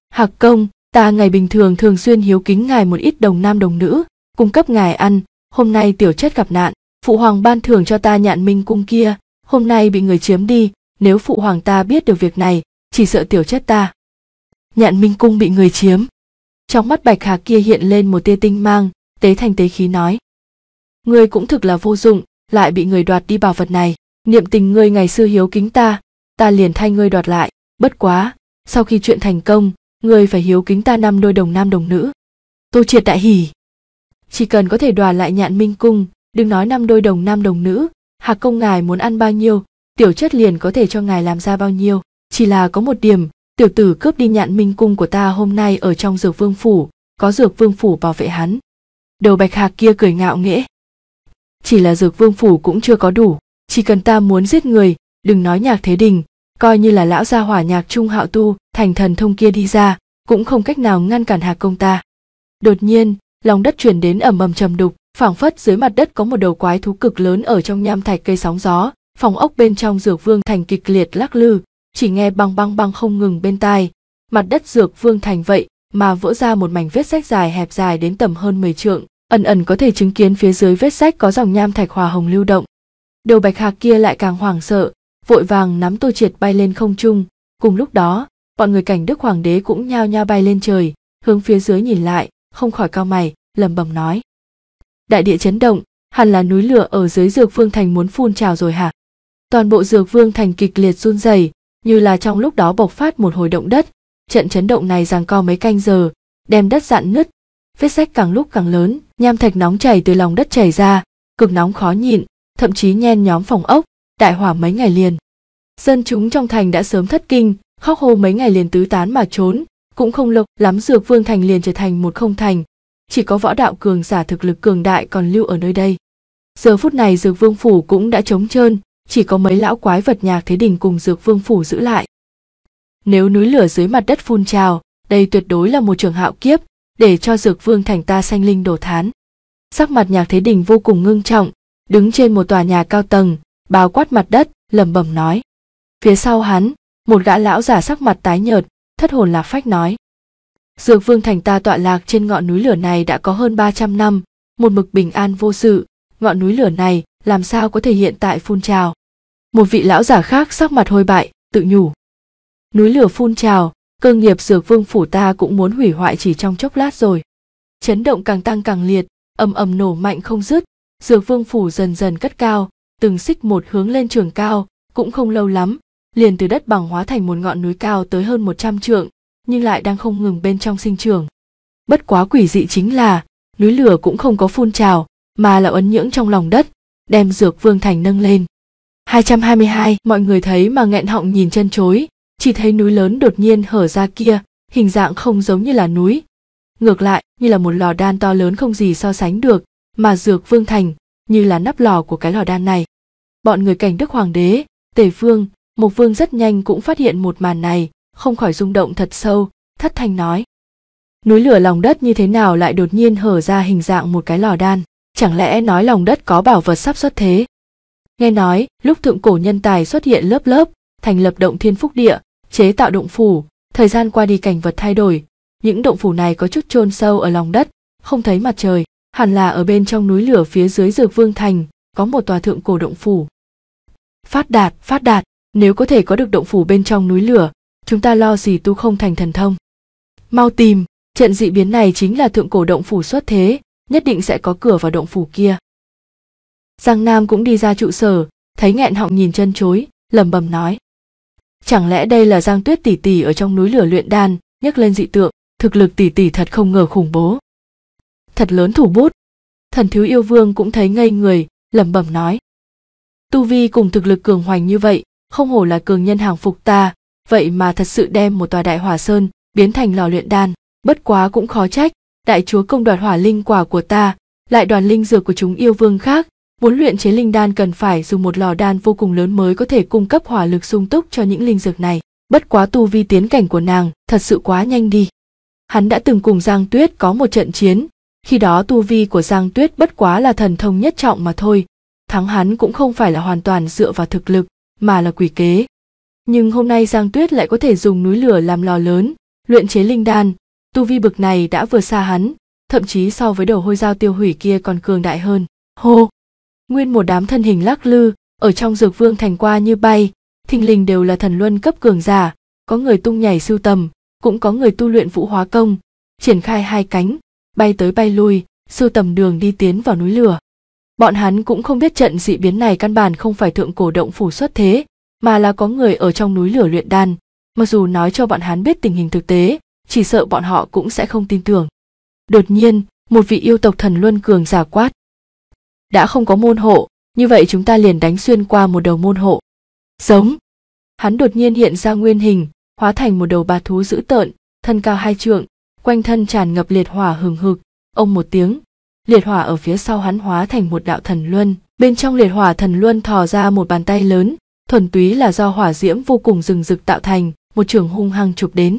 Hạc công, ta ngày bình thường thường xuyên hiếu kính ngài một ít đồng nam đồng nữ cung cấp ngài ăn hôm nay tiểu chất gặp nạn phụ hoàng ban thưởng cho ta nhạn minh cung kia hôm nay bị người chiếm đi nếu phụ hoàng ta biết được việc này chỉ sợ tiểu chất ta nhạn minh cung bị người chiếm trong mắt bạch hà kia hiện lên một tia tinh mang tế thành tế khí nói ngươi cũng thực là vô dụng lại bị người đoạt đi bảo vật này niệm tình ngươi ngày xưa hiếu kính ta ta liền thay ngươi đoạt lại bất quá sau khi chuyện thành công người phải hiếu kính ta năm đôi đồng nam đồng nữ tô triệt đại hỉ chỉ cần có thể đoàn lại nhạn minh cung đừng nói năm đôi đồng nam đồng nữ hạc công ngài muốn ăn bao nhiêu tiểu chất liền có thể cho ngài làm ra bao nhiêu chỉ là có một điểm tiểu tử cướp đi nhạn minh cung của ta hôm nay ở trong dược vương phủ có dược vương phủ bảo vệ hắn đầu bạch hạc kia cười ngạo nghễ chỉ là dược vương phủ cũng chưa có đủ chỉ cần ta muốn giết người đừng nói nhạc thế đình coi như là lão gia hỏa nhạc trung hạo tu thành thần thông kia đi ra cũng không cách nào ngăn cản hạc công ta đột nhiên lòng đất chuyển đến ầm ầm trầm đục phảng phất dưới mặt đất có một đầu quái thú cực lớn ở trong nham thạch cây sóng gió phòng ốc bên trong dược vương thành kịch liệt lắc lư chỉ nghe băng băng băng không ngừng bên tai mặt đất dược vương thành vậy mà vỡ ra một mảnh vết rách dài hẹp dài đến tầm hơn 10 trượng ẩn ẩn có thể chứng kiến phía dưới vết rách có dòng nham thạch hòa hồng lưu động đầu bạch hạc kia lại càng hoảng sợ vội vàng nắm tô triệt bay lên không trung cùng lúc đó bọn người cảnh đức hoàng đế cũng nhao nhao bay lên trời hướng phía dưới nhìn lại không khỏi cao mày lẩm bẩm nói đại địa chấn động hẳn là núi lửa ở dưới dược vương thành muốn phun trào rồi hả toàn bộ dược vương thành kịch liệt run rẩy như là trong lúc đó bộc phát một hồi động đất trận chấn động này giằng co mấy canh giờ đem đất dạn nứt vết rách càng lúc càng lớn nham thạch nóng chảy từ lòng đất chảy ra cực nóng khó nhịn thậm chí nhen nhóm phòng ốc đại hỏa mấy ngày liền dân chúng trong thành đã sớm thất kinh khóc hô mấy ngày liền tứ tán mà trốn cũng không lộc lắm dược vương thành liền trở thành một không thành chỉ có võ đạo cường giả thực lực cường đại còn lưu ở nơi đây giờ phút này dược vương phủ cũng đã trống trơn chỉ có mấy lão quái vật nhạc thế đình cùng dược vương phủ giữ lại nếu núi lửa dưới mặt đất phun trào đây tuyệt đối là một trường hạo kiếp để cho dược vương thành ta sanh linh đổ thán sắc mặt nhạc thế đình vô cùng ngưng trọng đứng trên một tòa nhà cao tầng bao quát mặt đất lẩm bẩm nói phía sau hắn một gã lão già sắc mặt tái nhợt thất hồn lạc phách nói dược vương thành ta tọa lạc trên ngọn núi lửa này đã có hơn ba trăm năm một mực bình an vô sự ngọn núi lửa này làm sao có thể hiện tại phun trào một vị lão già khác sắc mặt hôi bại tự nhủ núi lửa phun trào cơ nghiệp dược vương phủ ta cũng muốn hủy hoại chỉ trong chốc lát rồi chấn động càng tăng càng liệt ầm ầm nổ mạnh không dứt dược vương phủ dần dần cất cao từng xích một hướng lên trường cao cũng không lâu lắm liền từ đất bằng hóa thành một ngọn núi cao tới hơn 100 trượng, nhưng lại đang không ngừng bên trong sinh trưởng. Bất quá quỷ dị chính là, núi lửa cũng không có phun trào, mà là ấn nhưỡng trong lòng đất, đem dược vương thành nâng lên. 222, mọi người thấy mà nghẹn họng nhìn chân chối, chỉ thấy núi lớn đột nhiên hở ra kia, hình dạng không giống như là núi. Ngược lại, như là một lò đan to lớn không gì so sánh được, mà dược vương thành, như là nắp lò của cái lò đan này. Bọn người cảnh đức hoàng đế, tể vương Mục Vương rất nhanh cũng phát hiện một màn này, không khỏi rung động thật sâu, thất thanh nói. Núi lửa lòng đất như thế nào lại đột nhiên hở ra hình dạng một cái lò đan, chẳng lẽ nói lòng đất có bảo vật sắp xuất thế? Nghe nói, lúc thượng cổ nhân tài xuất hiện lớp lớp, thành lập động thiên phúc địa, chế tạo động phủ, thời gian qua đi cảnh vật thay đổi, những động phủ này có chút chôn sâu ở lòng đất, không thấy mặt trời, hẳn là ở bên trong núi lửa phía dưới Dược Vương Thành, có một tòa thượng cổ động phủ. Phát đạt, phát đạt, nếu có thể có được động phủ bên trong núi lửa chúng ta lo gì tu không thành thần thông mau tìm trận dị biến này chính là thượng cổ động phủ xuất thế nhất định sẽ có cửa vào động phủ kia giang nam cũng đi ra trụ sở thấy nghẹn họng nhìn chân chối lẩm bẩm nói chẳng lẽ đây là giang tuyết tỷ tỷ ở trong núi lửa luyện đan nhấc lên dị tượng thực lực tỷ tỷ thật không ngờ khủng bố thật lớn thủ bút thần thiếu yêu vương cũng thấy ngây người lẩm bẩm nói tu vi cùng thực lực cường hoành như vậy không hổ là cường nhân hàng phục ta, vậy mà thật sự đem một tòa đại hỏa sơn biến thành lò luyện đan, bất quá cũng khó trách, đại chúa công đoạt hỏa linh quả của ta, lại đoàn linh dược của chúng yêu vương khác, muốn luyện chế linh đan cần phải dùng một lò đan vô cùng lớn mới có thể cung cấp hỏa lực sung túc cho những linh dược này, bất quá tu vi tiến cảnh của nàng thật sự quá nhanh đi. Hắn đã từng cùng Giang Tuyết có một trận chiến, khi đó tu vi của Giang Tuyết bất quá là thần thông nhất trọng mà thôi, thắng hắn cũng không phải là hoàn toàn dựa vào thực lực, mà là quỷ kế. Nhưng hôm nay Giang Tuyết lại có thể dùng núi lửa làm lò lớn, luyện chế linh đan, tu vi bực này đã vừa xa hắn, thậm chí so với đầu hôi dao tiêu hủy kia còn cường đại hơn. Hô! Nguyên một đám thân hình lắc lư, ở trong dược vương thành qua như bay, thình lình đều là thần luân cấp cường giả, có người tung nhảy siêu tầm, cũng có người tu luyện vũ hóa công, triển khai hai cánh, bay tới bay lui, siêu tầm đường đi tiến vào núi lửa. Bọn hắn cũng không biết trận dị biến này căn bản không phải thượng cổ động phủ xuất thế, mà là có người ở trong núi lửa luyện đan. Mặc dù nói cho bọn hắn biết tình hình thực tế, chỉ sợ bọn họ cũng sẽ không tin tưởng. Đột nhiên, một vị yêu tộc thần luân cường giả quát. Đã không có môn hộ, như vậy chúng ta liền đánh xuyên qua một đầu môn hộ. Giống! Hắn đột nhiên hiện ra nguyên hình, hóa thành một đầu bà thú dữ tợn, thân cao hai trượng, quanh thân tràn ngập liệt hỏa hừng hực, ông một tiếng, liệt hỏa ở phía sau hắn hóa thành một đạo thần luân bên trong liệt hỏa thần luân thò ra một bàn tay lớn thuần túy là do hỏa diễm vô cùng rừng rực tạo thành một trường hung hăng chụp đến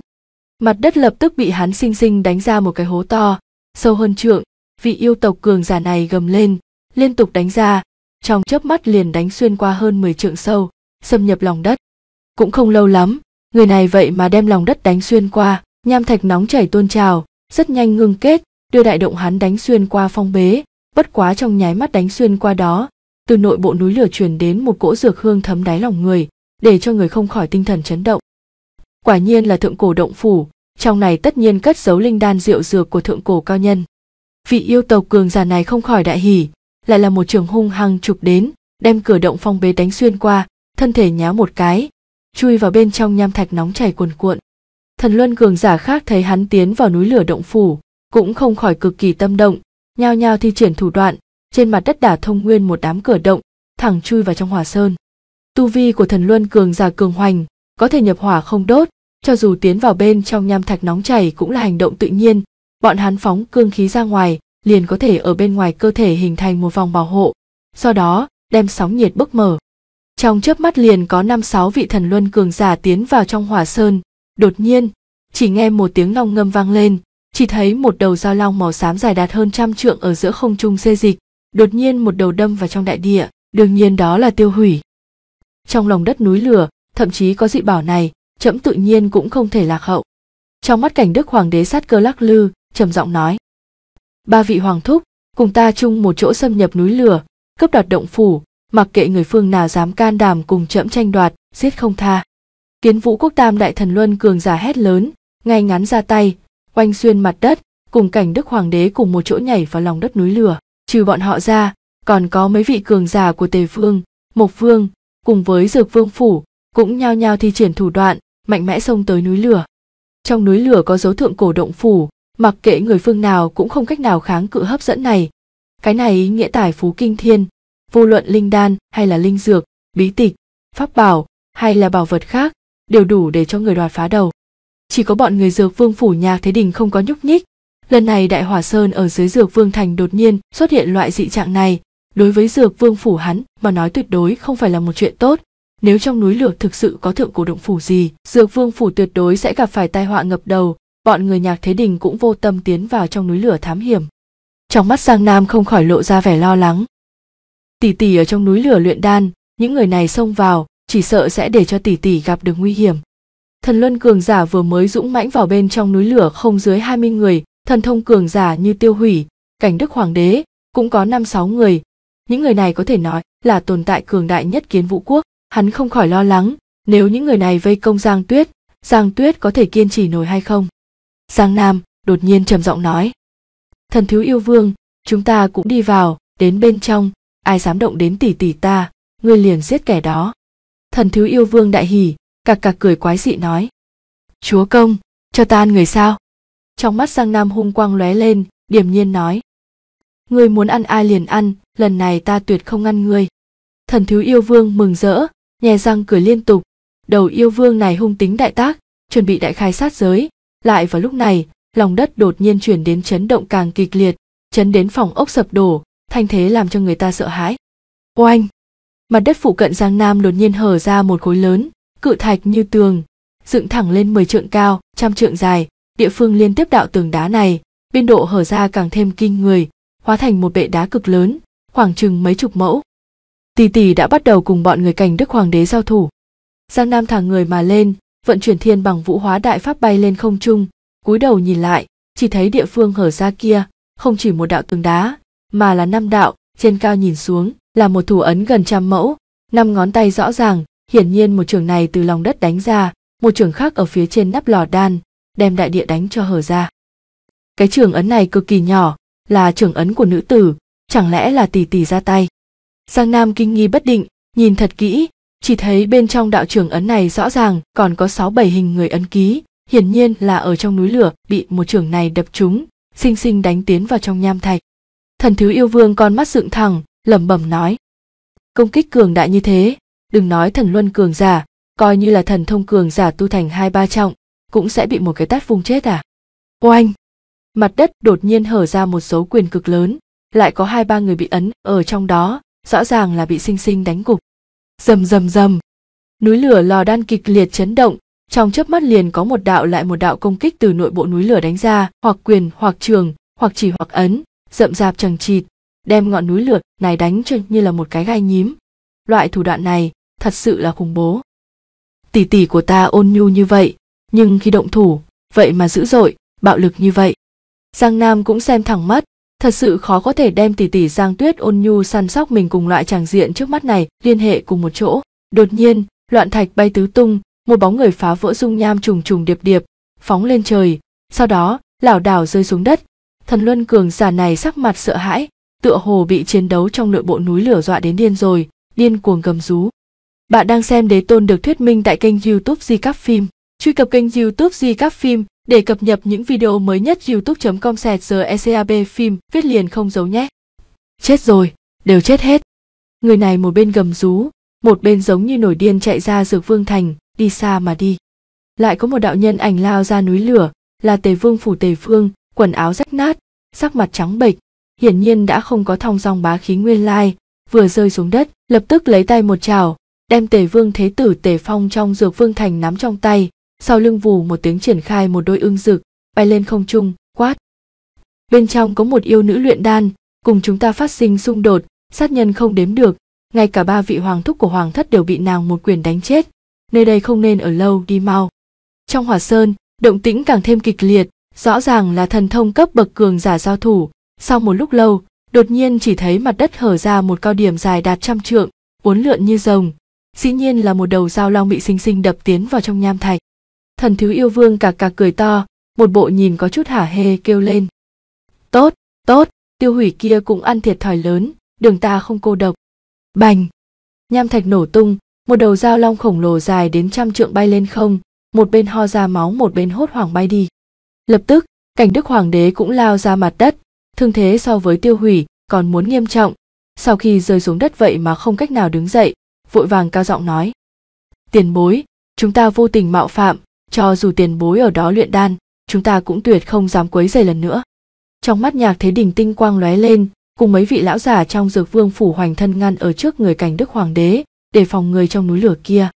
mặt đất lập tức bị hắn xinh xinh đánh ra một cái hố to sâu hơn trượng vị yêu tộc cường giả này gầm lên liên tục đánh ra trong chớp mắt liền đánh xuyên qua hơn 10 trượng sâu xâm nhập lòng đất cũng không lâu lắm người này vậy mà đem lòng đất đánh xuyên qua nham thạch nóng chảy tuôn trào rất nhanh ngưng kết đưa đại động hắn đánh xuyên qua phong bế bất quá trong nháy mắt đánh xuyên qua đó từ nội bộ núi lửa truyền đến một cỗ dược hương thấm đáy lòng người để cho người không khỏi tinh thần chấn động quả nhiên là thượng cổ động phủ trong này tất nhiên cất giấu linh đan rượu dược của thượng cổ cao nhân vị yêu tộc cường giả này không khỏi đại hỉ lại là một trường hung hăng chụp đến đem cửa động phong bế đánh xuyên qua thân thể nhá một cái chui vào bên trong nham thạch nóng chảy cuồn cuộn thần luân cường giả khác thấy hắn tiến vào núi lửa động phủ cũng không khỏi cực kỳ tâm động, nhao nhao thi triển thủ đoạn, trên mặt đất đả thông nguyên một đám cửa động, thẳng chui vào trong hỏa sơn. Tu vi của thần luân cường giả cường hoành, có thể nhập hỏa không đốt, cho dù tiến vào bên trong nham thạch nóng chảy cũng là hành động tự nhiên, bọn hắn phóng cương khí ra ngoài, liền có thể ở bên ngoài cơ thể hình thành một vòng bảo hộ, sau đó đem sóng nhiệt bức mở. Trong chớp mắt liền có năm sáu vị thần luân cường giả tiến vào trong hỏa sơn, đột nhiên, chỉ nghe một tiếng long ngâm vang lên, chỉ thấy một đầu dao long màu xám dài đạt hơn trăm trượng ở giữa không trung xê dịch đột nhiên một đầu đâm vào trong đại địa đương nhiên đó là tiêu hủy trong lòng đất núi lửa thậm chí có dị bảo này trẫm tự nhiên cũng không thể lạc hậu trong mắt cảnh đức hoàng đế sát cơ lắc lư trầm giọng nói ba vị hoàng thúc cùng ta chung một chỗ xâm nhập núi lửa cướp đoạt động phủ mặc kệ người phương nào dám can đảm cùng trẫm tranh đoạt giết không tha kiến vũ quốc tam đại thần luân cường giả hét lớn ngay ngắn ra tay oanh xuyên mặt đất cùng cảnh đức hoàng đế cùng một chỗ nhảy vào lòng đất núi lửa trừ bọn họ ra còn có mấy vị cường giả của tề vương mộc vương cùng với dược vương phủ cũng nhao nhao thi triển thủ đoạn mạnh mẽ xông tới núi lửa trong núi lửa có dấu thượng cổ động phủ mặc kệ người phương nào cũng không cách nào kháng cự hấp dẫn này cái này ý nghĩa tài phú kinh thiên vô luận linh đan hay là linh dược bí tịch pháp bảo hay là bảo vật khác đều đủ để cho người đoạt phá đầu chỉ có bọn người dược vương phủ nhạc thế đình không có nhúc nhích lần này đại hỏa sơn ở dưới dược vương thành đột nhiên xuất hiện loại dị trạng này đối với dược vương phủ hắn mà nói tuyệt đối không phải là một chuyện tốt nếu trong núi lửa thực sự có thượng cổ động phủ gì dược vương phủ tuyệt đối sẽ gặp phải tai họa ngập đầu bọn người nhạc thế đình cũng vô tâm tiến vào trong núi lửa thám hiểm trong mắt giang nam không khỏi lộ ra vẻ lo lắng tỷ tỷ ở trong núi lửa luyện đan những người này xông vào chỉ sợ sẽ để cho tỷ tỷ gặp được nguy hiểm Thần luân cường giả vừa mới dũng mãnh vào bên trong núi lửa không dưới 20 người, thần thông cường giả như tiêu hủy, cảnh đức hoàng đế, cũng có 5-6 người. Những người này có thể nói là tồn tại cường đại nhất kiến vũ quốc, hắn không khỏi lo lắng, nếu những người này vây công Giang Tuyết, Giang Tuyết có thể kiên trì nổi hay không? Giang Nam đột nhiên trầm giọng nói. Thần thiếu yêu vương, chúng ta cũng đi vào, đến bên trong, ai dám động đến tỷ tỷ ta, ngươi liền giết kẻ đó. Thần thiếu yêu vương đại hỉ, cạc cạc cười quái dị nói chúa công cho ta ăn người sao trong mắt giang nam hung quang lóe lên điềm nhiên nói ngươi muốn ăn ai liền ăn lần này ta tuyệt không ngăn ngươi thần thiếu yêu vương mừng rỡ nhè răng cười liên tục đầu yêu vương này hung tính đại tác chuẩn bị đại khai sát giới lại vào lúc này lòng đất đột nhiên chuyển đến chấn động càng kịch liệt chấn đến phòng ốc sập đổ thanh thế làm cho người ta sợ hãi oanh mặt đất phụ cận giang nam đột nhiên hở ra một khối lớn cự thạch như tường dựng thẳng lên 10 trượng cao trăm trượng dài địa phương liên tiếp đạo tường đá này biên độ hở ra càng thêm kinh người hóa thành một bệ đá cực lớn khoảng chừng mấy chục mẫu tỷ tỷ đã bắt đầu cùng bọn người cảnh đức hoàng đế giao thủ giang nam thả người mà lên vận chuyển thiên bằng vũ hóa đại pháp bay lên không trung cúi đầu nhìn lại chỉ thấy địa phương hở ra kia không chỉ một đạo tường đá mà là năm đạo trên cao nhìn xuống là một thủ ấn gần trăm mẫu năm ngón tay rõ ràng hiển nhiên một trường này từ lòng đất đánh ra một trường khác ở phía trên nắp lò đan đem đại địa đánh cho hở ra cái trường ấn này cực kỳ nhỏ là trường ấn của nữ tử chẳng lẽ là tỷ tỷ ra tay giang nam kinh nghi bất định nhìn thật kỹ chỉ thấy bên trong đạo trường ấn này rõ ràng còn có sáu bảy hình người ấn ký hiển nhiên là ở trong núi lửa bị một trường này đập trúng xinh xinh đánh tiến vào trong nham thạch thần thứ yêu vương con mắt dựng thẳng lẩm bẩm nói công kích cường đại như thế đừng nói thần luân cường giả coi như là thần thông cường giả tu thành hai ba trọng cũng sẽ bị một cái tát vung chết à oanh mặt đất đột nhiên hở ra một số quyền cực lớn lại có hai ba người bị ấn ở trong đó rõ ràng là bị sinh sinh đánh gục rầm rầm rầm núi lửa lò đan kịch liệt chấn động trong chớp mắt liền có một đạo lại một đạo công kích từ nội bộ núi lửa đánh ra hoặc quyền hoặc trường hoặc chỉ hoặc ấn rậm rạp chằng chịt đem ngọn núi lửa này đánh cho như là một cái gai nhím loại thủ đoạn này thật sự là khủng bố tỷ tỷ của ta ôn nhu như vậy nhưng khi động thủ vậy mà dữ dội bạo lực như vậy giang nam cũng xem thẳng mắt thật sự khó có thể đem tỷ tỷ giang tuyết ôn nhu săn sóc mình cùng loại tràng diện trước mắt này liên hệ cùng một chỗ đột nhiên loạn thạch bay tứ tung một bóng người phá vỡ dung nham trùng trùng điệp điệp phóng lên trời sau đó lảo đảo rơi xuống đất thần luân cường già này sắc mặt sợ hãi tựa hồ bị chiến đấu trong nội bộ núi lửa dọa đến điên rồi điên cuồng gầm rú bạn đang xem Đế Tôn được thuyết minh tại kênh YouTube Di Các Phim. Truy cập kênh YouTube Di Các Phim để cập nhật những video mới nhất youtube.com sẹt ECAB phim viết liền không giấu nhé. Chết rồi, đều chết hết. Người này một bên gầm rú, một bên giống như nổi điên chạy ra dược vương thành, đi xa mà đi. Lại có một đạo nhân ảnh lao ra núi lửa, là tề vương phủ tề vương quần áo rách nát, sắc mặt trắng bệch, hiển nhiên đã không có thong dong bá khí nguyên lai, vừa rơi xuống đất, lập tức lấy tay một chảo, đem tề vương thế tử tề phong trong dược vương thành nắm trong tay sau lưng vù một tiếng triển khai một đôi ương dực bay lên không trung quát bên trong có một yêu nữ luyện đan cùng chúng ta phát sinh xung đột sát nhân không đếm được ngay cả ba vị hoàng thúc của hoàng thất đều bị nàng một quyền đánh chết nơi đây không nên ở lâu đi mau trong hỏa sơn động tĩnh càng thêm kịch liệt rõ ràng là thần thông cấp bậc cường giả giao thủ sau một lúc lâu đột nhiên chỉ thấy mặt đất hở ra một cao điểm dài đạt trăm trượng uốn lượn như rồng dĩ nhiên là một đầu dao long bị xinh xinh đập tiến vào trong nham thạch thần thiếu yêu vương cạc cạc cười to một bộ nhìn có chút hả hê kêu lên tốt tốt tiêu hủy kia cũng ăn thiệt thòi lớn đường ta không cô độc bành nham thạch nổ tung một đầu dao long khổng lồ dài đến trăm trượng bay lên không một bên ho ra máu một bên hốt hoảng bay đi lập tức cảnh đức hoàng đế cũng lao ra mặt đất thương thế so với tiêu hủy còn muốn nghiêm trọng sau khi rơi xuống đất vậy mà không cách nào đứng dậy vội vàng cao giọng nói tiền bối chúng ta vô tình mạo phạm cho dù tiền bối ở đó luyện đan chúng ta cũng tuyệt không dám quấy giày lần nữa trong mắt nhạc thế đình tinh quang lóe lên cùng mấy vị lão già trong dược vương phủ hoành thân ngăn ở trước người cảnh đức hoàng đế để phòng người trong núi lửa kia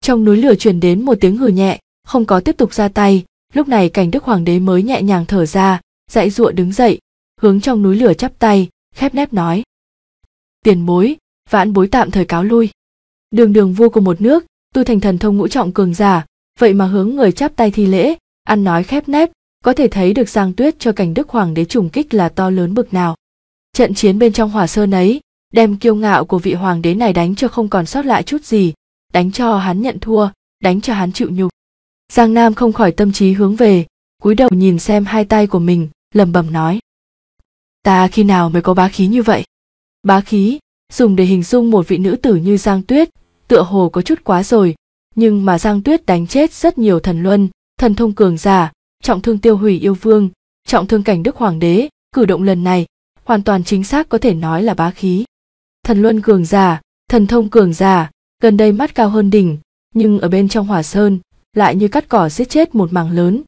trong núi lửa truyền đến một tiếng hừ nhẹ không có tiếp tục ra tay lúc này cảnh đức hoàng đế mới nhẹ nhàng thở ra dãy giụa đứng dậy hướng trong núi lửa chắp tay khép nép nói tiền bối vãn bối tạm thời cáo lui đường đường vua của một nước tu thành thần thông ngũ trọng cường giả vậy mà hướng người chắp tay thi lễ ăn nói khép nép có thể thấy được giang tuyết cho cảnh đức hoàng đế trùng kích là to lớn bực nào trận chiến bên trong hỏa sơn ấy đem kiêu ngạo của vị hoàng đế này đánh cho không còn sót lại chút gì đánh cho hắn nhận thua đánh cho hắn chịu nhục giang nam không khỏi tâm trí hướng về cúi đầu nhìn xem hai tay của mình lẩm bẩm nói ta khi nào mới có bá khí như vậy bá khí dùng để hình dung một vị nữ tử như giang tuyết tựa hồ có chút quá rồi nhưng mà giang tuyết đánh chết rất nhiều thần luân thần thông cường giả trọng thương tiêu hủy yêu vương trọng thương cảnh đức hoàng đế cử động lần này hoàn toàn chính xác có thể nói là bá khí thần luân cường giả thần thông cường giả gần đây mắt cao hơn đỉnh nhưng ở bên trong hỏa sơn lại như cắt cỏ giết chết một mảng lớn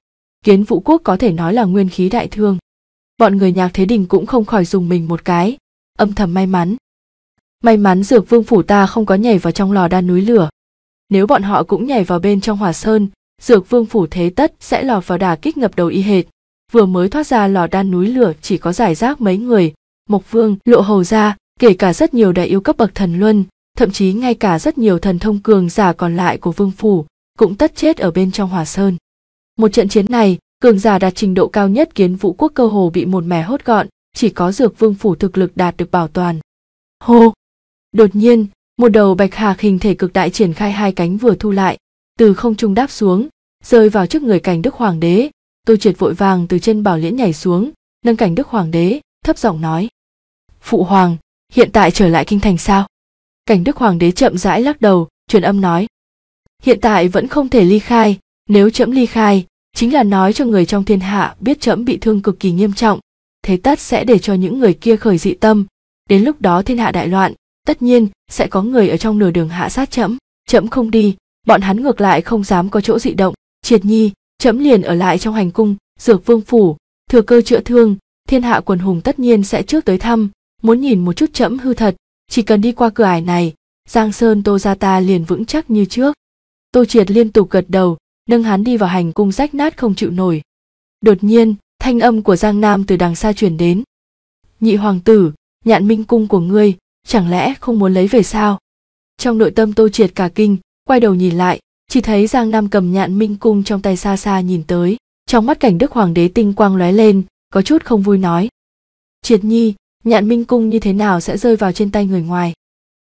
kiến vũ quốc có thể nói là nguyên khí đại thương bọn người nhạc thế đình cũng không khỏi dùng mình một cái âm thầm may mắn May mắn dược vương phủ ta không có nhảy vào trong lò đan núi lửa. Nếu bọn họ cũng nhảy vào bên trong hỏa sơn, dược vương phủ thế tất sẽ lọt vào đà kích ngập đầu y hệt. Vừa mới thoát ra lò đan núi lửa chỉ có giải rác mấy người, mộc vương, lộ hầu ra, kể cả rất nhiều đại yêu cấp bậc thần luân, thậm chí ngay cả rất nhiều thần thông cường giả còn lại của vương phủ, cũng tất chết ở bên trong hỏa sơn. Một trận chiến này, cường giả đạt trình độ cao nhất kiến vũ quốc cơ hồ bị một mẻ hốt gọn, chỉ có dược vương phủ thực lực đạt được bảo toàn. Hô! Đột nhiên, một đầu bạch hạc hình thể cực đại triển khai hai cánh vừa thu lại, từ không trung đáp xuống, rơi vào trước người cảnh đức hoàng đế. tôi triệt vội vàng từ trên bảo liễn nhảy xuống, nâng cảnh đức hoàng đế, thấp giọng nói. Phụ hoàng, hiện tại trở lại kinh thành sao? Cảnh đức hoàng đế chậm rãi lắc đầu, truyền âm nói. Hiện tại vẫn không thể ly khai, nếu trẫm ly khai, chính là nói cho người trong thiên hạ biết trẫm bị thương cực kỳ nghiêm trọng, thế tất sẽ để cho những người kia khởi dị tâm, đến lúc đó thiên hạ đại loạn, tất nhiên sẽ có người ở trong nửa đường hạ sát trẫm trẫm không đi bọn hắn ngược lại không dám có chỗ dị động triệt nhi trẫm liền ở lại trong hành cung dược vương phủ thừa cơ chữa thương thiên hạ quần hùng tất nhiên sẽ trước tới thăm muốn nhìn một chút trẫm hư thật chỉ cần đi qua cửa ải này giang sơn tô gia ta liền vững chắc như trước tô triệt liên tục gật đầu nâng hắn đi vào hành cung rách nát không chịu nổi đột nhiên thanh âm của giang nam từ đằng xa truyền đến nhị hoàng tử nhạn minh cung của ngươi chẳng lẽ không muốn lấy về sao trong nội tâm tô triệt cả kinh quay đầu nhìn lại chỉ thấy giang nam cầm nhạn minh cung trong tay xa xa nhìn tới trong mắt cảnh đức hoàng đế tinh quang lóe lên có chút không vui nói triệt nhi nhạn minh cung như thế nào sẽ rơi vào trên tay người ngoài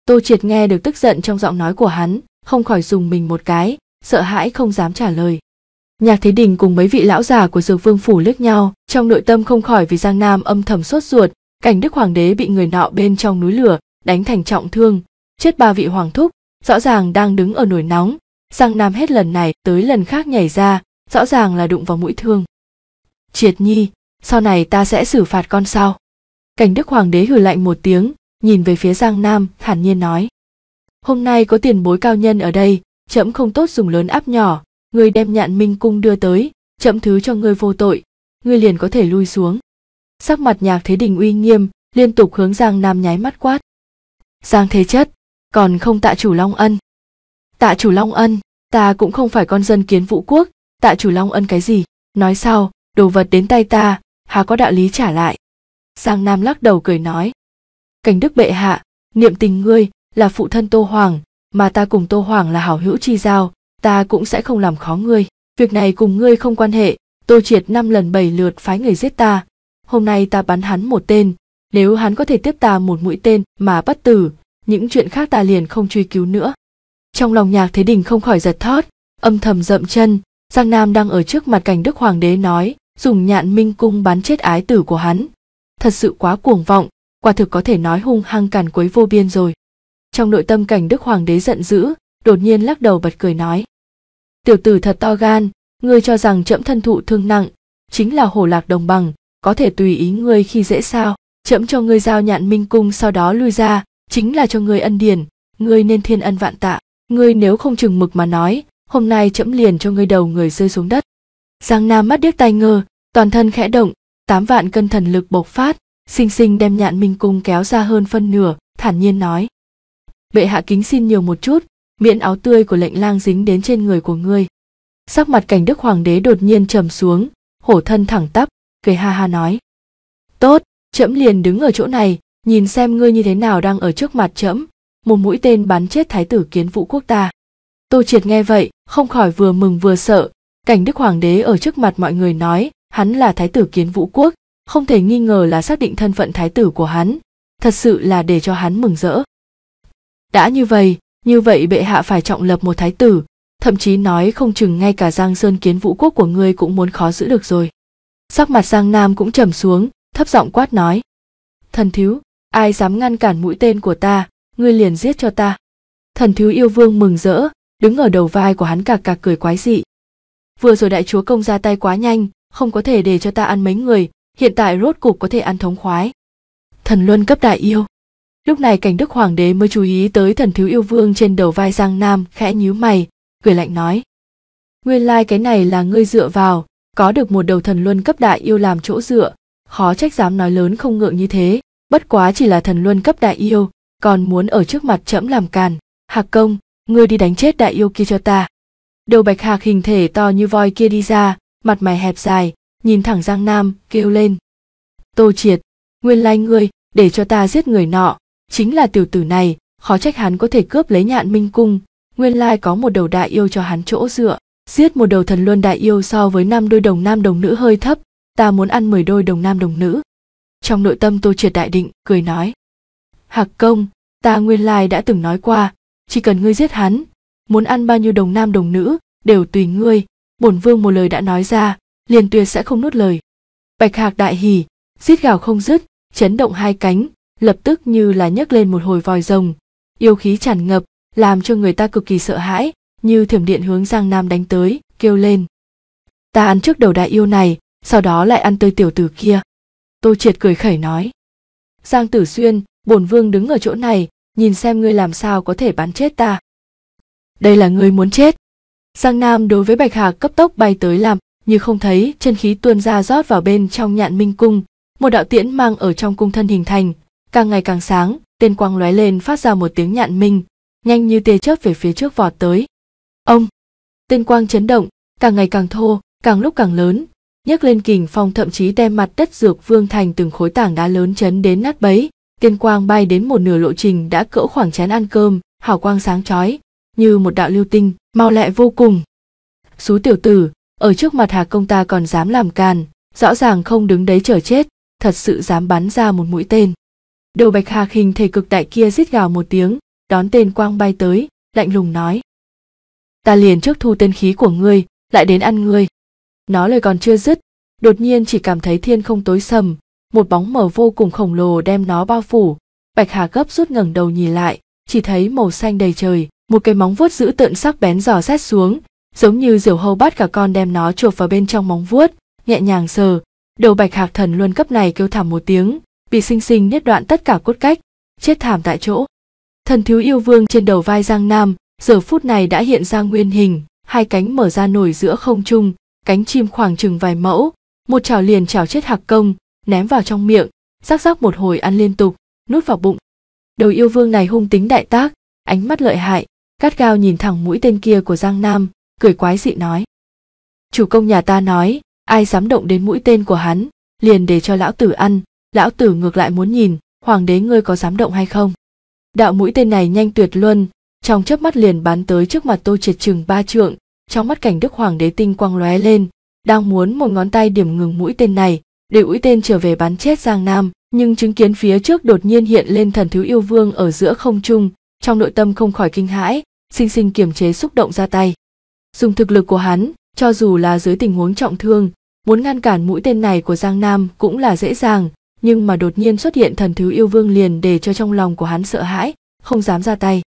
tô triệt nghe được tức giận trong giọng nói của hắn không khỏi dùng mình một cái sợ hãi không dám trả lời nhạc thế đình cùng mấy vị lão già của dược vương phủ liếc nhau trong nội tâm không khỏi vì giang nam âm thầm sốt ruột cảnh đức hoàng đế bị người nọ bên trong núi lửa đánh thành trọng thương chết ba vị hoàng thúc rõ ràng đang đứng ở nồi nóng giang nam hết lần này tới lần khác nhảy ra rõ ràng là đụng vào mũi thương triệt nhi sau này ta sẽ xử phạt con sao? cảnh đức hoàng đế hử lạnh một tiếng nhìn về phía giang nam thản nhiên nói hôm nay có tiền bối cao nhân ở đây trẫm không tốt dùng lớn áp nhỏ người đem nhạn minh cung đưa tới trẫm thứ cho ngươi vô tội ngươi liền có thể lui xuống sắc mặt nhạc thế đình uy nghiêm liên tục hướng giang nam nháy mắt quát giang thế chất còn không tạ chủ long ân tạ chủ long ân ta cũng không phải con dân kiến vũ quốc tạ chủ long ân cái gì nói sau đồ vật đến tay ta hà có đạo lý trả lại giang nam lắc đầu cười nói cảnh đức bệ hạ niệm tình ngươi là phụ thân tô hoàng mà ta cùng tô hoàng là hảo hữu chi giao ta cũng sẽ không làm khó ngươi việc này cùng ngươi không quan hệ tô triệt năm lần bảy lượt phái người giết ta hôm nay ta bắn hắn một tên nếu hắn có thể tiếp ta một mũi tên mà bất tử những chuyện khác ta liền không truy cứu nữa trong lòng nhạc thế đình không khỏi giật thót âm thầm dậm chân giang nam đang ở trước mặt cảnh đức hoàng đế nói dùng nhạn minh cung bắn chết ái tử của hắn thật sự quá cuồng vọng quả thực có thể nói hung hăng càn quấy vô biên rồi trong nội tâm cảnh đức hoàng đế giận dữ đột nhiên lắc đầu bật cười nói tiểu tử thật to gan ngươi cho rằng trẫm thân thụ thương nặng chính là hổ lạc đồng bằng có thể tùy ý ngươi khi dễ sao trẫm cho ngươi giao nhạn minh cung sau đó lui ra chính là cho ngươi ân điển ngươi nên thiên ân vạn tạ ngươi nếu không chừng mực mà nói hôm nay trẫm liền cho ngươi đầu người rơi xuống đất giang nam mắt điếc tai ngơ toàn thân khẽ động tám vạn cân thần lực bộc phát xinh xinh đem nhạn minh cung kéo ra hơn phân nửa thản nhiên nói bệ hạ kính xin nhiều một chút miễn áo tươi của lệnh lang dính đến trên người của ngươi sắc mặt cảnh đức hoàng đế đột nhiên trầm xuống hổ thân thẳng tắp cười ha ha nói tốt trẫm liền đứng ở chỗ này nhìn xem ngươi như thế nào đang ở trước mặt trẫm một mũi tên bắn chết thái tử kiến vũ quốc ta tô triệt nghe vậy không khỏi vừa mừng vừa sợ cảnh đức hoàng đế ở trước mặt mọi người nói hắn là thái tử kiến vũ quốc không thể nghi ngờ là xác định thân phận thái tử của hắn thật sự là để cho hắn mừng rỡ đã như vậy như vậy bệ hạ phải trọng lập một thái tử thậm chí nói không chừng ngay cả giang sơn kiến vũ quốc của ngươi cũng muốn khó giữ được rồi sắc mặt giang nam cũng trầm xuống thấp giọng quát nói thần thiếu ai dám ngăn cản mũi tên của ta ngươi liền giết cho ta thần thiếu yêu vương mừng rỡ đứng ở đầu vai của hắn cạc cạc cười quái dị vừa rồi đại chúa công ra tay quá nhanh không có thể để cho ta ăn mấy người hiện tại rốt cục có thể ăn thống khoái thần luân cấp đại yêu lúc này cảnh đức hoàng đế mới chú ý tới thần thiếu yêu vương trên đầu vai giang nam khẽ nhíu mày cười lạnh nói nguyên lai cái này là ngươi dựa vào có được một đầu thần luân cấp đại yêu làm chỗ dựa khó trách dám nói lớn không ngượng như thế bất quá chỉ là thần luân cấp đại yêu còn muốn ở trước mặt trẫm làm càn hạc công ngươi đi đánh chết đại yêu kia cho ta đầu bạch hạc hình thể to như voi kia đi ra mặt mày hẹp dài nhìn thẳng giang nam kêu lên tô triệt nguyên lai ngươi để cho ta giết người nọ chính là tiểu tử này khó trách hắn có thể cướp lấy nhạn minh cung nguyên lai có một đầu đại yêu cho hắn chỗ dựa giết một đầu thần luân đại yêu so với năm đôi đồng nam đồng nữ hơi thấp ta muốn ăn mười đôi đồng nam đồng nữ trong nội tâm tô triệt đại định cười nói hạc công ta nguyên lai đã từng nói qua chỉ cần ngươi giết hắn muốn ăn bao nhiêu đồng nam đồng nữ đều tùy ngươi bổn vương một lời đã nói ra liền tuyệt sẽ không nuốt lời bạch hạc đại hỉ giết gào không dứt chấn động hai cánh lập tức như là nhấc lên một hồi vòi rồng yêu khí tràn ngập làm cho người ta cực kỳ sợ hãi như thiểm điện hướng giang nam đánh tới kêu lên ta ăn trước đầu đại yêu này sau đó lại ăn tươi tiểu tử kia tô triệt cười khẩy nói giang tử xuyên bổn vương đứng ở chỗ này nhìn xem ngươi làm sao có thể bắn chết ta đây là ngươi muốn chết giang nam đối với bạch hà cấp tốc bay tới làm như không thấy chân khí tuôn ra rót vào bên trong nhạn minh cung một đạo tiễn mang ở trong cung thân hình thành càng ngày càng sáng tên quang lóe lên phát ra một tiếng nhạn minh nhanh như tê chớp về phía trước vọt tới ông tên quang chấn động càng ngày càng thô càng lúc càng lớn nhấc lên kình phong thậm chí đem mặt đất dược vương thành từng khối tảng đá lớn chấn đến nát bấy tiên quang bay đến một nửa lộ trình đã cỡ khoảng chén ăn cơm hào quang sáng chói như một đạo lưu tinh mau lẹ vô cùng xú tiểu tử ở trước mặt hà công ta còn dám làm càn rõ ràng không đứng đấy chờ chết thật sự dám bắn ra một mũi tên đầu bạch hạc hình thể cực đại kia rít gào một tiếng đón tên quang bay tới lạnh lùng nói ta liền trước thu tên khí của ngươi lại đến ăn ngươi nó lời còn chưa dứt đột nhiên chỉ cảm thấy thiên không tối sầm một bóng mờ vô cùng khổng lồ đem nó bao phủ bạch hà gấp rút ngẩng đầu nhìn lại chỉ thấy màu xanh đầy trời một cái móng vuốt dữ tợn sắc bén giò xét xuống giống như diều hâu bắt cả con đem nó chuột vào bên trong móng vuốt nhẹ nhàng sờ đầu bạch hạc thần luân cấp này kêu thảm một tiếng bị sinh sinh nhất đoạn tất cả cốt cách chết thảm tại chỗ thần thiếu yêu vương trên đầu vai giang nam giờ phút này đã hiện ra nguyên hình hai cánh mở ra nổi giữa không trung cánh chim khoảng chừng vài mẫu, một chảo liền chảo chết hạc công, ném vào trong miệng, rắc rắc một hồi ăn liên tục, nuốt vào bụng. Đầu yêu vương này hung tính đại tác, ánh mắt lợi hại, cắt gao nhìn thẳng mũi tên kia của Giang Nam, cười quái dị nói. Chủ công nhà ta nói, ai dám động đến mũi tên của hắn, liền để cho lão tử ăn, lão tử ngược lại muốn nhìn, hoàng đế ngươi có dám động hay không. Đạo mũi tên này nhanh tuyệt luân, trong chớp mắt liền bắn tới trước mặt tô triệt chừng ba trượng, trong mắt cảnh đức hoàng đế tinh quang lóe lên đang muốn một ngón tay điểm ngừng mũi tên này để mũi tên trở về bắn chết giang nam nhưng chứng kiến phía trước đột nhiên hiện lên thần thứ yêu vương ở giữa không trung trong nội tâm không khỏi kinh hãi sinh sinh kiềm chế xúc động ra tay dùng thực lực của hắn cho dù là dưới tình huống trọng thương muốn ngăn cản mũi tên này của giang nam cũng là dễ dàng nhưng mà đột nhiên xuất hiện thần thứ yêu vương liền để cho trong lòng của hắn sợ hãi không dám ra tay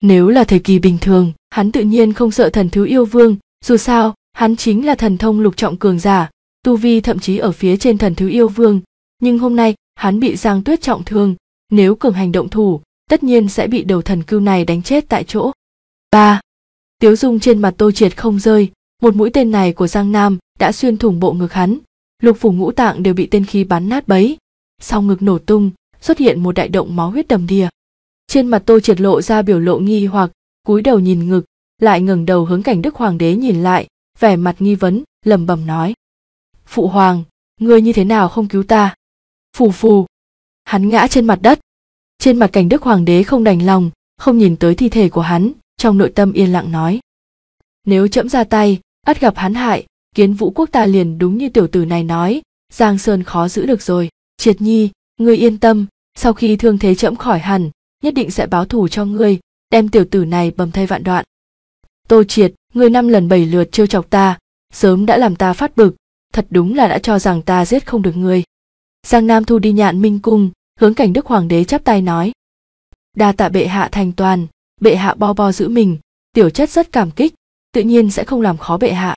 nếu là thời kỳ bình thường hắn tự nhiên không sợ thần thứ yêu vương dù sao hắn chính là thần thông lục trọng cường giả tu vi thậm chí ở phía trên thần thứ yêu vương nhưng hôm nay hắn bị giang tuyết trọng thương nếu cường hành động thủ tất nhiên sẽ bị đầu thần cưu này đánh chết tại chỗ ba tiếu dung trên mặt tô triệt không rơi một mũi tên này của giang nam đã xuyên thủng bộ ngực hắn lục phủ ngũ tạng đều bị tên khí bắn nát bấy sau ngực nổ tung xuất hiện một đại động máu huyết đầm đìa trên mặt tô triệt lộ ra biểu lộ nghi hoặc cúi đầu nhìn ngực lại ngẩng đầu hướng cảnh đức hoàng đế nhìn lại vẻ mặt nghi vấn lẩm bẩm nói phụ hoàng ngươi như thế nào không cứu ta phù phù hắn ngã trên mặt đất trên mặt cảnh đức hoàng đế không đành lòng không nhìn tới thi thể của hắn trong nội tâm yên lặng nói nếu trẫm ra tay ắt gặp hắn hại kiến vũ quốc ta liền đúng như tiểu tử này nói giang sơn khó giữ được rồi triệt nhi ngươi yên tâm sau khi thương thế trẫm khỏi hẳn nhất định sẽ báo thù cho ngươi đem tiểu tử này bầm thay vạn đoạn tô triệt người năm lần bảy lượt trêu chọc ta sớm đã làm ta phát bực thật đúng là đã cho rằng ta giết không được ngươi. giang nam thu đi nhạn minh cung hướng cảnh đức hoàng đế chắp tay nói đa tạ bệ hạ thành toàn bệ hạ bo bo giữ mình tiểu chất rất cảm kích tự nhiên sẽ không làm khó bệ hạ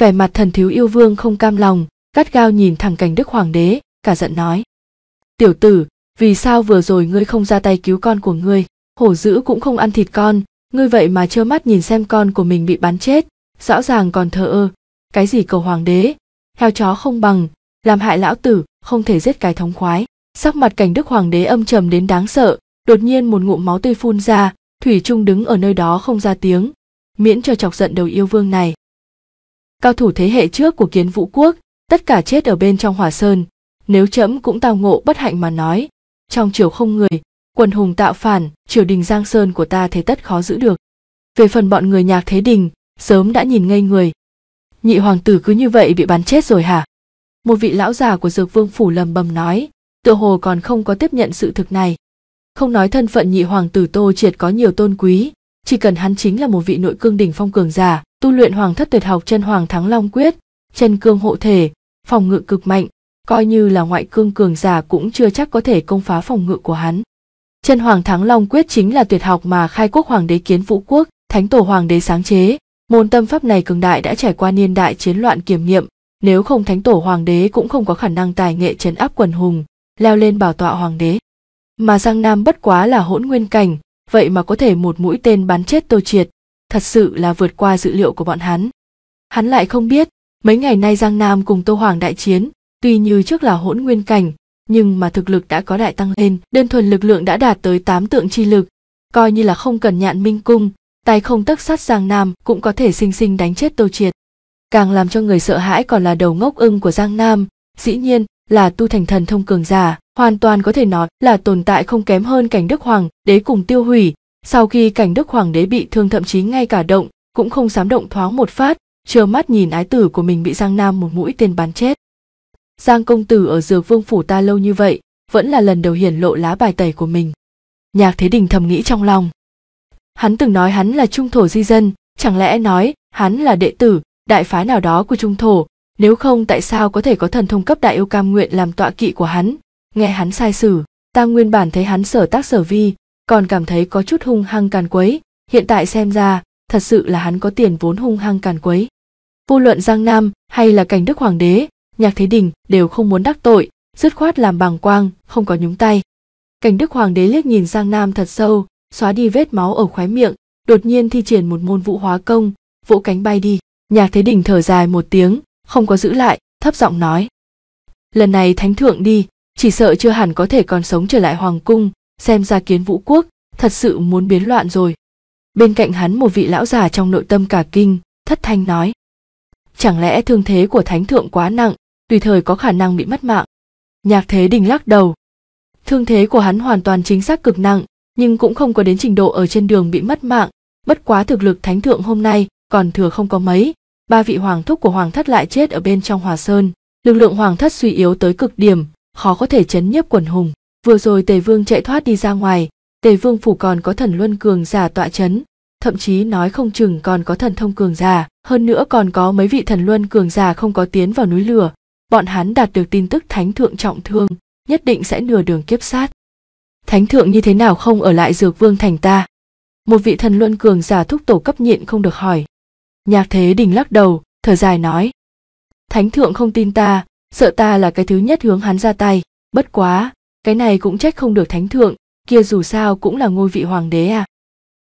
vẻ mặt thần thiếu yêu vương không cam lòng cắt gao nhìn thẳng cảnh đức hoàng đế cả giận nói tiểu tử vì sao vừa rồi ngươi không ra tay cứu con của ngươi hổ dữ cũng không ăn thịt con ngươi vậy mà trơ mắt nhìn xem con của mình bị bắn chết rõ ràng còn thờ ơ cái gì cầu hoàng đế heo chó không bằng làm hại lão tử không thể giết cái thống khoái sắc mặt cảnh đức hoàng đế âm trầm đến đáng sợ đột nhiên một ngụm máu tươi phun ra thủy trung đứng ở nơi đó không ra tiếng miễn cho chọc giận đầu yêu vương này cao thủ thế hệ trước của kiến vũ quốc tất cả chết ở bên trong hỏa sơn nếu trẫm cũng tao ngộ bất hạnh mà nói trong chiều không người quần hùng tạo phản triều đình giang sơn của ta thế tất khó giữ được về phần bọn người nhạc thế đình sớm đã nhìn ngây người nhị hoàng tử cứ như vậy bị bắn chết rồi hả một vị lão già của dược vương phủ lầm bầm nói tựa hồ còn không có tiếp nhận sự thực này không nói thân phận nhị hoàng tử tô triệt có nhiều tôn quý chỉ cần hắn chính là một vị nội cương đỉnh phong cường giả tu luyện hoàng thất tuyệt học chân hoàng thắng long quyết chân cương hộ thể phòng ngự cực mạnh coi như là ngoại cương cường giả cũng chưa chắc có thể công phá phòng ngự của hắn Chân Hoàng Thắng Long Quyết chính là tuyệt học mà khai quốc hoàng đế kiến vũ quốc, thánh tổ hoàng đế sáng chế. Môn tâm pháp này cường đại đã trải qua niên đại chiến loạn kiểm nghiệm, nếu không thánh tổ hoàng đế cũng không có khả năng tài nghệ chấn áp quần hùng, leo lên bảo tọa hoàng đế. Mà Giang Nam bất quá là hỗn nguyên cảnh, vậy mà có thể một mũi tên bắn chết Tô Triệt, thật sự là vượt qua dự liệu của bọn hắn. Hắn lại không biết, mấy ngày nay Giang Nam cùng Tô Hoàng đại chiến, tuy như trước là hỗn nguyên cảnh, nhưng mà thực lực đã có đại tăng lên, đơn thuần lực lượng đã đạt tới 8 tượng chi lực, coi như là không cần nhạn minh cung, tay không tấc sát Giang Nam cũng có thể sinh sinh đánh chết Tô Triệt. Càng làm cho người sợ hãi còn là đầu ngốc ưng của Giang Nam, dĩ nhiên là tu thành thần thông cường giả, hoàn toàn có thể nói là tồn tại không kém hơn cảnh Đức Hoàng đế cùng tiêu hủy. Sau khi cảnh Đức Hoàng đế bị thương thậm chí ngay cả động, cũng không dám động thoáng một phát, chờ mắt nhìn ái tử của mình bị Giang Nam một mũi tên bắn chết. Giang công tử ở dược vương phủ ta lâu như vậy, vẫn là lần đầu hiển lộ lá bài tẩy của mình. Nhạc Thế Đình thầm nghĩ trong lòng. Hắn từng nói hắn là trung thổ di dân, chẳng lẽ nói hắn là đệ tử, đại phái nào đó của trung thổ, nếu không tại sao có thể có thần thông cấp đại yêu cam nguyện làm tọa kỵ của hắn, nghe hắn sai xử, ta nguyên bản thấy hắn sở tác sở vi, còn cảm thấy có chút hung hăng càn quấy, hiện tại xem ra, thật sự là hắn có tiền vốn hung hăng càn quấy. Vô luận Giang Nam hay là cảnh đức hoàng đế, nhạc thế đình đều không muốn đắc tội dứt khoát làm bằng quang không có nhúng tay cảnh đức hoàng đế liếc nhìn sang nam thật sâu xóa đi vết máu ở khóe miệng đột nhiên thi triển một môn vũ hóa công vỗ cánh bay đi nhạc thế đình thở dài một tiếng không có giữ lại thấp giọng nói lần này thánh thượng đi chỉ sợ chưa hẳn có thể còn sống trở lại hoàng cung xem ra kiến vũ quốc thật sự muốn biến loạn rồi bên cạnh hắn một vị lão già trong nội tâm cả kinh thất thanh nói chẳng lẽ thương thế của thánh thượng quá nặng tùy thời có khả năng bị mất mạng. Nhạc Thế Đình lắc đầu. Thương thế của hắn hoàn toàn chính xác cực nặng, nhưng cũng không có đến trình độ ở trên đường bị mất mạng, bất quá thực lực thánh thượng hôm nay còn thừa không có mấy, ba vị hoàng thúc của hoàng thất lại chết ở bên trong Hòa Sơn, lực lượng hoàng thất suy yếu tới cực điểm, khó có thể chấn nhiếp quần hùng. Vừa rồi Tề Vương chạy thoát đi ra ngoài, Tề Vương phủ còn có thần luân cường giả tọa chấn, thậm chí nói không chừng còn có thần thông cường giả, hơn nữa còn có mấy vị thần luân cường giả không có tiến vào núi lửa, bọn hắn đạt được tin tức thánh thượng trọng thương, nhất định sẽ nửa đường kiếp sát. Thánh thượng như thế nào không ở lại dược vương thành ta? Một vị thần luân cường giả thúc tổ cấp nhịn không được hỏi. Nhạc thế đình lắc đầu, thở dài nói. Thánh thượng không tin ta, sợ ta là cái thứ nhất hướng hắn ra tay, bất quá, cái này cũng trách không được thánh thượng, kia dù sao cũng là ngôi vị hoàng đế à.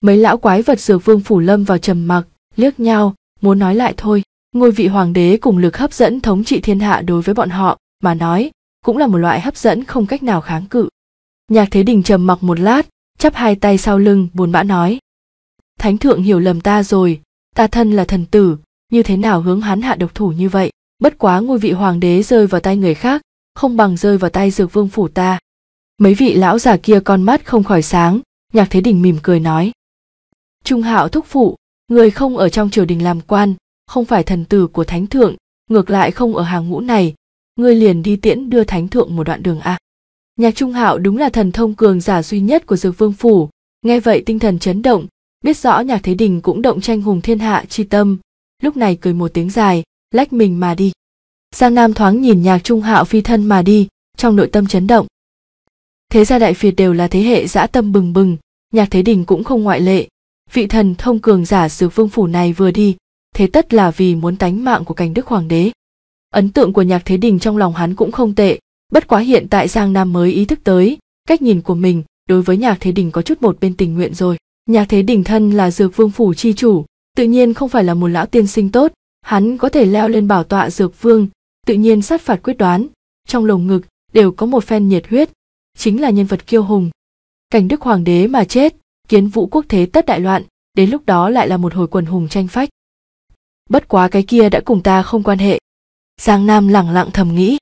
Mấy lão quái vật dược vương phủ lâm vào trầm mặc, liếc nhau, muốn nói lại thôi ngôi vị hoàng đế cùng lực hấp dẫn thống trị thiên hạ đối với bọn họ mà nói cũng là một loại hấp dẫn không cách nào kháng cự nhạc thế đình trầm mặc một lát chắp hai tay sau lưng buồn bã nói thánh thượng hiểu lầm ta rồi ta thân là thần tử như thế nào hướng hắn hạ độc thủ như vậy bất quá ngôi vị hoàng đế rơi vào tay người khác không bằng rơi vào tay dược vương phủ ta mấy vị lão già kia con mắt không khỏi sáng nhạc thế đình mỉm cười nói trung hạo thúc phụ người không ở trong triều đình làm quan không phải thần tử của thánh thượng ngược lại không ở hàng ngũ này ngươi liền đi tiễn đưa thánh thượng một đoạn đường a à. nhạc trung hạo đúng là thần thông cường giả duy nhất của dược vương phủ nghe vậy tinh thần chấn động biết rõ nhạc thế đình cũng động tranh hùng thiên hạ chi tâm lúc này cười một tiếng dài lách mình mà đi giang nam thoáng nhìn nhạc trung hạo phi thân mà đi trong nội tâm chấn động thế gia đại việt đều là thế hệ dã tâm bừng bừng nhạc thế đình cũng không ngoại lệ vị thần thông cường giả dược vương phủ này vừa đi thế tất là vì muốn tánh mạng của cảnh đức hoàng đế ấn tượng của nhạc thế đình trong lòng hắn cũng không tệ bất quá hiện tại giang nam mới ý thức tới cách nhìn của mình đối với nhạc thế đình có chút một bên tình nguyện rồi nhạc thế đình thân là dược vương phủ chi chủ tự nhiên không phải là một lão tiên sinh tốt hắn có thể leo lên bảo tọa dược vương tự nhiên sát phạt quyết đoán trong lồng ngực đều có một phen nhiệt huyết chính là nhân vật kiêu hùng cảnh đức hoàng đế mà chết kiến vũ quốc thế tất đại loạn đến lúc đó lại là một hồi quần hùng tranh phách bất quá cái kia đã cùng ta không quan hệ giang nam lẳng lặng thầm nghĩ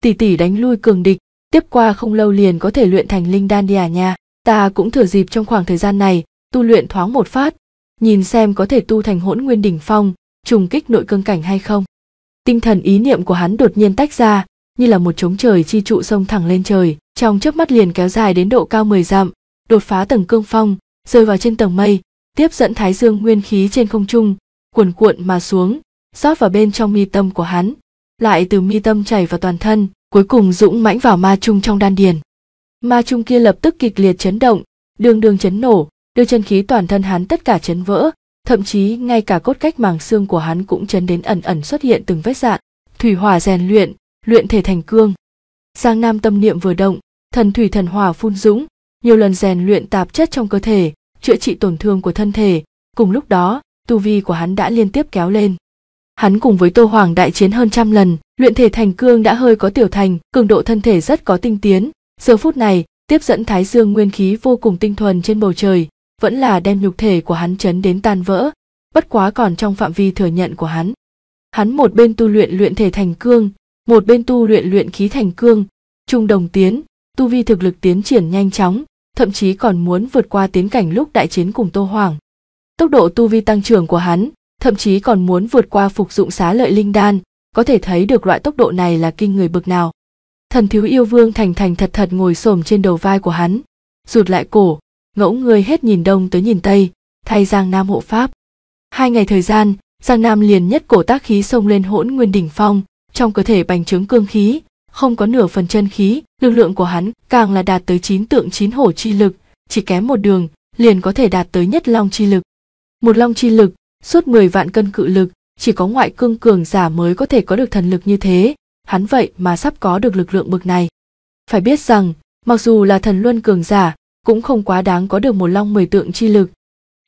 tỷ tỷ đánh lui cường địch tiếp qua không lâu liền có thể luyện thành linh đan đi à nha ta cũng thừa dịp trong khoảng thời gian này tu luyện thoáng một phát nhìn xem có thể tu thành hỗn nguyên đỉnh phong trùng kích nội cương cảnh hay không tinh thần ý niệm của hắn đột nhiên tách ra như là một trống trời chi trụ sông thẳng lên trời trong chớp mắt liền kéo dài đến độ cao 10 dặm đột phá tầng cương phong rơi vào trên tầng mây tiếp dẫn thái dương nguyên khí trên không trung cuồn cuộn mà xuống rót vào bên trong mi tâm của hắn lại từ mi tâm chảy vào toàn thân cuối cùng dũng mãnh vào ma trung trong đan điền ma trung kia lập tức kịch liệt chấn động đường đường chấn nổ đưa chân khí toàn thân hắn tất cả chấn vỡ thậm chí ngay cả cốt cách màng xương của hắn cũng chấn đến ẩn ẩn xuất hiện từng vết dạn thủy hỏa rèn luyện luyện thể thành cương giang nam tâm niệm vừa động thần thủy thần hỏa phun dũng nhiều lần rèn luyện tạp chất trong cơ thể chữa trị tổn thương của thân thể cùng lúc đó tu vi của hắn đã liên tiếp kéo lên. Hắn cùng với Tô Hoàng đại chiến hơn trăm lần, luyện thể thành cương đã hơi có tiểu thành, cường độ thân thể rất có tinh tiến. Giờ phút này, tiếp dẫn thái dương nguyên khí vô cùng tinh thuần trên bầu trời, vẫn là đem nhục thể của hắn chấn đến tan vỡ, bất quá còn trong phạm vi thừa nhận của hắn. Hắn một bên tu luyện luyện thể thành cương, một bên tu luyện luyện khí thành cương, trung đồng tiến, tu vi thực lực tiến triển nhanh chóng, thậm chí còn muốn vượt qua tiến cảnh lúc đại chiến cùng Tô Hoàng tốc độ tu vi tăng trưởng của hắn thậm chí còn muốn vượt qua phục dụng xá lợi linh đan có thể thấy được loại tốc độ này là kinh người bực nào thần thiếu yêu vương thành thành thật thật ngồi xổm trên đầu vai của hắn rụt lại cổ ngẫu người hết nhìn đông tới nhìn tây thay giang nam hộ pháp hai ngày thời gian giang nam liền nhất cổ tác khí xông lên hỗn nguyên đỉnh phong trong cơ thể bành trướng cương khí không có nửa phần chân khí lực lượng của hắn càng là đạt tới chín tượng chín hổ chi lực chỉ kém một đường liền có thể đạt tới nhất long chi lực một long chi lực, suốt mười vạn cân cự lực, chỉ có ngoại cương cường giả mới có thể có được thần lực như thế, hắn vậy mà sắp có được lực lượng bực này. Phải biết rằng, mặc dù là thần luân cường giả, cũng không quá đáng có được một long mười tượng chi lực.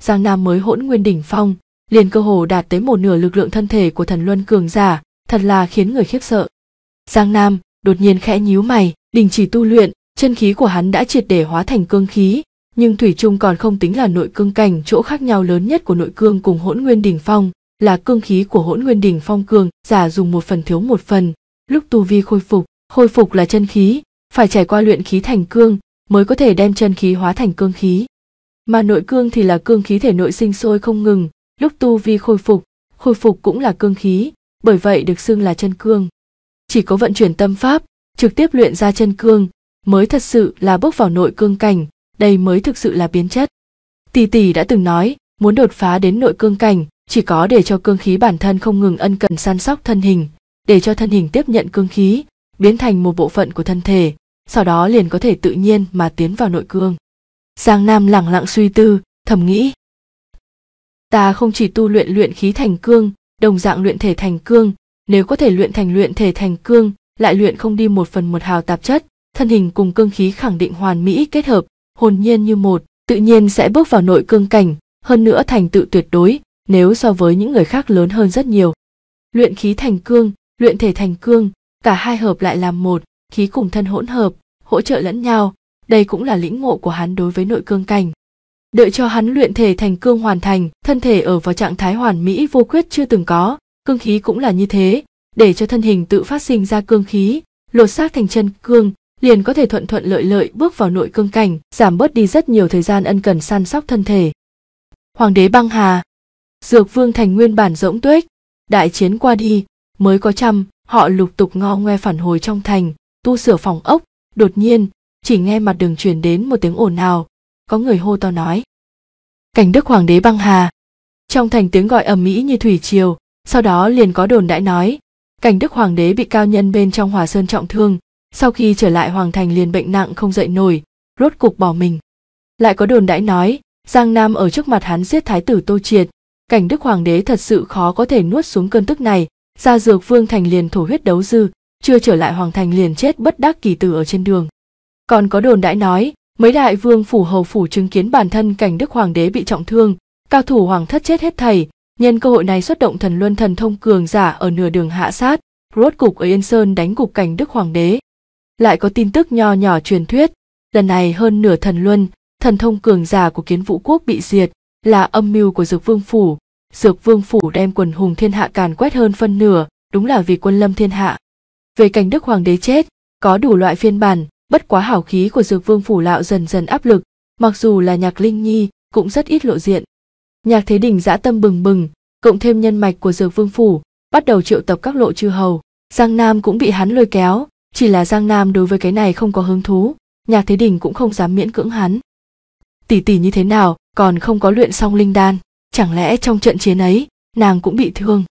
Giang Nam mới hỗn nguyên đỉnh phong, liền cơ hồ đạt tới một nửa lực lượng thân thể của thần luân cường giả, thật là khiến người khiếp sợ. Giang Nam đột nhiên khẽ nhíu mày, đình chỉ tu luyện, chân khí của hắn đã triệt để hóa thành cương khí, nhưng thủy trung còn không tính là nội cương cảnh chỗ khác nhau lớn nhất của nội cương cùng hỗn nguyên đỉnh phong là cương khí của hỗn nguyên đỉnh phong cường giả dùng một phần thiếu một phần lúc tu vi khôi phục khôi phục là chân khí phải trải qua luyện khí thành cương mới có thể đem chân khí hóa thành cương khí mà nội cương thì là cương khí thể nội sinh sôi không ngừng lúc tu vi khôi phục khôi phục cũng là cương khí bởi vậy được xưng là chân cương chỉ có vận chuyển tâm pháp trực tiếp luyện ra chân cương mới thật sự là bước vào nội cương cảnh đây mới thực sự là biến chất. Tỷ tỷ đã từng nói, muốn đột phá đến nội cương cảnh, chỉ có để cho cương khí bản thân không ngừng ân cần săn sóc thân hình, để cho thân hình tiếp nhận cương khí, biến thành một bộ phận của thân thể, sau đó liền có thể tự nhiên mà tiến vào nội cương. Giang Nam lẳng lặng suy tư, thầm nghĩ. Ta không chỉ tu luyện luyện khí thành cương, đồng dạng luyện thể thành cương, nếu có thể luyện thành luyện thể thành cương, lại luyện không đi một phần một hào tạp chất, thân hình cùng cương khí khẳng định hoàn mỹ kết hợp, hồn nhiên như một, tự nhiên sẽ bước vào nội cương cảnh, hơn nữa thành tựu tuyệt đối, nếu so với những người khác lớn hơn rất nhiều. Luyện khí thành cương, luyện thể thành cương, cả hai hợp lại làm một, khí cùng thân hỗn hợp, hỗ trợ lẫn nhau, đây cũng là lĩnh ngộ của hắn đối với nội cương cảnh. Đợi cho hắn luyện thể thành cương hoàn thành, thân thể ở vào trạng thái hoàn mỹ vô khuyết chưa từng có, cương khí cũng là như thế, để cho thân hình tự phát sinh ra cương khí, lột xác thành chân cương, liền có thể thuận thuận lợi lợi bước vào nội cương cảnh, giảm bớt đi rất nhiều thời gian ân cần săn sóc thân thể. Hoàng đế băng hà, dược vương thành nguyên bản rỗng tuếch, đại chiến qua đi, mới có trăm, họ lục tục ngo ngoe phản hồi trong thành, tu sửa phòng ốc, đột nhiên, chỉ nghe mặt đường truyền đến một tiếng ồn ào, có người hô to nói. Cảnh đức hoàng đế băng hà, trong thành tiếng gọi ầm mỹ như thủy triều, sau đó liền có đồn đãi nói, cảnh đức hoàng đế bị cao nhân bên trong hòa sơn trọng thương, sau khi trở lại hoàng thành liền bệnh nặng không dậy nổi rốt cục bỏ mình lại có đồn đãi nói giang nam ở trước mặt hắn giết thái tử tô triệt cảnh đức hoàng đế thật sự khó có thể nuốt xuống cơn tức này ra dược vương thành liền thổ huyết đấu dư chưa trở lại hoàng thành liền chết bất đắc kỳ tử ở trên đường còn có đồn đãi nói mấy đại vương phủ hầu phủ chứng kiến bản thân cảnh đức hoàng đế bị trọng thương cao thủ hoàng thất chết hết thầy, nhân cơ hội này xuất động thần luân thần thông cường giả ở nửa đường hạ sát rốt cục ở yên sơn đánh cục cảnh đức hoàng đế lại có tin tức nho nhỏ truyền thuyết lần này hơn nửa thần luân thần thông cường giả của kiến vũ quốc bị diệt là âm mưu của dược vương phủ dược vương phủ đem quần hùng thiên hạ càn quét hơn phân nửa đúng là vì quân lâm thiên hạ về cảnh đức hoàng đế chết có đủ loại phiên bản bất quá hảo khí của dược vương phủ lạo dần dần áp lực mặc dù là nhạc linh nhi cũng rất ít lộ diện nhạc thế đình dã tâm bừng bừng cộng thêm nhân mạch của dược vương phủ bắt đầu triệu tập các lộ chư hầu giang nam cũng bị hắn lôi kéo chỉ là giang nam đối với cái này không có hứng thú nhạc thế đình cũng không dám miễn cưỡng hắn tỷ tỷ như thế nào còn không có luyện xong linh đan chẳng lẽ trong trận chiến ấy nàng cũng bị thương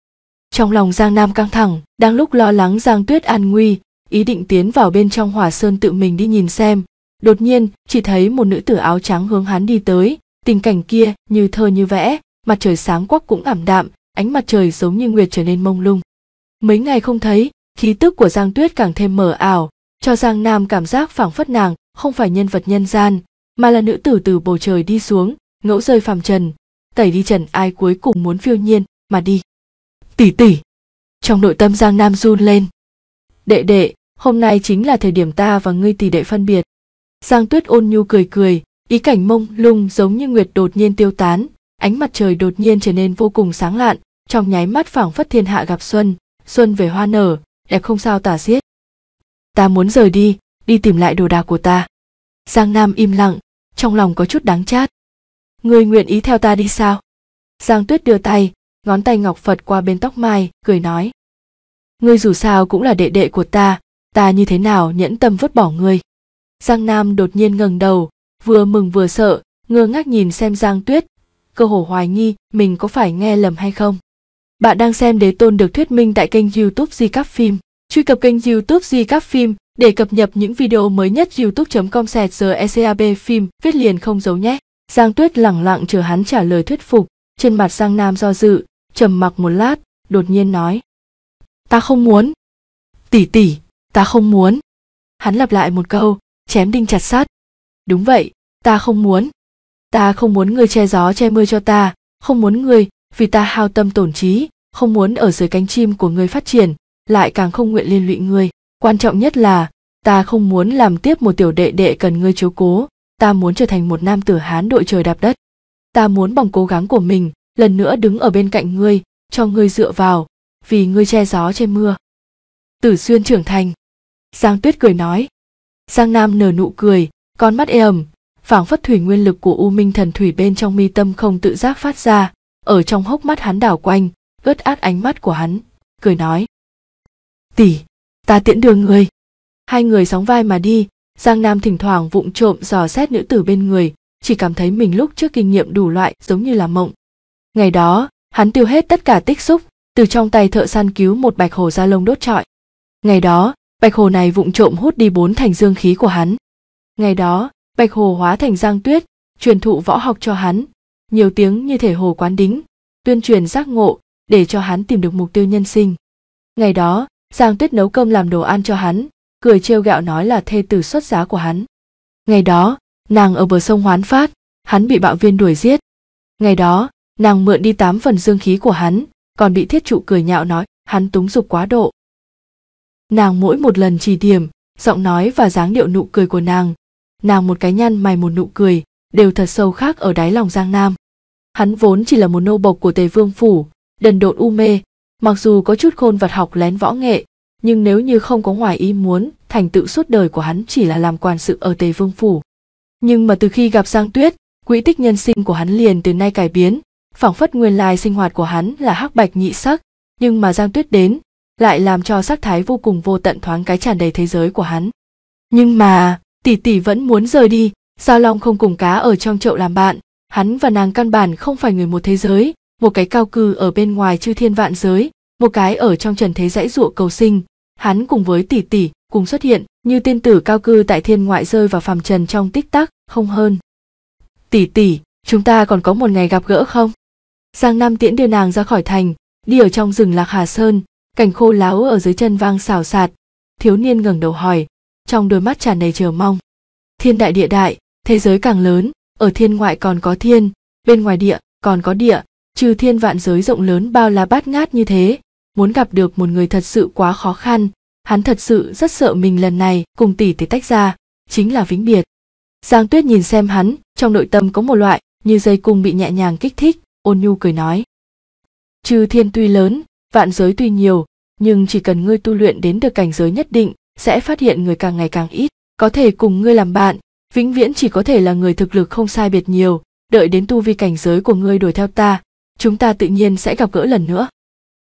trong lòng giang nam căng thẳng đang lúc lo lắng giang tuyết an nguy ý định tiến vào bên trong hỏa sơn tự mình đi nhìn xem đột nhiên chỉ thấy một nữ tử áo trắng hướng hắn đi tới tình cảnh kia như thơ như vẽ mặt trời sáng quắc cũng ảm đạm ánh mặt trời giống như nguyệt trở nên mông lung mấy ngày không thấy khí tức của giang tuyết càng thêm mờ ảo cho giang nam cảm giác phảng phất nàng không phải nhân vật nhân gian mà là nữ tử từ bầu trời đi xuống ngẫu rơi phàm trần tẩy đi trần ai cuối cùng muốn phiêu nhiên mà đi tỷ tỷ trong nội tâm giang nam run lên đệ đệ hôm nay chính là thời điểm ta và ngươi tỷ đệ phân biệt giang tuyết ôn nhu cười cười ý cảnh mông lung giống như nguyệt đột nhiên tiêu tán ánh mặt trời đột nhiên trở nên vô cùng sáng lạn trong nháy mắt phảng phất thiên hạ gặp xuân xuân về hoa nở đẹp không sao tả xiết ta muốn rời đi đi tìm lại đồ đạc của ta giang nam im lặng trong lòng có chút đáng chát ngươi nguyện ý theo ta đi sao giang tuyết đưa tay ngón tay ngọc phật qua bên tóc mai cười nói ngươi dù sao cũng là đệ đệ của ta ta như thế nào nhẫn tâm vứt bỏ ngươi giang nam đột nhiên ngẩng đầu vừa mừng vừa sợ ngơ ngác nhìn xem giang tuyết cơ hồ hoài nghi mình có phải nghe lầm hay không bạn đang xem Đế Tôn được thuyết minh tại kênh YouTube Di Các Phim. Truy cập kênh YouTube Di Các Phim để cập nhật những video mới nhất youtube.com sẹt giờ ECAB phim viết liền không giấu nhé. Giang Tuyết lẳng lặng chờ hắn trả lời thuyết phục, trên mặt Giang Nam do dự, trầm mặc một lát, đột nhiên nói: "Ta không muốn." "Tỷ tỷ, ta không muốn." Hắn lặp lại một câu, chém đinh chặt sắt. "Đúng vậy, ta không muốn. Ta không muốn người che gió che mưa cho ta, không muốn người vì ta hao tâm tổn trí không muốn ở dưới cánh chim của ngươi phát triển lại càng không nguyện liên lụy ngươi quan trọng nhất là ta không muốn làm tiếp một tiểu đệ đệ cần ngươi chiếu cố ta muốn trở thành một nam tử hán đội trời đạp đất ta muốn bằng cố gắng của mình lần nữa đứng ở bên cạnh ngươi cho ngươi dựa vào vì ngươi che gió che mưa tử xuyên trưởng thành giang tuyết cười nói giang nam nở nụ cười con mắt ê ẩm phảng phất thủy nguyên lực của u minh thần thủy bên trong mi tâm không tự giác phát ra ở trong hốc mắt hắn đảo quanh ướt át ánh mắt của hắn cười nói tỷ ta tiễn đưa người hai người sóng vai mà đi giang nam thỉnh thoảng vụng trộm dò xét nữ tử bên người chỉ cảm thấy mình lúc trước kinh nghiệm đủ loại giống như là mộng ngày đó hắn tiêu hết tất cả tích xúc từ trong tay thợ săn cứu một bạch hồ da lông đốt trọi ngày đó bạch hồ này vụng trộm hút đi bốn thành dương khí của hắn ngày đó bạch hồ hóa thành giang tuyết truyền thụ võ học cho hắn nhiều tiếng như thể hồ quán đính tuyên truyền giác ngộ để cho hắn tìm được mục tiêu nhân sinh ngày đó giang tuyết nấu cơm làm đồ ăn cho hắn cười trêu gạo nói là thê tử xuất giá của hắn ngày đó nàng ở bờ sông hoán phát hắn bị bạo viên đuổi giết ngày đó nàng mượn đi tám phần dương khí của hắn còn bị thiết trụ cười nhạo nói hắn túng dục quá độ nàng mỗi một lần chỉ điểm giọng nói và dáng điệu nụ cười của nàng nàng một cái nhăn mày một nụ cười đều thật sâu khác ở đáy lòng Giang Nam. Hắn vốn chỉ là một nô bộc của Tề Vương phủ, đần độn u mê, mặc dù có chút khôn vật học lén võ nghệ, nhưng nếu như không có ngoài ý muốn, thành tựu suốt đời của hắn chỉ là làm quan sự ở Tề Vương phủ. Nhưng mà từ khi gặp Giang Tuyết, quỹ tích nhân sinh của hắn liền từ nay cải biến, phảng phất nguyên lai sinh hoạt của hắn là hắc bạch nhị sắc, nhưng mà Giang Tuyết đến, lại làm cho sắc thái vô cùng vô tận thoáng cái tràn đầy thế giới của hắn. Nhưng mà, tỷ tỷ vẫn muốn rời đi, Giao Long không cùng cá ở trong chậu làm bạn, hắn và nàng căn bản không phải người một thế giới, một cái cao cư ở bên ngoài chư thiên vạn giới, một cái ở trong trần thế dãy dụa cầu sinh. Hắn cùng với tỷ tỷ cùng xuất hiện như tiên tử cao cư tại thiên ngoại rơi vào phàm trần trong tích tắc, không hơn. Tỷ tỷ, chúng ta còn có một ngày gặp gỡ không? Giang Nam tiễn đưa nàng ra khỏi thành, đi ở trong rừng lạc hà sơn, cảnh khô láo ở dưới chân vang xào xạc. Thiếu niên ngẩng đầu hỏi, trong đôi mắt tràn đầy chờ mong. Thiên đại địa đại, thế giới càng lớn ở thiên ngoại còn có thiên bên ngoài địa còn có địa trừ thiên vạn giới rộng lớn bao la bát ngát như thế muốn gặp được một người thật sự quá khó khăn hắn thật sự rất sợ mình lần này cùng tỷ tỷ tách ra chính là vĩnh biệt giang tuyết nhìn xem hắn trong nội tâm có một loại như dây cung bị nhẹ nhàng kích thích ôn nhu cười nói trừ thiên tuy lớn vạn giới tuy nhiều nhưng chỉ cần ngươi tu luyện đến được cảnh giới nhất định sẽ phát hiện người càng ngày càng ít có thể cùng ngươi làm bạn vĩnh viễn chỉ có thể là người thực lực không sai biệt nhiều đợi đến tu vi cảnh giới của ngươi đuổi theo ta chúng ta tự nhiên sẽ gặp gỡ lần nữa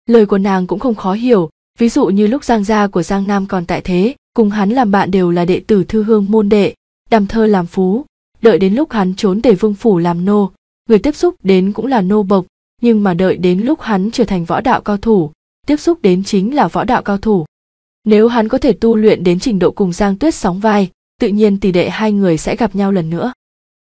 lời của nàng cũng không khó hiểu ví dụ như lúc giang gia của giang nam còn tại thế cùng hắn làm bạn đều là đệ tử thư hương môn đệ đàm thơ làm phú đợi đến lúc hắn trốn để vương phủ làm nô người tiếp xúc đến cũng là nô bộc nhưng mà đợi đến lúc hắn trở thành võ đạo cao thủ tiếp xúc đến chính là võ đạo cao thủ nếu hắn có thể tu luyện đến trình độ cùng giang tuyết sóng vai tự nhiên tỷ đệ hai người sẽ gặp nhau lần nữa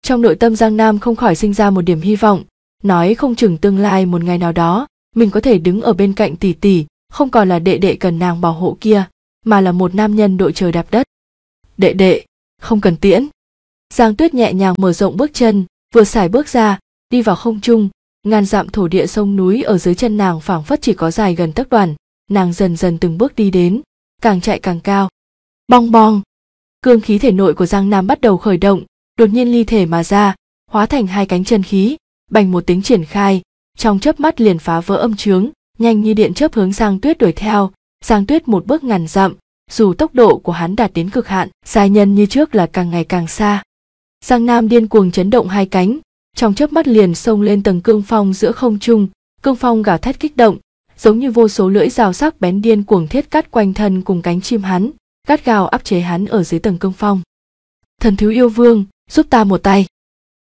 trong nội tâm giang nam không khỏi sinh ra một điểm hy vọng nói không chừng tương lai một ngày nào đó mình có thể đứng ở bên cạnh tỷ tỷ không còn là đệ đệ cần nàng bảo hộ kia mà là một nam nhân đội trời đạp đất đệ đệ không cần tiễn giang tuyết nhẹ nhàng mở rộng bước chân vừa xài bước ra đi vào không trung ngàn dặm thổ địa sông núi ở dưới chân nàng phảng phất chỉ có dài gần tất đoàn nàng dần dần từng bước đi đến càng chạy càng cao bong bong cương khí thể nội của Giang Nam bắt đầu khởi động, đột nhiên ly thể mà ra, hóa thành hai cánh chân khí, bành một tiếng triển khai, trong chớp mắt liền phá vỡ âm trướng, nhanh như điện chớp hướng Giang Tuyết đuổi theo, Giang Tuyết một bước ngàn dặm, dù tốc độ của hắn đạt đến cực hạn, giai nhân như trước là càng ngày càng xa. Giang Nam điên cuồng chấn động hai cánh, trong chớp mắt liền xông lên tầng cương phong giữa không trung, cương phong gào thét kích động, giống như vô số lưỡi rào sắc bén điên cuồng thiết cắt quanh thân cùng cánh chim hắn, gắt gào áp chế hắn ở dưới tầng cương phong thần thiếu yêu vương giúp ta một tay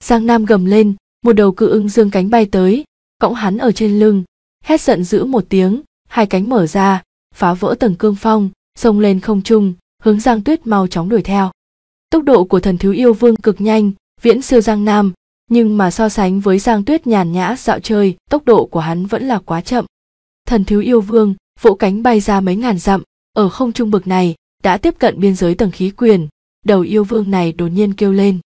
giang nam gầm lên một đầu cự ưng dương cánh bay tới cõng hắn ở trên lưng hét giận dữ một tiếng hai cánh mở ra phá vỡ tầng cương phong xông lên không trung hướng giang tuyết mau chóng đuổi theo tốc độ của thần thiếu yêu vương cực nhanh viễn siêu giang nam nhưng mà so sánh với giang tuyết nhàn nhã dạo chơi tốc độ của hắn vẫn là quá chậm thần thiếu yêu vương vỗ cánh bay ra mấy ngàn dặm ở không trung bực này đã tiếp cận biên giới tầng khí quyền đầu yêu vương này đột nhiên kêu lên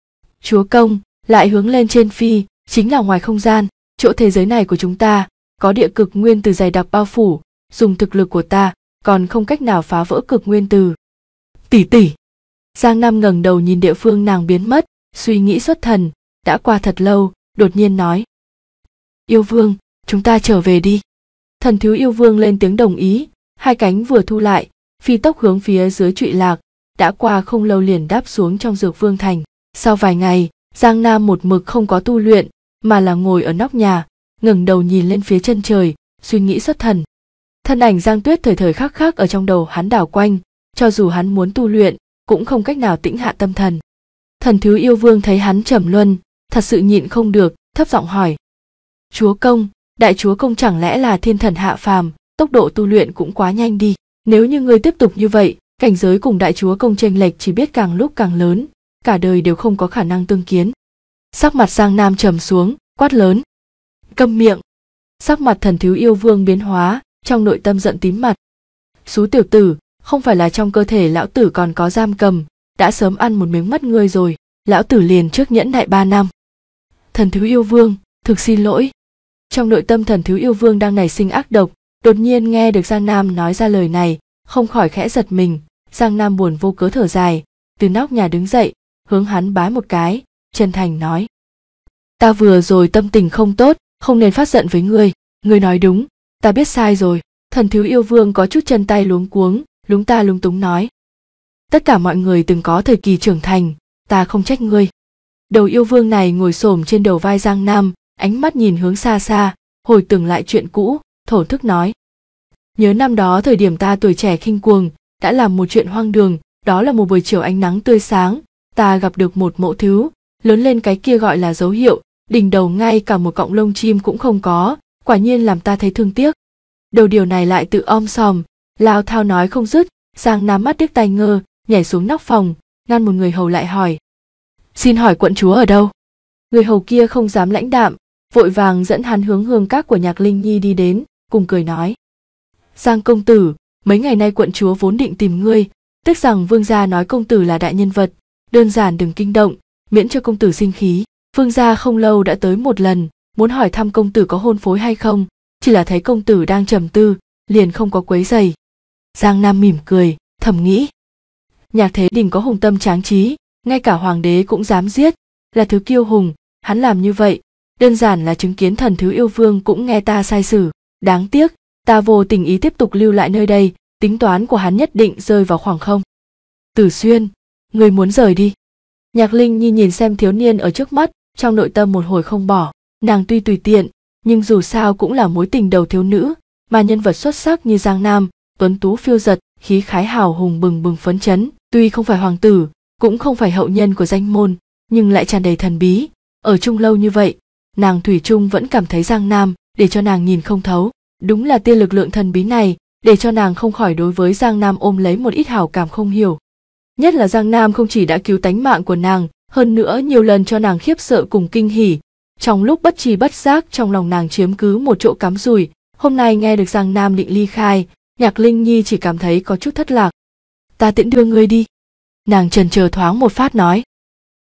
chúa công lại hướng lên trên phi chính là ngoài không gian chỗ thế giới này của chúng ta có địa cực nguyên từ dày đặc bao phủ dùng thực lực của ta còn không cách nào phá vỡ cực nguyên từ tỷ tỷ giang nam ngẩng đầu nhìn địa phương nàng biến mất suy nghĩ xuất thần đã qua thật lâu đột nhiên nói yêu vương chúng ta trở về đi thần thiếu yêu vương lên tiếng đồng ý hai cánh vừa thu lại phi tốc hướng phía dưới trụy lạc đã qua không lâu liền đáp xuống trong dược vương thành sau vài ngày giang nam một mực không có tu luyện mà là ngồi ở nóc nhà ngẩng đầu nhìn lên phía chân trời suy nghĩ xuất thần thân ảnh giang tuyết thời thời khắc khắc ở trong đầu hắn đảo quanh cho dù hắn muốn tu luyện cũng không cách nào tĩnh hạ tâm thần thần thứ yêu vương thấy hắn trầm luân thật sự nhịn không được thấp giọng hỏi chúa công đại chúa công chẳng lẽ là thiên thần hạ phàm tốc độ tu luyện cũng quá nhanh đi nếu như ngươi tiếp tục như vậy cảnh giới cùng đại chúa công tranh lệch chỉ biết càng lúc càng lớn cả đời đều không có khả năng tương kiến sắc mặt sang nam trầm xuống quát lớn câm miệng sắc mặt thần thiếu yêu vương biến hóa trong nội tâm giận tím mặt xú tiểu tử không phải là trong cơ thể lão tử còn có giam cầm đã sớm ăn một miếng mất ngươi rồi lão tử liền trước nhẫn đại ba năm thần thiếu yêu vương thực xin lỗi trong nội tâm thần thiếu yêu vương đang nảy sinh ác độc đột nhiên nghe được giang nam nói ra lời này không khỏi khẽ giật mình giang nam buồn vô cớ thở dài từ nóc nhà đứng dậy hướng hắn bái một cái chân thành nói ta vừa rồi tâm tình không tốt không nên phát giận với ngươi ngươi nói đúng ta biết sai rồi thần thiếu yêu vương có chút chân tay luống cuống lúng ta lúng túng nói tất cả mọi người từng có thời kỳ trưởng thành ta không trách ngươi đầu yêu vương này ngồi xổm trên đầu vai giang nam ánh mắt nhìn hướng xa xa hồi tưởng lại chuyện cũ Thổ thức nói nhớ năm đó thời điểm ta tuổi trẻ khinh cuồng đã làm một chuyện hoang đường đó là một buổi chiều ánh nắng tươi sáng ta gặp được một mẫu thứ lớn lên cái kia gọi là dấu hiệu đỉnh đầu ngay cả một cọng lông chim cũng không có quả nhiên làm ta thấy thương tiếc đầu điều này lại tự om sòm lao thao nói không dứt sang nắm mắt tiếc tay ngơ nhảy xuống nóc phòng ngăn một người hầu lại hỏi xin hỏi quận chúa ở đâu người hầu kia không dám lãnh đạm vội vàng dẫn hắn hướng hương các của nhạc linh nhi đi đến cùng cười nói giang công tử mấy ngày nay quận chúa vốn định tìm ngươi tức rằng vương gia nói công tử là đại nhân vật đơn giản đừng kinh động miễn cho công tử sinh khí vương gia không lâu đã tới một lần muốn hỏi thăm công tử có hôn phối hay không chỉ là thấy công tử đang trầm tư liền không có quấy giày giang nam mỉm cười thầm nghĩ nhạc thế đình có hùng tâm tráng trí ngay cả hoàng đế cũng dám giết là thứ kiêu hùng hắn làm như vậy đơn giản là chứng kiến thần thứ yêu vương cũng nghe ta sai sử đáng tiếc ta vô tình ý tiếp tục lưu lại nơi đây tính toán của hắn nhất định rơi vào khoảng không tử xuyên người muốn rời đi nhạc linh nhi nhìn xem thiếu niên ở trước mắt trong nội tâm một hồi không bỏ nàng tuy tùy tiện nhưng dù sao cũng là mối tình đầu thiếu nữ mà nhân vật xuất sắc như giang nam tuấn tú phiêu giật khí khái hào hùng bừng bừng phấn chấn tuy không phải hoàng tử cũng không phải hậu nhân của danh môn nhưng lại tràn đầy thần bí ở chung lâu như vậy nàng thủy trung vẫn cảm thấy giang nam để cho nàng nhìn không thấu đúng là tia lực lượng thần bí này để cho nàng không khỏi đối với giang nam ôm lấy một ít hào cảm không hiểu nhất là giang nam không chỉ đã cứu tánh mạng của nàng hơn nữa nhiều lần cho nàng khiếp sợ cùng kinh hỉ trong lúc bất trì bất giác trong lòng nàng chiếm cứ một chỗ cắm rùi hôm nay nghe được giang nam định ly khai nhạc linh nhi chỉ cảm thấy có chút thất lạc ta tiễn đưa ngươi đi nàng trần chờ thoáng một phát nói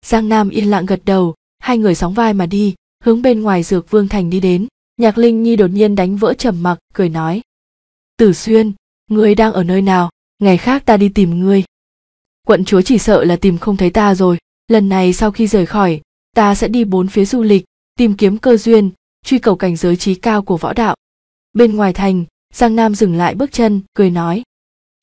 giang nam yên lặng gật đầu hai người sóng vai mà đi hướng bên ngoài dược vương thành đi đến nhạc linh nhi đột nhiên đánh vỡ trầm mặc cười nói tử xuyên ngươi đang ở nơi nào ngày khác ta đi tìm ngươi quận chúa chỉ sợ là tìm không thấy ta rồi lần này sau khi rời khỏi ta sẽ đi bốn phía du lịch tìm kiếm cơ duyên truy cầu cảnh giới trí cao của võ đạo bên ngoài thành giang nam dừng lại bước chân cười nói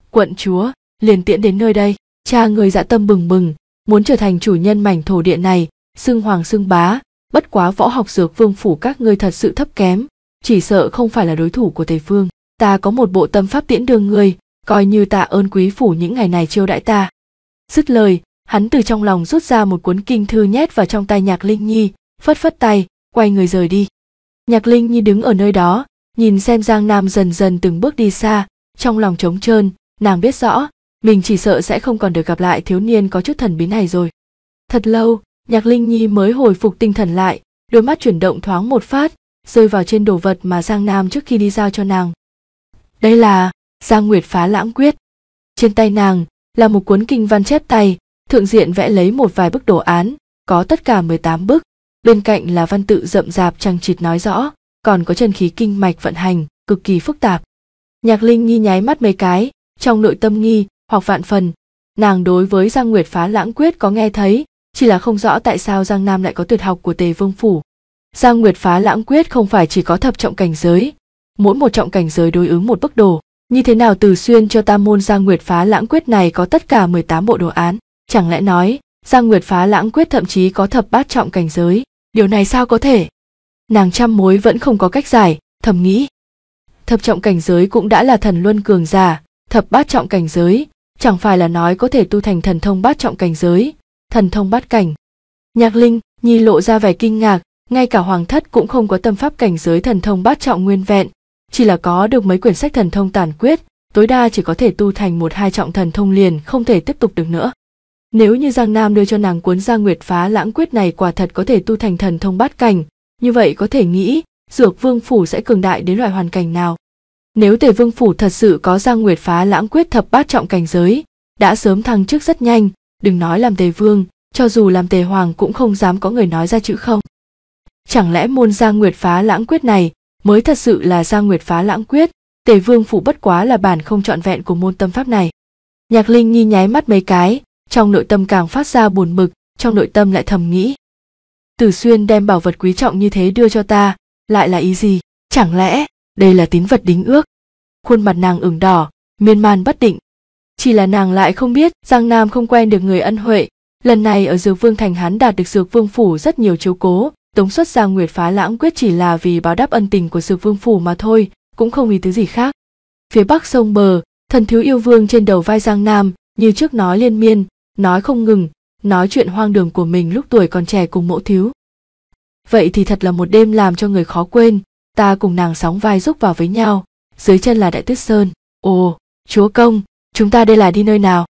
quận chúa liền tiễn đến nơi đây cha người dạ tâm bừng bừng muốn trở thành chủ nhân mảnh thổ địa này xưng hoàng xưng bá bất quá võ học dược vương phủ các ngươi thật sự thấp kém chỉ sợ không phải là đối thủ của tề phương ta có một bộ tâm pháp tiễn đường ngươi coi như tạ ơn quý phủ những ngày này chiêu đãi ta dứt lời hắn từ trong lòng rút ra một cuốn kinh thư nhét vào trong tay nhạc linh nhi phất phất tay quay người rời đi nhạc linh nhi đứng ở nơi đó nhìn xem giang nam dần dần từng bước đi xa trong lòng trống trơn nàng biết rõ mình chỉ sợ sẽ không còn được gặp lại thiếu niên có chút thần bí này rồi thật lâu Nhạc Linh Nhi mới hồi phục tinh thần lại, đôi mắt chuyển động thoáng một phát, rơi vào trên đồ vật mà Giang Nam trước khi đi giao cho nàng. Đây là Giang Nguyệt phá lãng quyết. Trên tay nàng là một cuốn kinh văn chép tay, thượng diện vẽ lấy một vài bức đồ án, có tất cả 18 bức, bên cạnh là văn tự rậm rạp chằng chịt nói rõ, còn có chân khí kinh mạch vận hành, cực kỳ phức tạp. Nhạc Linh Nhi nháy mắt mấy cái, trong nội tâm nghi hoặc vạn phần, nàng đối với Giang Nguyệt phá lãng quyết có nghe thấy, chỉ là không rõ tại sao Giang Nam lại có tuyệt học của Tề Vương Phủ. Giang Nguyệt phá lãng quyết không phải chỉ có thập trọng cảnh giới, mỗi một trọng cảnh giới đối ứng một bức đồ. Như thế nào từ xuyên cho tam môn Giang Nguyệt phá lãng quyết này có tất cả 18 bộ đồ án, chẳng lẽ nói Giang Nguyệt phá lãng quyết thậm chí có thập bát trọng cảnh giới, điều này sao có thể? Nàng trăm mối vẫn không có cách giải, thầm nghĩ. Thập trọng cảnh giới cũng đã là thần luân cường giả, thập bát trọng cảnh giới, chẳng phải là nói có thể tu thành thần thông bát trọng cảnh giới, thần thông bát cảnh nhạc linh nhi lộ ra vẻ kinh ngạc ngay cả hoàng thất cũng không có tâm pháp cảnh giới thần thông bát trọng nguyên vẹn chỉ là có được mấy quyển sách thần thông tàn quyết tối đa chỉ có thể tu thành một hai trọng thần thông liền không thể tiếp tục được nữa nếu như giang nam đưa cho nàng cuốn gia nguyệt phá lãng quyết này quả thật có thể tu thành thần thông bát cảnh như vậy có thể nghĩ dược vương phủ sẽ cường đại đến loại hoàn cảnh nào nếu tề vương phủ thật sự có gia nguyệt phá lãng quyết thập bát trọng cảnh giới đã sớm thăng chức rất nhanh đừng nói làm tề vương cho dù làm tề hoàng cũng không dám có người nói ra chữ không chẳng lẽ môn gia nguyệt phá lãng quyết này mới thật sự là gia nguyệt phá lãng quyết tề vương phụ bất quá là bản không trọn vẹn của môn tâm pháp này nhạc linh nhi nháy mắt mấy cái trong nội tâm càng phát ra buồn mực trong nội tâm lại thầm nghĩ tử xuyên đem bảo vật quý trọng như thế đưa cho ta lại là ý gì chẳng lẽ đây là tín vật đính ước khuôn mặt nàng ửng đỏ miên man bất định chỉ là nàng lại không biết giang nam không quen được người ân huệ lần này ở dược vương thành hắn đạt được dược vương phủ rất nhiều chiếu cố tống xuất giang nguyệt phá lãng quyết chỉ là vì báo đáp ân tình của dược vương phủ mà thôi cũng không vì thứ gì khác phía bắc sông bờ thần thiếu yêu vương trên đầu vai giang nam như trước nói liên miên nói không ngừng nói chuyện hoang đường của mình lúc tuổi còn trẻ cùng mẫu thiếu vậy thì thật là một đêm làm cho người khó quên ta cùng nàng sóng vai rúc vào với nhau dưới chân là đại tuyết sơn ồ chúa công chúng ta đây là đi nơi nào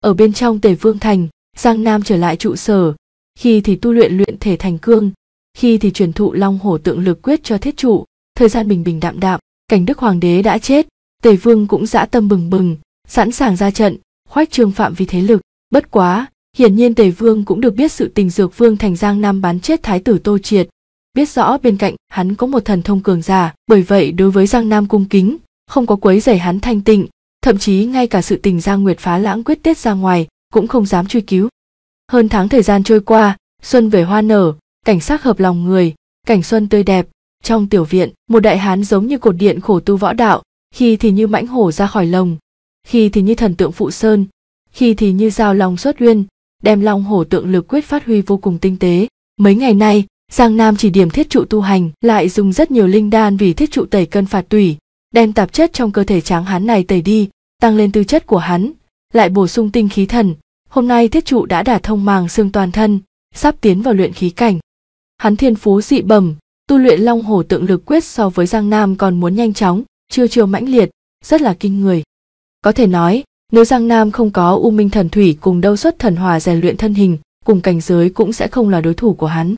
ở bên trong tề vương thành giang nam trở lại trụ sở khi thì tu luyện luyện thể thành cương khi thì truyền thụ long hổ tượng lực quyết cho thiết trụ thời gian bình bình đạm đạm cảnh đức hoàng đế đã chết tề vương cũng dã tâm bừng bừng sẵn sàng ra trận khoách trương phạm vì thế lực bất quá hiển nhiên tề vương cũng được biết sự tình dược vương thành giang nam bán chết thái tử tô triệt biết rõ bên cạnh hắn có một thần thông cường giả bởi vậy đối với giang nam cung kính không có quấy rầy hắn thanh tịnh thậm chí ngay cả sự tình Giang Nguyệt phá lãng quyết tiết ra ngoài cũng không dám truy cứu. Hơn tháng thời gian trôi qua, xuân về hoa nở, cảnh sắc hợp lòng người, cảnh xuân tươi đẹp. Trong tiểu viện, một đại hán giống như cột điện khổ tu võ đạo, khi thì như mãnh hổ ra khỏi lồng, khi thì như thần tượng phụ sơn, khi thì như dao long xuất uyên, đem long hổ tượng lực quyết phát huy vô cùng tinh tế. Mấy ngày nay, Giang Nam chỉ điểm thiết trụ tu hành, lại dùng rất nhiều linh đan vì thiết trụ tẩy cân phạt tủy, đem tạp chất trong cơ thể tráng hán này tẩy đi, tăng lên tư chất của hắn, lại bổ sung tinh khí thần. Hôm nay thiết trụ đã đả thông màng xương toàn thân, sắp tiến vào luyện khí cảnh. Hắn thiên phú dị bẩm, tu luyện long hổ tượng lực quyết so với Giang Nam còn muốn nhanh chóng, chưa chiêu mãnh liệt, rất là kinh người. Có thể nói, nếu Giang Nam không có U Minh Thần Thủy cùng đâu xuất thần hòa rèn luyện thân hình, cùng cảnh giới cũng sẽ không là đối thủ của hắn.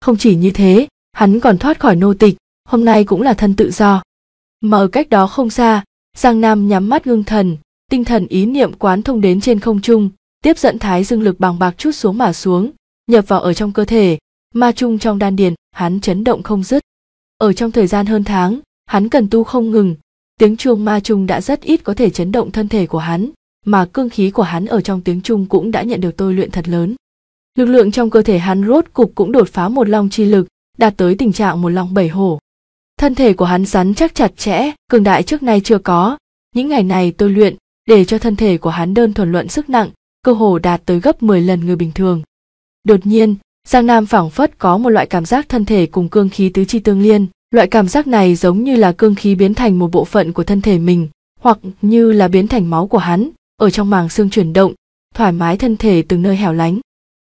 Không chỉ như thế, hắn còn thoát khỏi nô tịch, hôm nay cũng là thân tự do. Mà ở cách đó không xa, Giang Nam nhắm mắt ngưng thần, tinh thần ý niệm quán thông đến trên không trung, tiếp dẫn thái dương lực bằng bạc chút xuống mà xuống, nhập vào ở trong cơ thể, ma trung trong đan điền, hắn chấn động không dứt. Ở trong thời gian hơn tháng, hắn cần tu không ngừng, tiếng chuông ma trung đã rất ít có thể chấn động thân thể của hắn, mà cương khí của hắn ở trong tiếng trung cũng đã nhận được tôi luyện thật lớn. Lực lượng trong cơ thể hắn rốt cục cũng đột phá một long chi lực, đạt tới tình trạng một long bảy hổ thân thể của hắn rắn chắc chặt chẽ cường đại trước nay chưa có những ngày này tôi luyện để cho thân thể của hắn đơn thuần luận sức nặng cơ hồ đạt tới gấp mười lần người bình thường đột nhiên giang nam phảng phất có một loại cảm giác thân thể cùng cương khí tứ chi tương liên loại cảm giác này giống như là cương khí biến thành một bộ phận của thân thể mình hoặc như là biến thành máu của hắn ở trong màng xương chuyển động thoải mái thân thể từng nơi hẻo lánh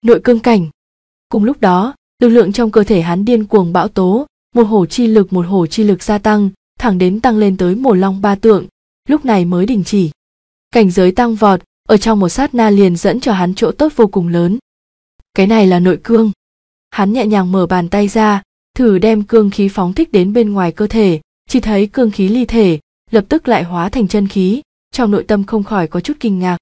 nội cương cảnh cùng lúc đó lực lượng trong cơ thể hắn điên cuồng bão tố một hổ chi lực một hổ chi lực gia tăng, thẳng đến tăng lên tới mổ long ba tượng, lúc này mới đình chỉ. Cảnh giới tăng vọt, ở trong một sát na liền dẫn cho hắn chỗ tốt vô cùng lớn. Cái này là nội cương. Hắn nhẹ nhàng mở bàn tay ra, thử đem cương khí phóng thích đến bên ngoài cơ thể, chỉ thấy cương khí ly thể, lập tức lại hóa thành chân khí, trong nội tâm không khỏi có chút kinh ngạc.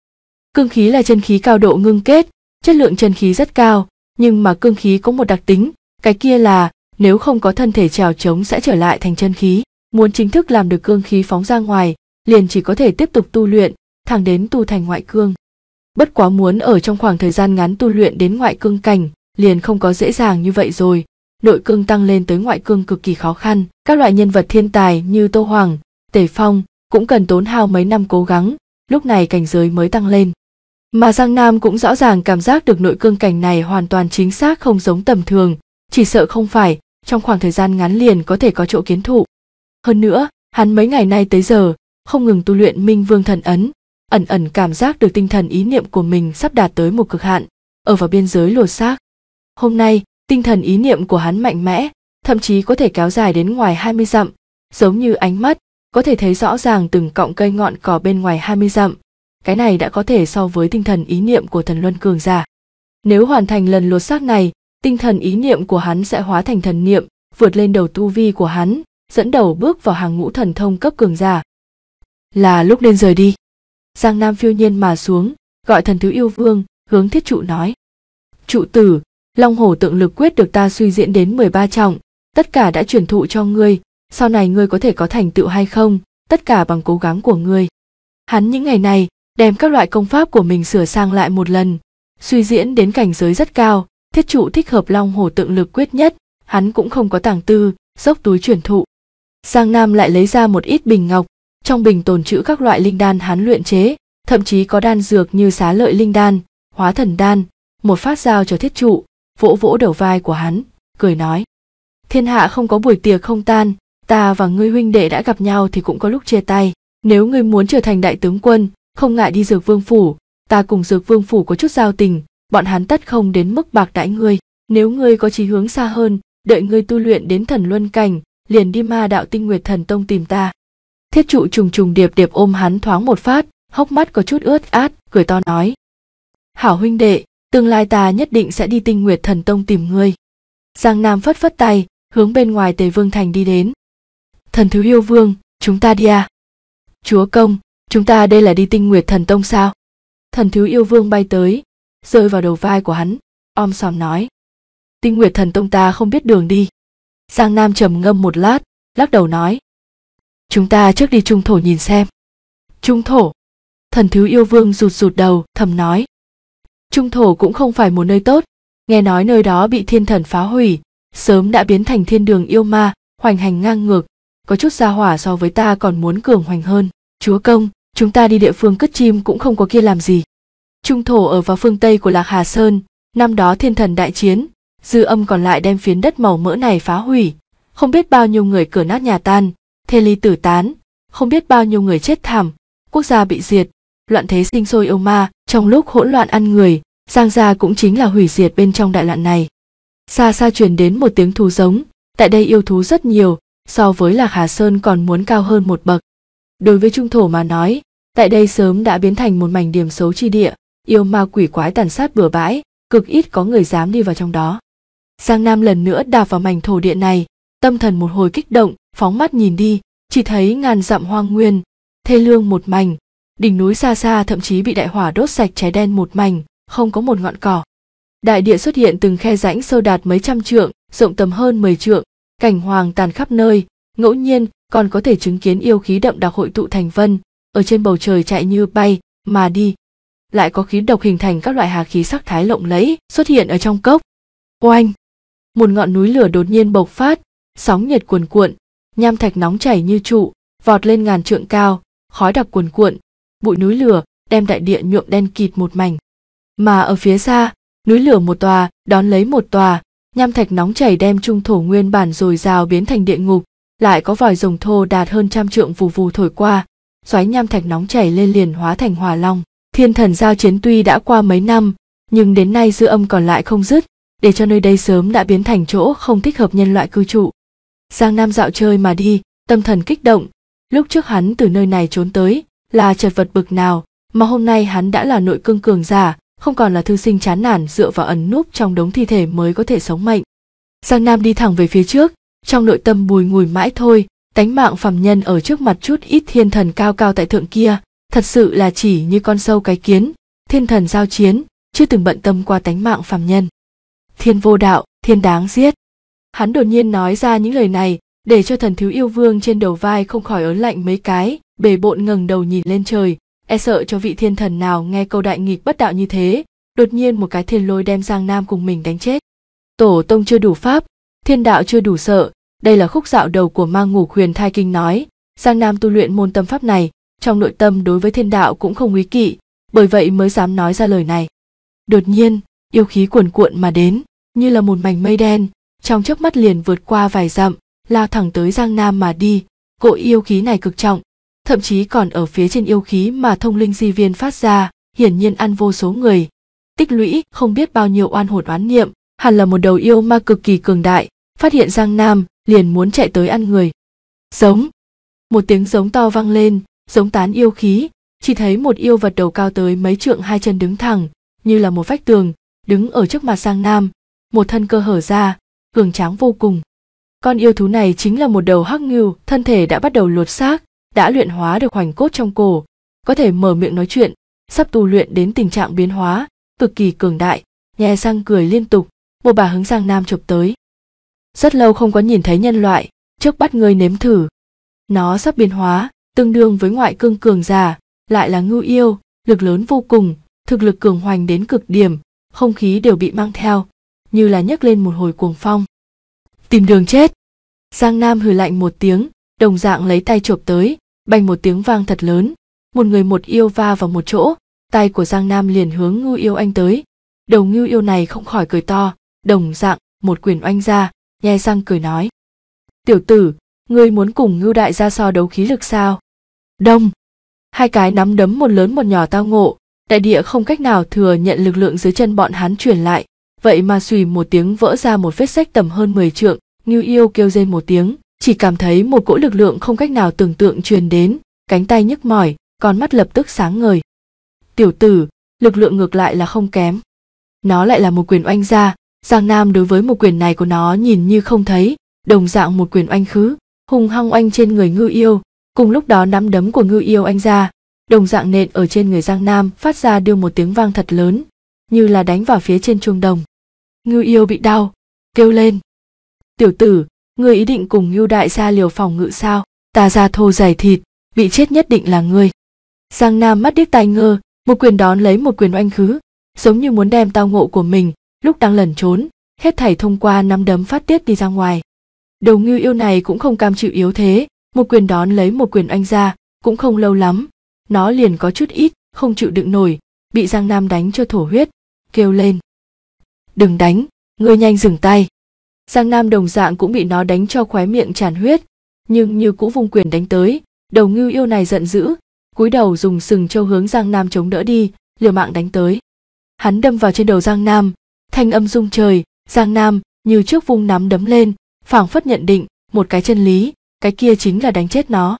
Cương khí là chân khí cao độ ngưng kết, chất lượng chân khí rất cao, nhưng mà cương khí có một đặc tính, cái kia là nếu không có thân thể trèo trống sẽ trở lại thành chân khí muốn chính thức làm được cương khí phóng ra ngoài liền chỉ có thể tiếp tục tu luyện thẳng đến tu thành ngoại cương bất quá muốn ở trong khoảng thời gian ngắn tu luyện đến ngoại cương cảnh liền không có dễ dàng như vậy rồi nội cương tăng lên tới ngoại cương cực kỳ khó khăn các loại nhân vật thiên tài như tô hoàng tề phong cũng cần tốn hao mấy năm cố gắng lúc này cảnh giới mới tăng lên mà giang nam cũng rõ ràng cảm giác được nội cương cảnh này hoàn toàn chính xác không giống tầm thường chỉ sợ không phải trong khoảng thời gian ngắn liền có thể có chỗ kiến thụ. Hơn nữa, hắn mấy ngày nay tới giờ, không ngừng tu luyện Minh Vương thần ấn, ẩn ẩn cảm giác được tinh thần ý niệm của mình sắp đạt tới một cực hạn, ở vào biên giới lột xác. Hôm nay, tinh thần ý niệm của hắn mạnh mẽ, thậm chí có thể kéo dài đến ngoài 20 dặm, giống như ánh mắt, có thể thấy rõ ràng từng cọng cây ngọn cỏ bên ngoài 20 dặm. Cái này đã có thể so với tinh thần ý niệm của thần luân cường giả. Nếu hoàn thành lần lột xác này, tinh thần ý niệm của hắn sẽ hóa thành thần niệm vượt lên đầu tu vi của hắn dẫn đầu bước vào hàng ngũ thần thông cấp cường giả là lúc nên rời đi giang nam phiêu nhiên mà xuống gọi thần thứ yêu vương hướng thiết trụ nói trụ tử long hổ tượng lực quyết được ta suy diễn đến mười ba trọng tất cả đã truyền thụ cho ngươi sau này ngươi có thể có thành tựu hay không tất cả bằng cố gắng của ngươi hắn những ngày này đem các loại công pháp của mình sửa sang lại một lần suy diễn đến cảnh giới rất cao thiết trụ thích hợp long hồ tượng lực quyết nhất hắn cũng không có tàng tư dốc túi chuyển thụ giang nam lại lấy ra một ít bình ngọc trong bình tồn trữ các loại linh đan hắn luyện chế thậm chí có đan dược như xá lợi linh đan hóa thần đan một phát giao cho thiết trụ vỗ vỗ đầu vai của hắn cười nói thiên hạ không có buổi tiệc không tan ta và ngươi huynh đệ đã gặp nhau thì cũng có lúc chia tay nếu ngươi muốn trở thành đại tướng quân không ngại đi dược vương phủ ta cùng dược vương phủ có chút giao tình bọn hắn tất không đến mức bạc đãi ngươi nếu ngươi có chí hướng xa hơn đợi ngươi tu luyện đến thần luân cảnh liền đi ma đạo tinh nguyệt thần tông tìm ta thiết trụ trùng trùng điệp điệp ôm hắn thoáng một phát hốc mắt có chút ướt át cười to nói hảo huynh đệ tương lai ta nhất định sẽ đi tinh nguyệt thần tông tìm ngươi giang nam phất phất tay hướng bên ngoài tề vương thành đi đến thần thứ yêu vương chúng ta đi à chúa công chúng ta đây là đi tinh nguyệt thần tông sao thần thứ yêu vương bay tới rơi vào đầu vai của hắn om sòm nói tinh nguyệt thần tông ta không biết đường đi giang nam trầm ngâm một lát lắc đầu nói chúng ta trước đi trung thổ nhìn xem trung thổ thần thứ yêu vương rụt rụt đầu thầm nói trung thổ cũng không phải một nơi tốt nghe nói nơi đó bị thiên thần phá hủy sớm đã biến thành thiên đường yêu ma hoành hành ngang ngược có chút gia hỏa so với ta còn muốn cường hoành hơn chúa công chúng ta đi địa phương cất chim cũng không có kia làm gì Trung thổ ở vào phương Tây của Lạc Hà Sơn, năm đó thiên thần đại chiến, dư âm còn lại đem phiến đất màu mỡ này phá hủy, không biết bao nhiêu người cửa nát nhà tan, thê ly tử tán, không biết bao nhiêu người chết thảm, quốc gia bị diệt, loạn thế sinh sôi yêu ma, trong lúc hỗn loạn ăn người, Giang gia cũng chính là hủy diệt bên trong đại loạn này. Xa xa truyền đến một tiếng thú giống, tại đây yêu thú rất nhiều, so với Lạc Hà Sơn còn muốn cao hơn một bậc. Đối với trung thổ mà nói, tại đây sớm đã biến thành một mảnh điểm xấu chi địa, yêu ma quỷ quái tàn sát bừa bãi cực ít có người dám đi vào trong đó giang nam lần nữa đạp vào mảnh thổ địa này tâm thần một hồi kích động phóng mắt nhìn đi chỉ thấy ngàn dặm hoang nguyên thê lương một mảnh đỉnh núi xa xa thậm chí bị đại hỏa đốt sạch cháy đen một mảnh không có một ngọn cỏ đại địa xuất hiện từng khe rãnh sâu đạt mấy trăm trượng rộng tầm hơn 10 trượng cảnh hoàng tàn khắp nơi ngẫu nhiên còn có thể chứng kiến yêu khí đậm đặc hội tụ thành vân ở trên bầu trời chạy như bay mà đi lại có khí độc hình thành các loại hà khí sắc thái lộng lẫy xuất hiện ở trong cốc. Oanh! Một ngọn núi lửa đột nhiên bộc phát, sóng nhiệt cuồn cuộn, nham thạch nóng chảy như trụ, vọt lên ngàn trượng cao, khói đặc cuồn cuộn, bụi núi lửa đem đại địa nhuộm đen kịt một mảnh. Mà ở phía xa, núi lửa một tòa đón lấy một tòa, nham thạch nóng chảy đem trung thổ nguyên bản rồi rào biến thành địa ngục, lại có vòi rồng thô đạt hơn trăm trượng vù vù thổi qua, xoáy nham thạch nóng chảy lên liền hóa thành hỏa long. Thiên thần giao chiến tuy đã qua mấy năm, nhưng đến nay dư âm còn lại không dứt, để cho nơi đây sớm đã biến thành chỗ không thích hợp nhân loại cư trụ. Giang Nam dạo chơi mà đi, tâm thần kích động, lúc trước hắn từ nơi này trốn tới, là chật vật bực nào, mà hôm nay hắn đã là nội cương cường giả, không còn là thư sinh chán nản dựa vào ẩn núp trong đống thi thể mới có thể sống mệnh. Giang Nam đi thẳng về phía trước, trong nội tâm bùi ngùi mãi thôi, tánh mạng phàm nhân ở trước mặt chút ít thiên thần cao cao tại thượng kia, thật sự là chỉ như con sâu cái kiến thiên thần giao chiến chưa từng bận tâm qua tánh mạng phàm nhân thiên vô đạo thiên đáng giết hắn đột nhiên nói ra những lời này để cho thần thiếu yêu vương trên đầu vai không khỏi ớn lạnh mấy cái bề bộn ngẩng đầu nhìn lên trời e sợ cho vị thiên thần nào nghe câu đại nghịch bất đạo như thế đột nhiên một cái thiên lôi đem giang nam cùng mình đánh chết tổ tông chưa đủ pháp thiên đạo chưa đủ sợ đây là khúc dạo đầu của mang ngủ khuyền thai kinh nói giang nam tu luyện môn tâm pháp này trong nội tâm đối với thiên đạo cũng không quý kỵ, bởi vậy mới dám nói ra lời này. Đột nhiên, yêu khí cuồn cuộn mà đến, như là một mảnh mây đen, trong chớp mắt liền vượt qua vài dặm, lao thẳng tới Giang Nam mà đi, cỗ yêu khí này cực trọng, thậm chí còn ở phía trên yêu khí mà thông linh di viên phát ra, hiển nhiên ăn vô số người. Tích lũy không biết bao nhiêu oan hồn oán niệm, hẳn là một đầu yêu ma cực kỳ cường đại, phát hiện Giang Nam liền muốn chạy tới ăn người. Giống! Một tiếng giống to vang lên, giống tán yêu khí chỉ thấy một yêu vật đầu cao tới mấy trượng hai chân đứng thẳng như là một vách tường đứng ở trước mặt sang nam một thân cơ hở ra cường tráng vô cùng con yêu thú này chính là một đầu hắc ngưu thân thể đã bắt đầu lột xác đã luyện hóa được hoành cốt trong cổ có thể mở miệng nói chuyện sắp tu luyện đến tình trạng biến hóa cực kỳ cường đại nhè sang cười liên tục một bà hứng sang nam chụp tới rất lâu không có nhìn thấy nhân loại trước bắt ngươi nếm thử nó sắp biến hóa tương đương với ngoại cương cường giả, lại là ngưu yêu, lực lớn vô cùng, thực lực cường hoành đến cực điểm, không khí đều bị mang theo, như là nhấc lên một hồi cuồng phong. Tìm đường chết! Giang Nam hừ lạnh một tiếng, đồng dạng lấy tay chộp tới, bành một tiếng vang thật lớn, một người một yêu va vào một chỗ, tay của Giang Nam liền hướng ngưu yêu anh tới. Đầu ngưu yêu này không khỏi cười to, đồng dạng, một quyền oanh ra, nhe răng cười nói. Tiểu tử, ngươi muốn cùng ngưu đại gia so đấu khí lực sao đông hai cái nắm đấm một lớn một nhỏ tao ngộ đại địa không cách nào thừa nhận lực lượng dưới chân bọn hắn truyền lại vậy mà xùy một tiếng vỡ ra một vết sách tầm hơn mười trượng ngưu yêu kêu rên một tiếng chỉ cảm thấy một cỗ lực lượng không cách nào tưởng tượng truyền đến cánh tay nhức mỏi con mắt lập tức sáng ngời tiểu tử lực lượng ngược lại là không kém nó lại là một quyền oanh ra giang nam đối với một quyền này của nó nhìn như không thấy đồng dạng một quyền oanh khứ hùng hăng oanh trên người ngư yêu cùng lúc đó nắm đấm của ngư yêu anh ra đồng dạng nện ở trên người giang nam phát ra đưa một tiếng vang thật lớn như là đánh vào phía trên chuông đồng ngư yêu bị đau kêu lên tiểu tử ngươi ý định cùng ngưu đại gia liều phòng ngự sao ta ra thô dày thịt bị chết nhất định là ngươi giang nam mắt điếc tai ngơ một quyền đón lấy một quyền oanh khứ giống như muốn đem tao ngộ của mình lúc đang lẩn trốn hết thảy thông qua nắm đấm phát tiết đi ra ngoài đầu ngưu yêu này cũng không cam chịu yếu thế một quyền đón lấy một quyền anh ra cũng không lâu lắm nó liền có chút ít không chịu đựng nổi bị giang nam đánh cho thổ huyết kêu lên đừng đánh ngươi nhanh dừng tay giang nam đồng dạng cũng bị nó đánh cho khóe miệng tràn huyết nhưng như cũ vung quyền đánh tới đầu ngưu yêu này giận dữ cúi đầu dùng sừng châu hướng giang nam chống đỡ đi liều mạng đánh tới hắn đâm vào trên đầu giang nam thanh âm rung trời giang nam như trước vung nắm đấm lên phảng phất nhận định một cái chân lý cái kia chính là đánh chết nó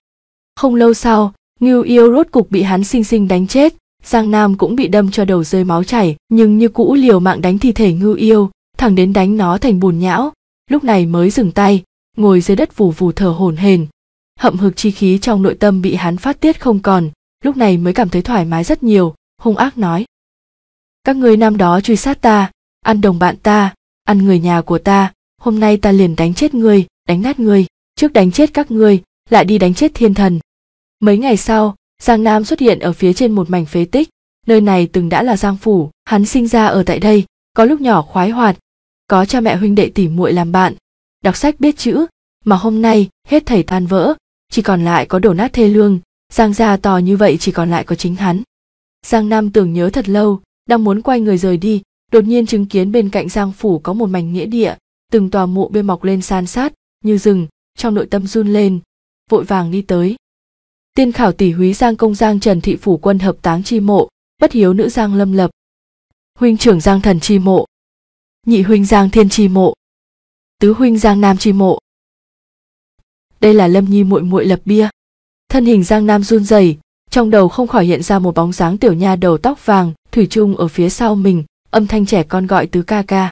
không lâu sau ngưu yêu rốt cục bị hắn xinh xinh đánh chết giang nam cũng bị đâm cho đầu rơi máu chảy nhưng như cũ liều mạng đánh thi thể ngưu yêu thẳng đến đánh nó thành bùn nhão lúc này mới dừng tay ngồi dưới đất vù vù thở hổn hển hậm hực chi khí trong nội tâm bị hắn phát tiết không còn lúc này mới cảm thấy thoải mái rất nhiều hung ác nói các ngươi nam đó truy sát ta ăn đồng bạn ta ăn người nhà của ta hôm nay ta liền đánh chết ngươi đánh nát ngươi trước đánh chết các ngươi lại đi đánh chết thiên thần mấy ngày sau giang nam xuất hiện ở phía trên một mảnh phế tích nơi này từng đã là giang phủ hắn sinh ra ở tại đây có lúc nhỏ khoái hoạt có cha mẹ huynh đệ tỉ muội làm bạn đọc sách biết chữ mà hôm nay hết thảy tan vỡ chỉ còn lại có đổ nát thê lương giang gia to như vậy chỉ còn lại có chính hắn giang nam tưởng nhớ thật lâu đang muốn quay người rời đi đột nhiên chứng kiến bên cạnh giang phủ có một mảnh nghĩa địa từng tòa mộ bia mọc lên san sát như rừng trong nội tâm run lên vội vàng đi tới tiên khảo tỷ húy giang công giang trần thị phủ quân hợp táng chi mộ bất hiếu nữ giang lâm lập huynh trưởng giang thần chi mộ nhị huynh giang thiên chi mộ tứ huynh giang nam chi mộ đây là lâm nhi muội muội lập bia thân hình giang nam run rẩy trong đầu không khỏi hiện ra một bóng dáng tiểu nha đầu tóc vàng thủy chung ở phía sau mình âm thanh trẻ con gọi tứ ca ca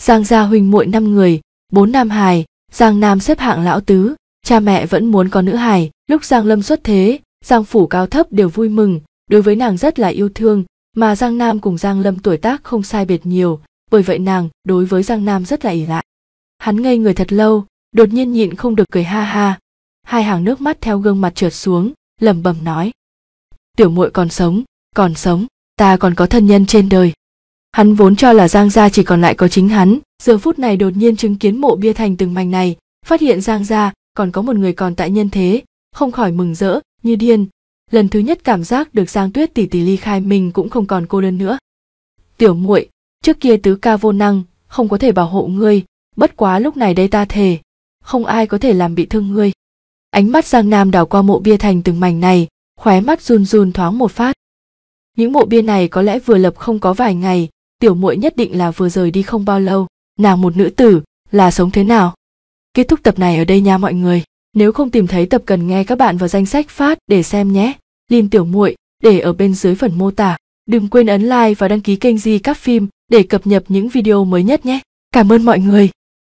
Giang gia huynh muội năm người, bốn nam hài, Giang Nam xếp hạng lão tứ, cha mẹ vẫn muốn có nữ hài, lúc Giang Lâm xuất thế, Giang phủ cao thấp đều vui mừng, đối với nàng rất là yêu thương, mà Giang Nam cùng Giang Lâm tuổi tác không sai biệt nhiều, bởi vậy nàng đối với Giang Nam rất là ỷ lại. Hắn ngây người thật lâu, đột nhiên nhịn không được cười ha ha, hai hàng nước mắt theo gương mặt trượt xuống, lẩm bẩm nói: "Tiểu muội còn sống, còn sống, ta còn có thân nhân trên đời." Hắn vốn cho là Giang Gia chỉ còn lại có chính hắn, giờ phút này đột nhiên chứng kiến mộ bia thành từng mảnh này, phát hiện Giang Gia còn có một người còn tại nhân thế, không khỏi mừng rỡ, như điên. Lần thứ nhất cảm giác được Giang Tuyết tỷ tỷ ly khai mình cũng không còn cô đơn nữa. Tiểu muội, trước kia tứ ca vô năng, không có thể bảo hộ ngươi, bất quá lúc này đây ta thề, không ai có thể làm bị thương ngươi. Ánh mắt Giang Nam đảo qua mộ bia thành từng mảnh này, khóe mắt run run thoáng một phát. Những mộ bia này có lẽ vừa lập không có vài ngày, tiểu muội nhất định là vừa rời đi không bao lâu nàng một nữ tử là sống thế nào kết thúc tập này ở đây nha mọi người nếu không tìm thấy tập cần nghe các bạn vào danh sách phát để xem nhé lin tiểu muội để ở bên dưới phần mô tả đừng quên ấn like và đăng ký kênh di các phim để cập nhật những video mới nhất nhé cảm ơn mọi người